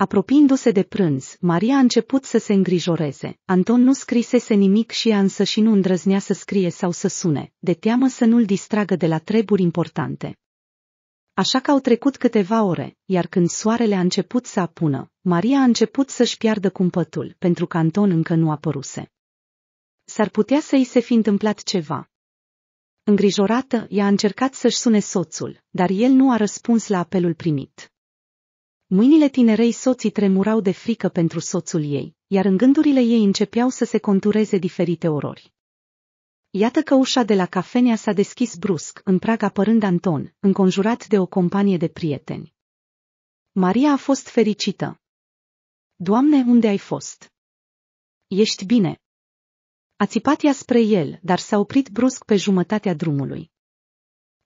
Apropiindu-se de prânz, Maria a început să se îngrijoreze. Anton nu scrisese nimic și ea însă și nu îndrăznea să scrie sau să sune, de teamă să nu-l distragă de la treburi importante. Așa că au trecut câteva ore, iar când soarele a început să apună, Maria a început să-și piardă cumpătul, pentru că Anton încă nu apăruse. S-ar putea să i se fi întâmplat ceva. Îngrijorată, ea a încercat să-și sune soțul, dar el nu a răspuns la apelul primit. Mâinile tinerei soții tremurau de frică pentru soțul ei, iar în gândurile ei începeau să se contureze diferite orori. Iată că ușa de la cafenea s-a deschis brusc, în prag apărând Anton, înconjurat de o companie de prieteni. Maria a fost fericită. Doamne, unde ai fost? Ești bine. A țipat ea spre el, dar s-a oprit brusc pe jumătatea drumului.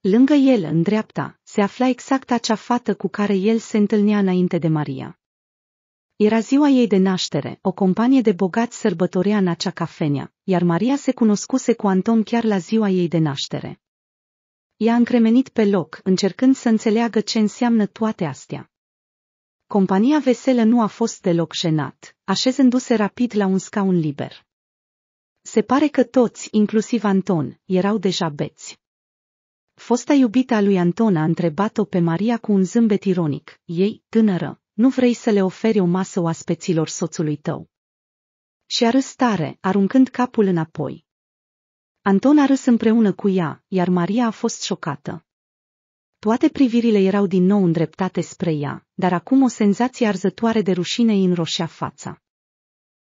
Lângă el, în dreapta, se afla exact acea fată cu care el se întâlnea înainte de Maria. Era ziua ei de naștere, o companie de bogați sărbătorea în acea cafenea, iar Maria se cunoscuse cu Anton chiar la ziua ei de naștere. Ea a încremenit pe loc, încercând să înțeleagă ce înseamnă toate astea. Compania veselă nu a fost deloc jenat, așezându-se rapid la un scaun liber. Se pare că toți, inclusiv Anton, erau deja beți. Fosta iubită a lui Anton a întrebat-o pe Maria cu un zâmbet ironic. Ei, tânără, nu vrei să le oferi o masă oaspeților soțului tău? Și a râs tare, aruncând capul înapoi. Anton a râs împreună cu ea, iar Maria a fost șocată. Toate privirile erau din nou îndreptate spre ea, dar acum o senzație arzătoare de rușine îi înroșea fața.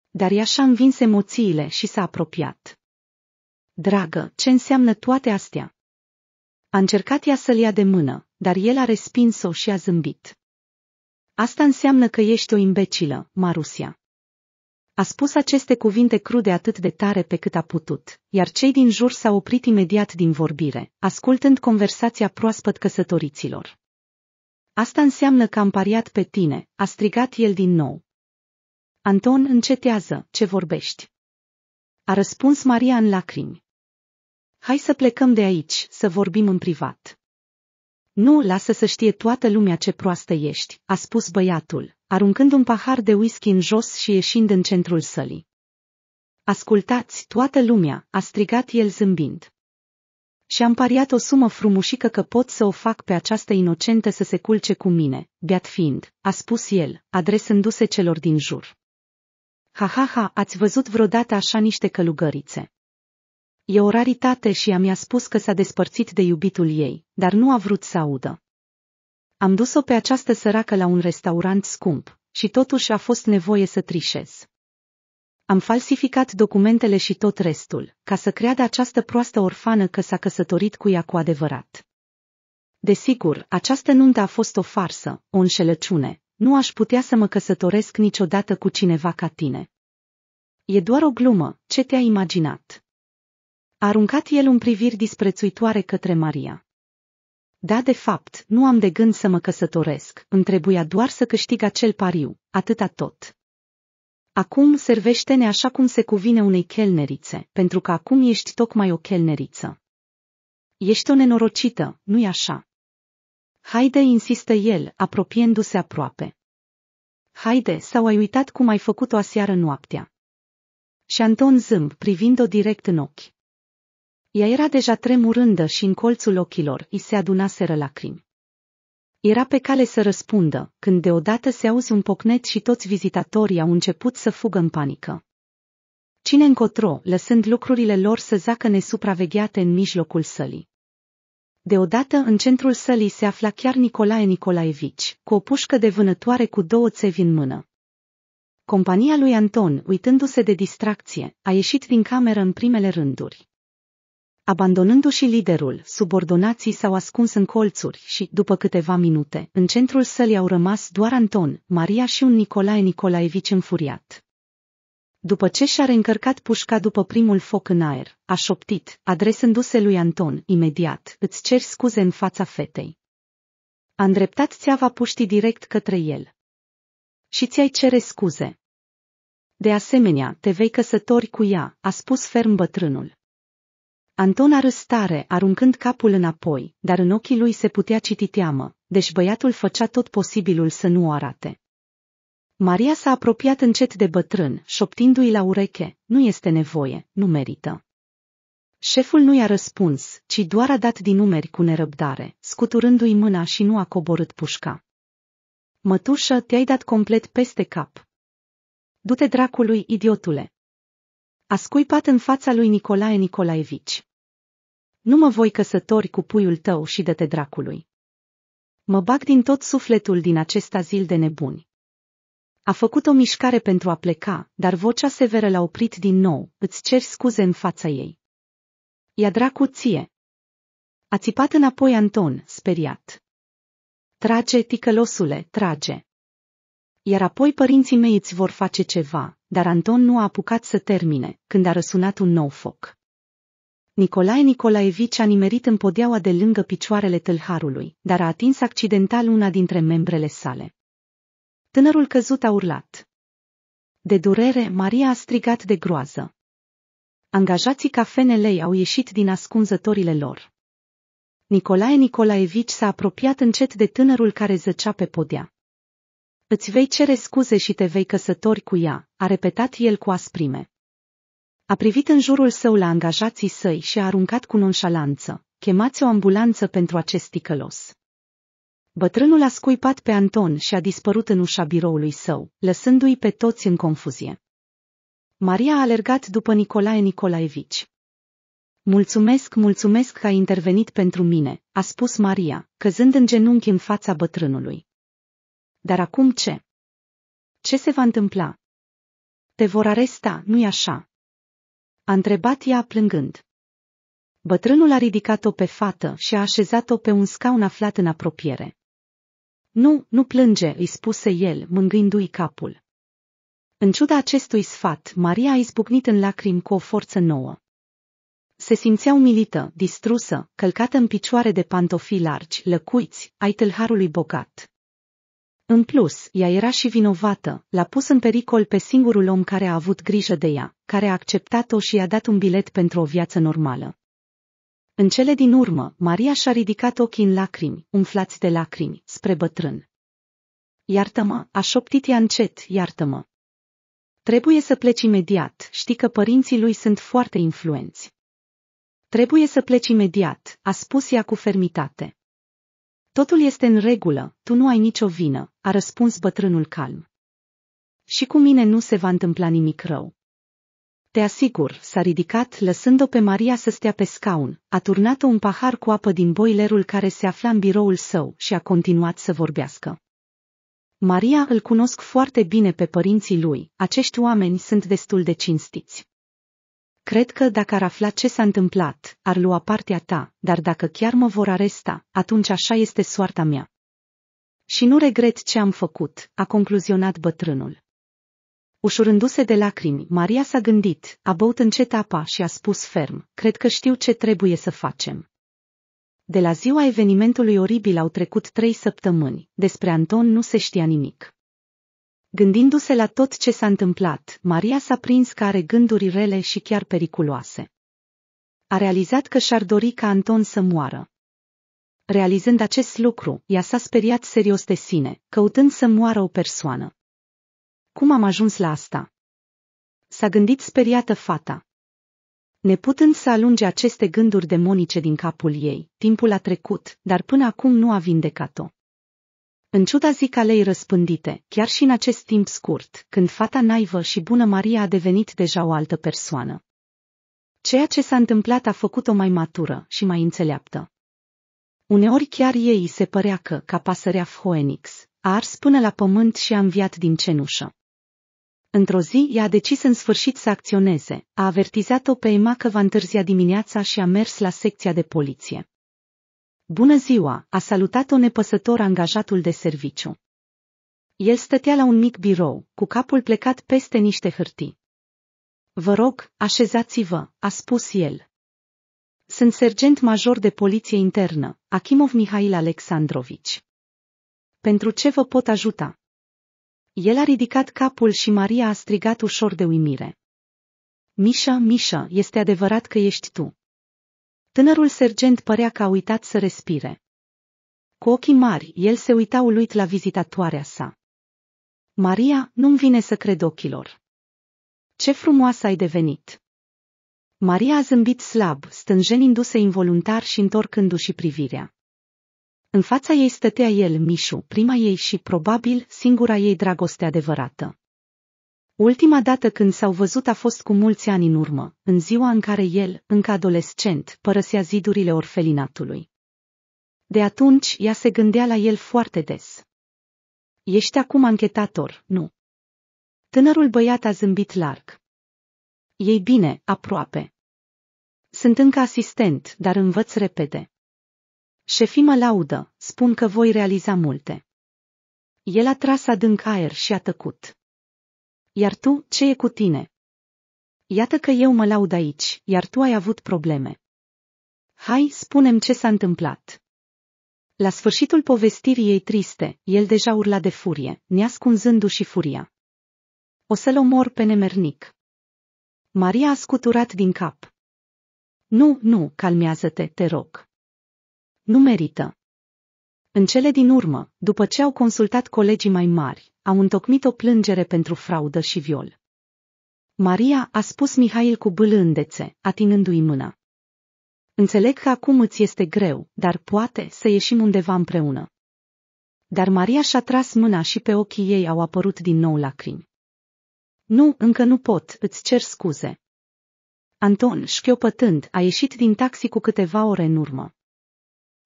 Dar ea și-a învins emoțiile și s-a apropiat. Dragă, ce înseamnă toate astea? A încercat ea să-l ia de mână, dar el a respins-o și a zâmbit. Asta înseamnă că ești o imbecilă, Marusia. A spus aceste cuvinte crude atât de tare pe cât a putut, iar cei din jur s-au oprit imediat din vorbire, ascultând conversația proaspăt căsătoriților. Asta înseamnă că am pariat pe tine, a strigat el din nou. Anton, încetează, ce vorbești? A răspuns Maria în lacrimi. Hai să plecăm de aici, să vorbim în privat. Nu, lasă să știe toată lumea ce proastă ești, a spus băiatul, aruncând un pahar de whisky în jos și ieșind în centrul sălii. Ascultați, toată lumea, a strigat el zâmbind. Și am pariat o sumă frumușică că pot să o fac pe această inocentă să se culce cu mine, beat fiind, a spus el, adresându-se celor din jur. Ha ha ha, ați văzut vreodată așa niște călugărițe. E o raritate și ea mi-a spus că s-a despărțit de iubitul ei, dar nu a vrut să audă. Am dus-o pe această săracă la un restaurant scump și totuși a fost nevoie să trișez. Am falsificat documentele și tot restul, ca să creadă această proastă orfană că s-a căsătorit cu ea cu adevărat. Desigur, această nuntă a fost o farsă, o înșelăciune. Nu aș putea să mă căsătoresc niciodată cu cineva ca tine. E doar o glumă, ce te-ai imaginat? A aruncat el un priviri disprețuitoare către Maria. Da, de fapt, nu am de gând să mă căsătoresc, îmi trebuia doar să câștig acel pariu, atâta tot. Acum servește-ne așa cum se cuvine unei chelnerițe, pentru că acum ești tocmai o chelneriță. Ești o nenorocită, nu-i așa? Haide, insistă el, apropiindu-se aproape. Haide, sau ai uitat cum ai făcut-o aseară noaptea. Și Anton zâmb, privind-o direct în ochi. Ea era deja tremurândă și în colțul ochilor îi se adunaseră lacrimi. Era pe cale să răspundă, când deodată se auzi un pocnet și toți vizitatorii au început să fugă în panică. Cine încotro, lăsând lucrurile lor să zacă nesupravegheate în mijlocul sălii. Deodată în centrul sălii se afla chiar Nicolae Nicolaevici, cu o pușcă de vânătoare cu două țevi în mână. Compania lui Anton, uitându-se de distracție, a ieșit din cameră în primele rânduri abandonându-și liderul, subordonații s-au ascuns în colțuri și, după câteva minute, în centrul sălii au rămas doar Anton, Maria și un Nicolae Nicolaevici înfuriat. După ce și-a reîncărcat pușca după primul foc în aer, a șoptit, adresându-se lui Anton, imediat, îți ceri scuze în fața fetei. A îndreptat țeava puștii direct către el. Și ți-ai cere scuze. De asemenea, te vei căsători cu ea, a spus ferm bătrânul. Anton a râs tare, aruncând capul înapoi, dar în ochii lui se putea citi teamă, deci băiatul făcea tot posibilul să nu o arate. Maria s-a apropiat încet de bătrân, șoptindu-i la ureche, nu este nevoie, nu merită. Șeful nu i-a răspuns, ci doar a dat din numeri cu nerăbdare, scuturându-i mâna și nu a coborât pușca. Mătușă, te-ai dat complet peste cap. Du-te dracului, idiotule, a scuipat în fața lui Nicolae Nicolaevici. Nu mă voi căsători cu puiul tău și de te dracului. Mă bag din tot sufletul din acest zil de nebuni. A făcut o mișcare pentru a pleca, dar vocea severă l-a oprit din nou, îți ceri scuze în fața ei. Ia dracu ție! A țipat înapoi Anton, speriat. Trage, ticălosule, trage! iar apoi părinții mei îți vor face ceva, dar Anton nu a apucat să termine, când a răsunat un nou foc. Nicolae Nicolaevici a nimerit în podeaua de lângă picioarele tâlharului, dar a atins accidental una dintre membrele sale. Tânărul căzut a urlat. De durere, Maria a strigat de groază. Angajații cafenelei au ieșit din ascunzătorile lor. Nicolae Nicolaevici s-a apropiat încet de tânărul care zăcea pe podea. Îți vei cere scuze și te vei căsători cu ea, a repetat el cu asprime. A privit în jurul său la angajații săi și a aruncat cu nonșalanță, chemați o ambulanță pentru acest ticălos. Bătrânul a scuipat pe Anton și a dispărut în ușa biroului său, lăsându-i pe toți în confuzie. Maria a alergat după Nicolae Nicolaevici. Mulțumesc, mulțumesc că ai intervenit pentru mine, a spus Maria, căzând în genunchi în fața bătrânului. Dar acum ce? Ce se va întâmpla? Te vor aresta, nu-i așa? A întrebat ea plângând. Bătrânul a ridicat-o pe fată și a așezat-o pe un scaun aflat în apropiere. Nu, nu plânge, îi spuse el, mângându i capul. În ciuda acestui sfat, Maria a izbucnit în lacrimi cu o forță nouă. Se simțea umilită, distrusă, călcată în picioare de pantofi largi, lăcuiți, ai tâlharului bogat. În plus, ea era și vinovată, l-a pus în pericol pe singurul om care a avut grijă de ea, care a acceptat-o și i-a dat un bilet pentru o viață normală. În cele din urmă, Maria și-a ridicat ochii în lacrimi, umflați de lacrimi, spre bătrân. Iartă-mă, a șoptit ea încet, iartă-mă. Trebuie să pleci imediat, știi că părinții lui sunt foarte influenți. Trebuie să pleci imediat, a spus ea cu fermitate. Totul este în regulă, tu nu ai nicio vină, a răspuns bătrânul calm. Și cu mine nu se va întâmpla nimic rău. Te asigur, s-a ridicat, lăsând-o pe Maria să stea pe scaun, a turnat-o un pahar cu apă din boilerul care se afla în biroul său și a continuat să vorbească. Maria îl cunosc foarte bine pe părinții lui, acești oameni sunt destul de cinstiți. Cred că dacă ar afla ce s-a întâmplat, ar lua partea ta, dar dacă chiar mă vor aresta, atunci așa este soarta mea. Și nu regret ce am făcut, a concluzionat bătrânul. Ușurându-se de lacrimi, Maria s-a gândit, a băut încet apa și a spus ferm, cred că știu ce trebuie să facem. De la ziua evenimentului oribil au trecut trei săptămâni, despre Anton nu se știa nimic. Gândindu-se la tot ce s-a întâmplat, Maria s-a prins că are gânduri rele și chiar periculoase. A realizat că și-ar dori ca Anton să moară. Realizând acest lucru, ea s-a speriat serios de sine, căutând să moară o persoană. Cum am ajuns la asta? S-a gândit speriată fata. Neputând să alunge aceste gânduri demonice din capul ei, timpul a trecut, dar până acum nu a vindecat-o. În ciuda zicalei răspândite, chiar și în acest timp scurt, când fata naivă și bună Maria a devenit deja o altă persoană. Ceea ce s-a întâmplat a făcut-o mai matură și mai înțeleaptă. Uneori chiar ei se părea că, ca pasărea Phoenix, a ars până la pământ și a înviat din cenușă. Într-o zi, ea a decis în sfârșit să acționeze, a avertizat-o pe Emma că va întârzia dimineața și a mers la secția de poliție. Bună ziua, a salutat-o nepăsător angajatul de serviciu. El stătea la un mic birou, cu capul plecat peste niște hârtii. Vă rog, așezați-vă, a spus el. Sunt sergent major de poliție internă, Akimov Mihail Alexandrovici. Pentru ce vă pot ajuta? El a ridicat capul și Maria a strigat ușor de uimire. Mișa, Mișa, este adevărat că ești tu. Tânărul sergent părea că a uitat să respire. Cu ochii mari, el se uita uluit la vizitatoarea sa. Maria, nu-mi vine să cred ochilor. Ce frumoasă ai devenit! Maria a zâmbit slab, stânjenindu-se involuntar și întorcându-și privirea. În fața ei stătea el, Mișu, prima ei și, probabil, singura ei dragoste adevărată. Ultima dată când s-au văzut a fost cu mulți ani în urmă, în ziua în care el, încă adolescent, părăsea zidurile orfelinatului. De atunci ea se gândea la el foarte des. Ești acum anchetator, nu? Tânărul băiat a zâmbit larg. Ei bine, aproape. Sunt încă asistent, dar învăț repede. Șefii mă laudă, spun că voi realiza multe. El a tras adânc aer și a tăcut. Iar tu, ce e cu tine? Iată că eu mă laud aici, iar tu ai avut probleme. Hai, spunem ce s-a întâmplat. La sfârșitul povestirii ei triste, el deja urla de furie, neascunzându-și furia. O să-l omor pe nemernic. Maria a scuturat din cap. Nu, nu, calmează-te, te rog. Nu merită. În cele din urmă, după ce au consultat colegii mai mari, au întocmit o plângere pentru fraudă și viol. Maria a spus Mihail cu bâlândețe, atinându i mâna. Înțeleg că acum îți este greu, dar poate să ieșim undeva împreună. Dar Maria și-a tras mâna și pe ochii ei au apărut din nou lacrimi. Nu, încă nu pot, îți cer scuze. Anton, șchiopătând, a ieșit din taxi cu câteva ore în urmă.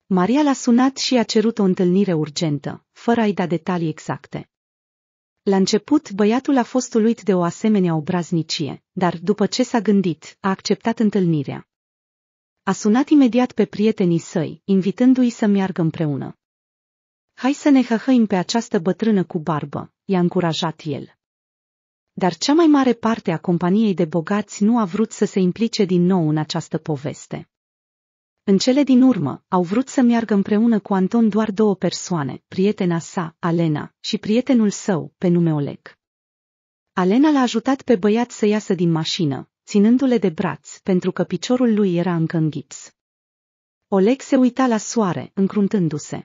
Maria l-a sunat și a cerut o întâlnire urgentă, fără a-i da detalii exacte. La început, băiatul a fost uluit de o asemenea obraznicie, dar, după ce s-a gândit, a acceptat întâlnirea. A sunat imediat pe prietenii săi, invitându-i să meargă împreună. Hai să ne hăhăim pe această bătrână cu barbă, i-a încurajat el. Dar cea mai mare parte a companiei de bogați nu a vrut să se implice din nou în această poveste. În cele din urmă, au vrut să meargă împreună cu Anton doar două persoane, prietena sa, Alena, și prietenul său, pe nume Oleg. Alena l-a ajutat pe băiat să iasă din mașină, ținându-le de braț, pentru că piciorul lui era încă în gips. Oleg se uita la soare, încruntându-se.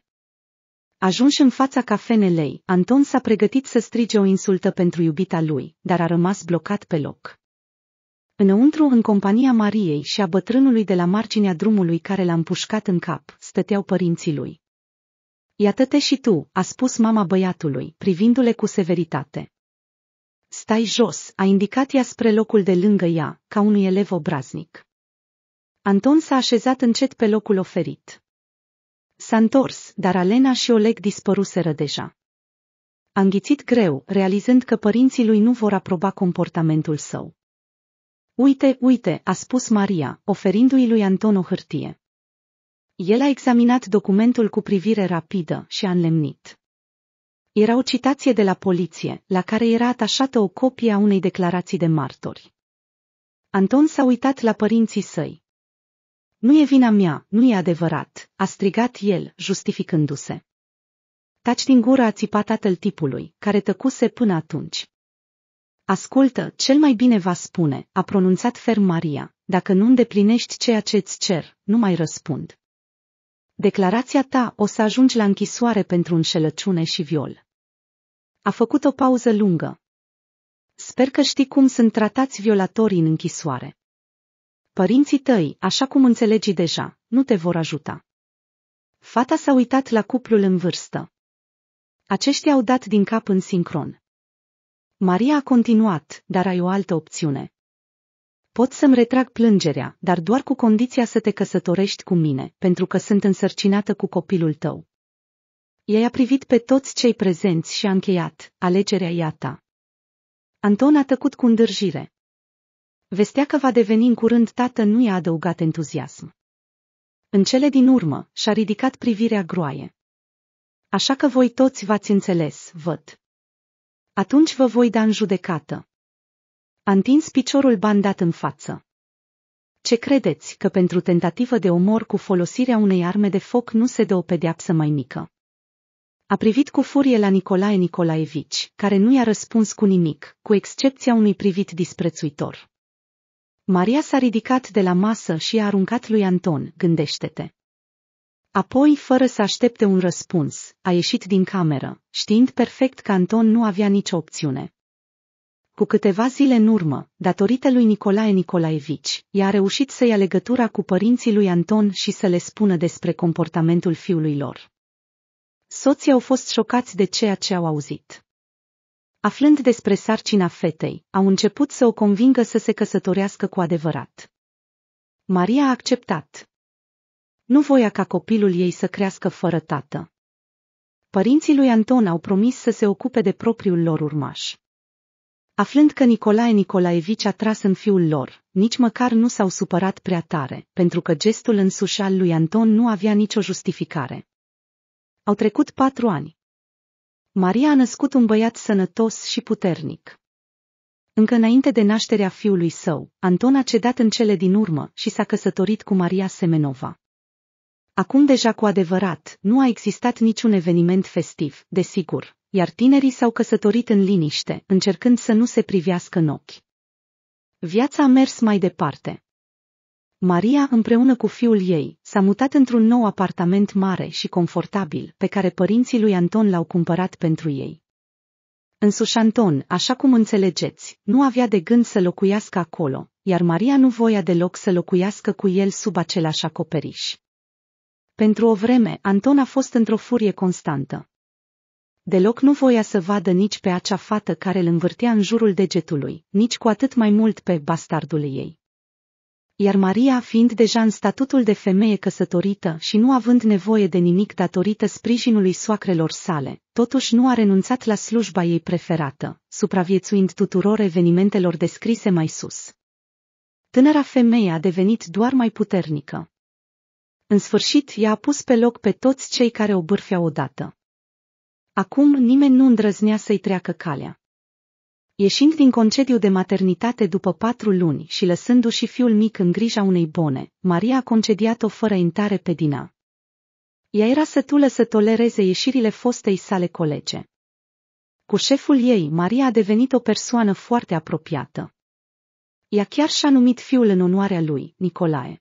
Ajuns în fața cafenelei, Anton s-a pregătit să strige o insultă pentru iubita lui, dar a rămas blocat pe loc. Înăuntru, în compania Mariei și a bătrânului de la marginea drumului care l-a împușcat în cap, stăteau părinții lui. Iată-te și tu, a spus mama băiatului, privindu-le cu severitate. Stai jos, a indicat ea spre locul de lângă ea, ca unui elev obraznic. Anton s-a așezat încet pe locul oferit. S-a întors, dar Alena și Oleg dispăruseră deja. A înghițit greu, realizând că părinții lui nu vor aproba comportamentul său. Uite, uite, a spus Maria, oferindu-i lui Anton o hârtie. El a examinat documentul cu privire rapidă și a înlemnit. Era o citație de la poliție, la care era atașată o copie a unei declarații de martori. Anton s-a uitat la părinții săi. Nu e vina mea, nu e adevărat, a strigat el, justificându-se. Taci din gură a țipat tatăl tipului, care tăcuse până atunci. Ascultă, cel mai bine va spune, a pronunțat ferm Maria, dacă nu îndeplinești ceea ce îți cer, nu mai răspund. Declarația ta o să ajungi la închisoare pentru înșelăciune și viol. A făcut o pauză lungă. Sper că știi cum sunt tratați violatorii în închisoare. Părinții tăi, așa cum înțelegi deja, nu te vor ajuta. Fata s-a uitat la cuplul în vârstă. Aceștia au dat din cap în sincron. Maria a continuat, dar ai o altă opțiune. Pot să-mi retrag plângerea, dar doar cu condiția să te căsătorești cu mine, pentru că sunt însărcinată cu copilul tău. Ea i-a privit pe toți cei prezenți și a încheiat, alegerea e a ta. Anton a tăcut cu îndârjire. Vestea că va deveni în curând tată nu i-a adăugat entuziasm. În cele din urmă, și-a ridicat privirea groaie. Așa că voi toți v-ați înțeles, văd. Atunci vă voi da în judecată. A întins piciorul bandat în față. Ce credeți că pentru tentativă de omor cu folosirea unei arme de foc nu se dă o pedeapsă mai mică? A privit cu furie la Nicolae Nicolaevici, care nu i-a răspuns cu nimic, cu excepția unui privit disprețuitor. Maria s-a ridicat de la masă și a aruncat lui Anton, gândește-te. Apoi, fără să aștepte un răspuns, a ieșit din cameră, știind perfect că Anton nu avea nicio opțiune. Cu câteva zile în urmă, datorită lui Nicolae Nicolaevici, i-a reușit să ia legătura cu părinții lui Anton și să le spună despre comportamentul fiului lor. Soții au fost șocați de ceea ce au auzit. Aflând despre sarcina fetei, au început să o convingă să se căsătorească cu adevărat. Maria a acceptat, nu voia ca copilul ei să crească fără tată. Părinții lui Anton au promis să se ocupe de propriul lor urmaș. Aflând că Nicolae Nicolaevici a tras în fiul lor, nici măcar nu s-au supărat prea tare, pentru că gestul însuși al lui Anton nu avea nicio justificare. Au trecut patru ani. Maria a născut un băiat sănătos și puternic. Încă înainte de nașterea fiului său, Anton a cedat în cele din urmă și s-a căsătorit cu Maria Semenova. Acum deja cu adevărat, nu a existat niciun eveniment festiv, desigur, iar tinerii s-au căsătorit în liniște, încercând să nu se privească în ochi. Viața a mers mai departe. Maria, împreună cu fiul ei, s-a mutat într-un nou apartament mare și confortabil, pe care părinții lui Anton l-au cumpărat pentru ei. Însuși Anton, așa cum înțelegeți, nu avea de gând să locuiască acolo, iar Maria nu voia deloc să locuiască cu el sub același acoperiș. Pentru o vreme, Anton a fost într-o furie constantă. Deloc nu voia să vadă nici pe acea fată care îl învârtea în jurul degetului, nici cu atât mai mult pe bastardul ei. Iar Maria, fiind deja în statutul de femeie căsătorită și nu având nevoie de nimic datorită sprijinului soacrelor sale, totuși nu a renunțat la slujba ei preferată, supraviețuind tuturor evenimentelor descrise mai sus. Tânăra femeie a devenit doar mai puternică. În sfârșit i-a pus pe loc pe toți cei care o bârfeau odată. Acum nimeni nu îndrăznea să-i treacă calea. Ieșind din concediu de maternitate după patru luni și lăsându-și fiul mic în grija unei bone, Maria a concediat-o fără intare pe Dina. Ea era sătulă să tolereze ieșirile fostei sale colege. Cu șeful ei, Maria a devenit o persoană foarte apropiată. Ea chiar și-a numit fiul în onoarea lui, Nicolae.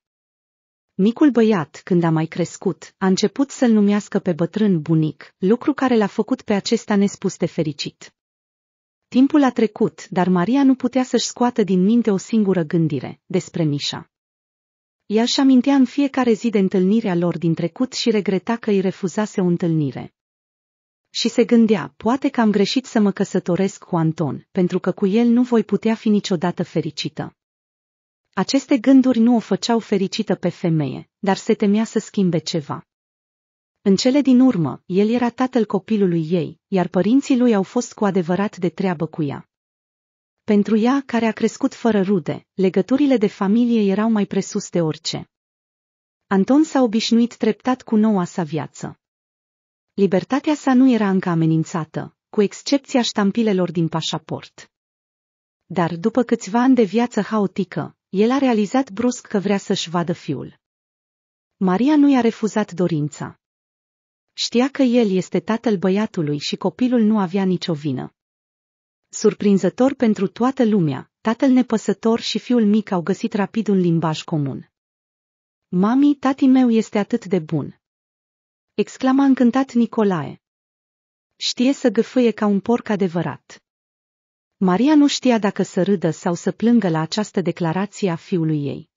Micul băiat, când a mai crescut, a început să-l numească pe bătrân bunic, lucru care l-a făcut pe acesta nespus de fericit. Timpul a trecut, dar Maria nu putea să-și scoată din minte o singură gândire, despre Mișa. Ea își amintea în fiecare zi de întâlnirea lor din trecut și regreta că îi refuzase o întâlnire. Și se gândea, poate că am greșit să mă căsătoresc cu Anton, pentru că cu el nu voi putea fi niciodată fericită. Aceste gânduri nu o făceau fericită pe femeie, dar se temea să schimbe ceva. În cele din urmă, el era tatăl copilului ei, iar părinții lui au fost cu adevărat de treabă cu ea. Pentru ea, care a crescut fără rude, legăturile de familie erau mai presus de orice. Anton s-a obișnuit treptat cu noua sa viață. Libertatea sa nu era încă amenințată, cu excepția ștampilelor din pașaport. Dar după câțiva ani de viață haotică, el a realizat brusc că vrea să-și vadă fiul. Maria nu i-a refuzat dorința. Știa că el este tatăl băiatului și copilul nu avea nicio vină. Surprinzător pentru toată lumea, tatăl nepăsător și fiul mic au găsit rapid un limbaj comun. Mami, tati meu este atât de bun! exclama încântat Nicolae. Știe să gâfâie ca un porc adevărat. Maria nu știa dacă să râdă sau să plângă la această declarație a fiului ei.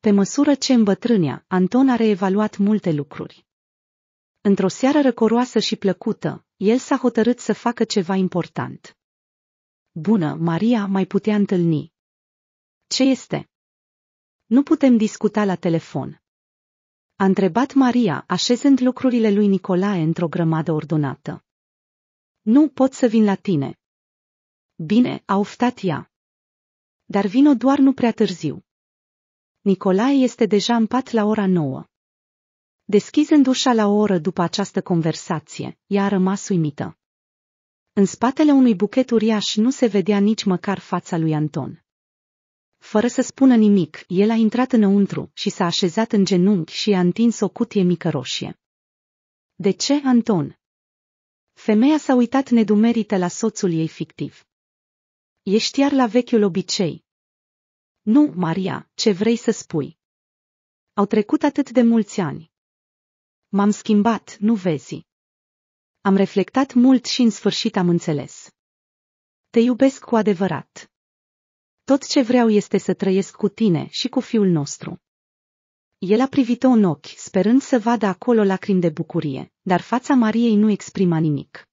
Pe măsură ce îmbătrânea, Anton a reevaluat multe lucruri. Într-o seară răcoroasă și plăcută, el s-a hotărât să facă ceva important. Bună, Maria mai putea întâlni. Ce este? Nu putem discuta la telefon. A întrebat Maria, așezând lucrurile lui Nicolae într-o grămadă ordonată. Nu pot să vin la tine, Bine, a oftat ea. Dar vino doar nu prea târziu. Nicolae este deja în pat la ora nouă. Deschizând ușa la o oră după această conversație, ea a rămas uimită. În spatele unui buchet uriaș nu se vedea nici măcar fața lui Anton. Fără să spună nimic, el a intrat înăuntru și s-a așezat în genunchi și a întins o cutie mică roșie. De ce, Anton? Femeia s-a uitat nedumerită la soțul ei fictiv ești iar la vechiul obicei. Nu, Maria, ce vrei să spui? Au trecut atât de mulți ani. M-am schimbat, nu vezi. Am reflectat mult și în sfârșit am înțeles. Te iubesc cu adevărat. Tot ce vreau este să trăiesc cu tine și cu fiul nostru. El a privit-o în ochi, sperând să vadă acolo lacrimi de bucurie, dar fața Mariei nu exprima nimic.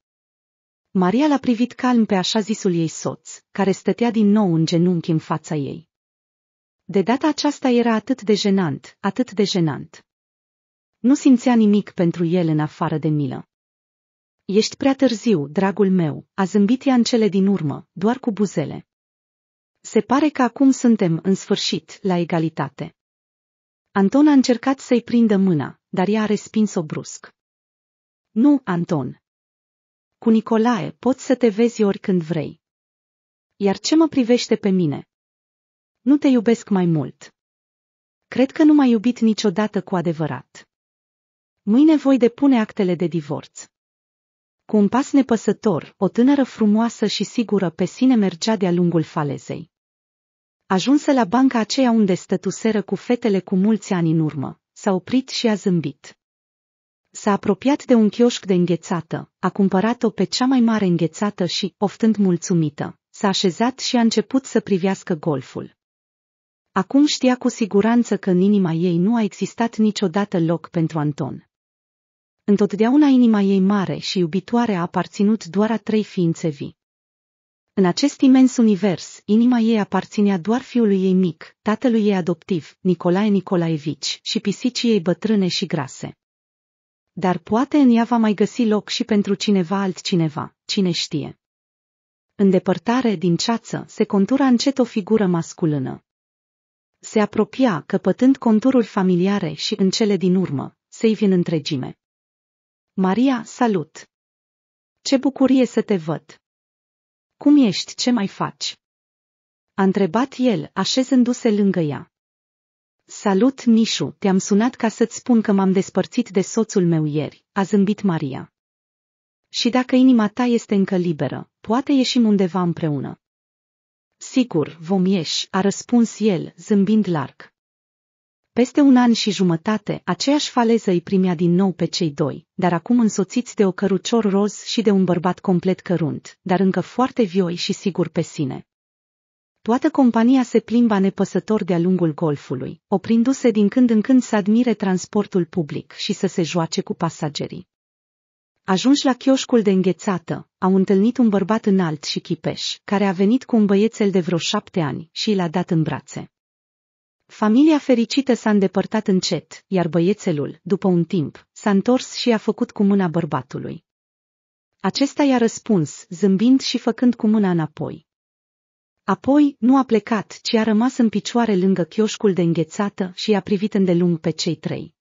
Maria l-a privit calm pe așa zisul ei soț, care stătea din nou în genunchi în fața ei. De data aceasta era atât de jenant, atât de jenant. Nu simțea nimic pentru el în afară de milă. Ești prea târziu, dragul meu, a zâmbit ea în cele din urmă, doar cu buzele. Se pare că acum suntem, în sfârșit, la egalitate. Anton a încercat să-i prindă mâna, dar ea a respins-o brusc. Nu, Anton, cu Nicolae poți să te vezi oricând vrei. Iar ce mă privește pe mine? Nu te iubesc mai mult. Cred că nu m-ai iubit niciodată cu adevărat. Mâine voi depune actele de divorț. Cu un pas nepăsător, o tânără frumoasă și sigură pe sine mergea de-a lungul falezei. Ajunsă la banca aceea unde stătuseră cu fetele cu mulți ani în urmă, s-a oprit și a zâmbit s-a apropiat de un chioșc de înghețată, a cumpărat-o pe cea mai mare înghețată și, oftând mulțumită, s-a așezat și a început să privească golful. Acum știa cu siguranță că în inima ei nu a existat niciodată loc pentru Anton. Întotdeauna inima ei mare și iubitoare a aparținut doar a trei ființe vii. În acest imens univers, inima ei aparținea doar fiului ei mic, tatălui ei adoptiv, Nicolae Nicolaevici, și pisicii ei bătrâne și grase. Dar poate în ea va mai găsi loc și pentru cineva altcineva, cine știe. În depărtare din ceață se contura încet o figură masculină. Se apropia, căpătând contururi familiare și în cele din urmă, să-i vin întregime. Maria, salut! Ce bucurie să te văd! Cum ești, ce mai faci? A întrebat el, așezându-se lângă ea. Salut, Mișu, te-am sunat ca să-ți spun că m-am despărțit de soțul meu ieri, a zâmbit Maria. Și dacă inima ta este încă liberă, poate ieșim undeva împreună. Sigur, vom ieși, a răspuns el, zâmbind larg. Peste un an și jumătate, aceeași faleză îi primea din nou pe cei doi, dar acum însoțiți de o cărucior roz și de un bărbat complet cărunt, dar încă foarte vioi și sigur pe sine. Toată compania se plimba nepăsător de-a lungul golfului, oprindu-se din când în când să admire transportul public și să se joace cu pasagerii. Ajunși la chioșcul de înghețată, au întâlnit un bărbat înalt și chipeș, care a venit cu un băiețel de vreo șapte ani și l-a dat în brațe. Familia fericită s-a îndepărtat încet, iar băiețelul, după un timp, s-a întors și a făcut cu mâna bărbatului. Acesta i-a răspuns, zâmbind și făcând cu mâna înapoi. Apoi, nu a plecat, ci a rămas în picioare lângă chioșcul de înghețată și i-a privit îndelung pe cei trei.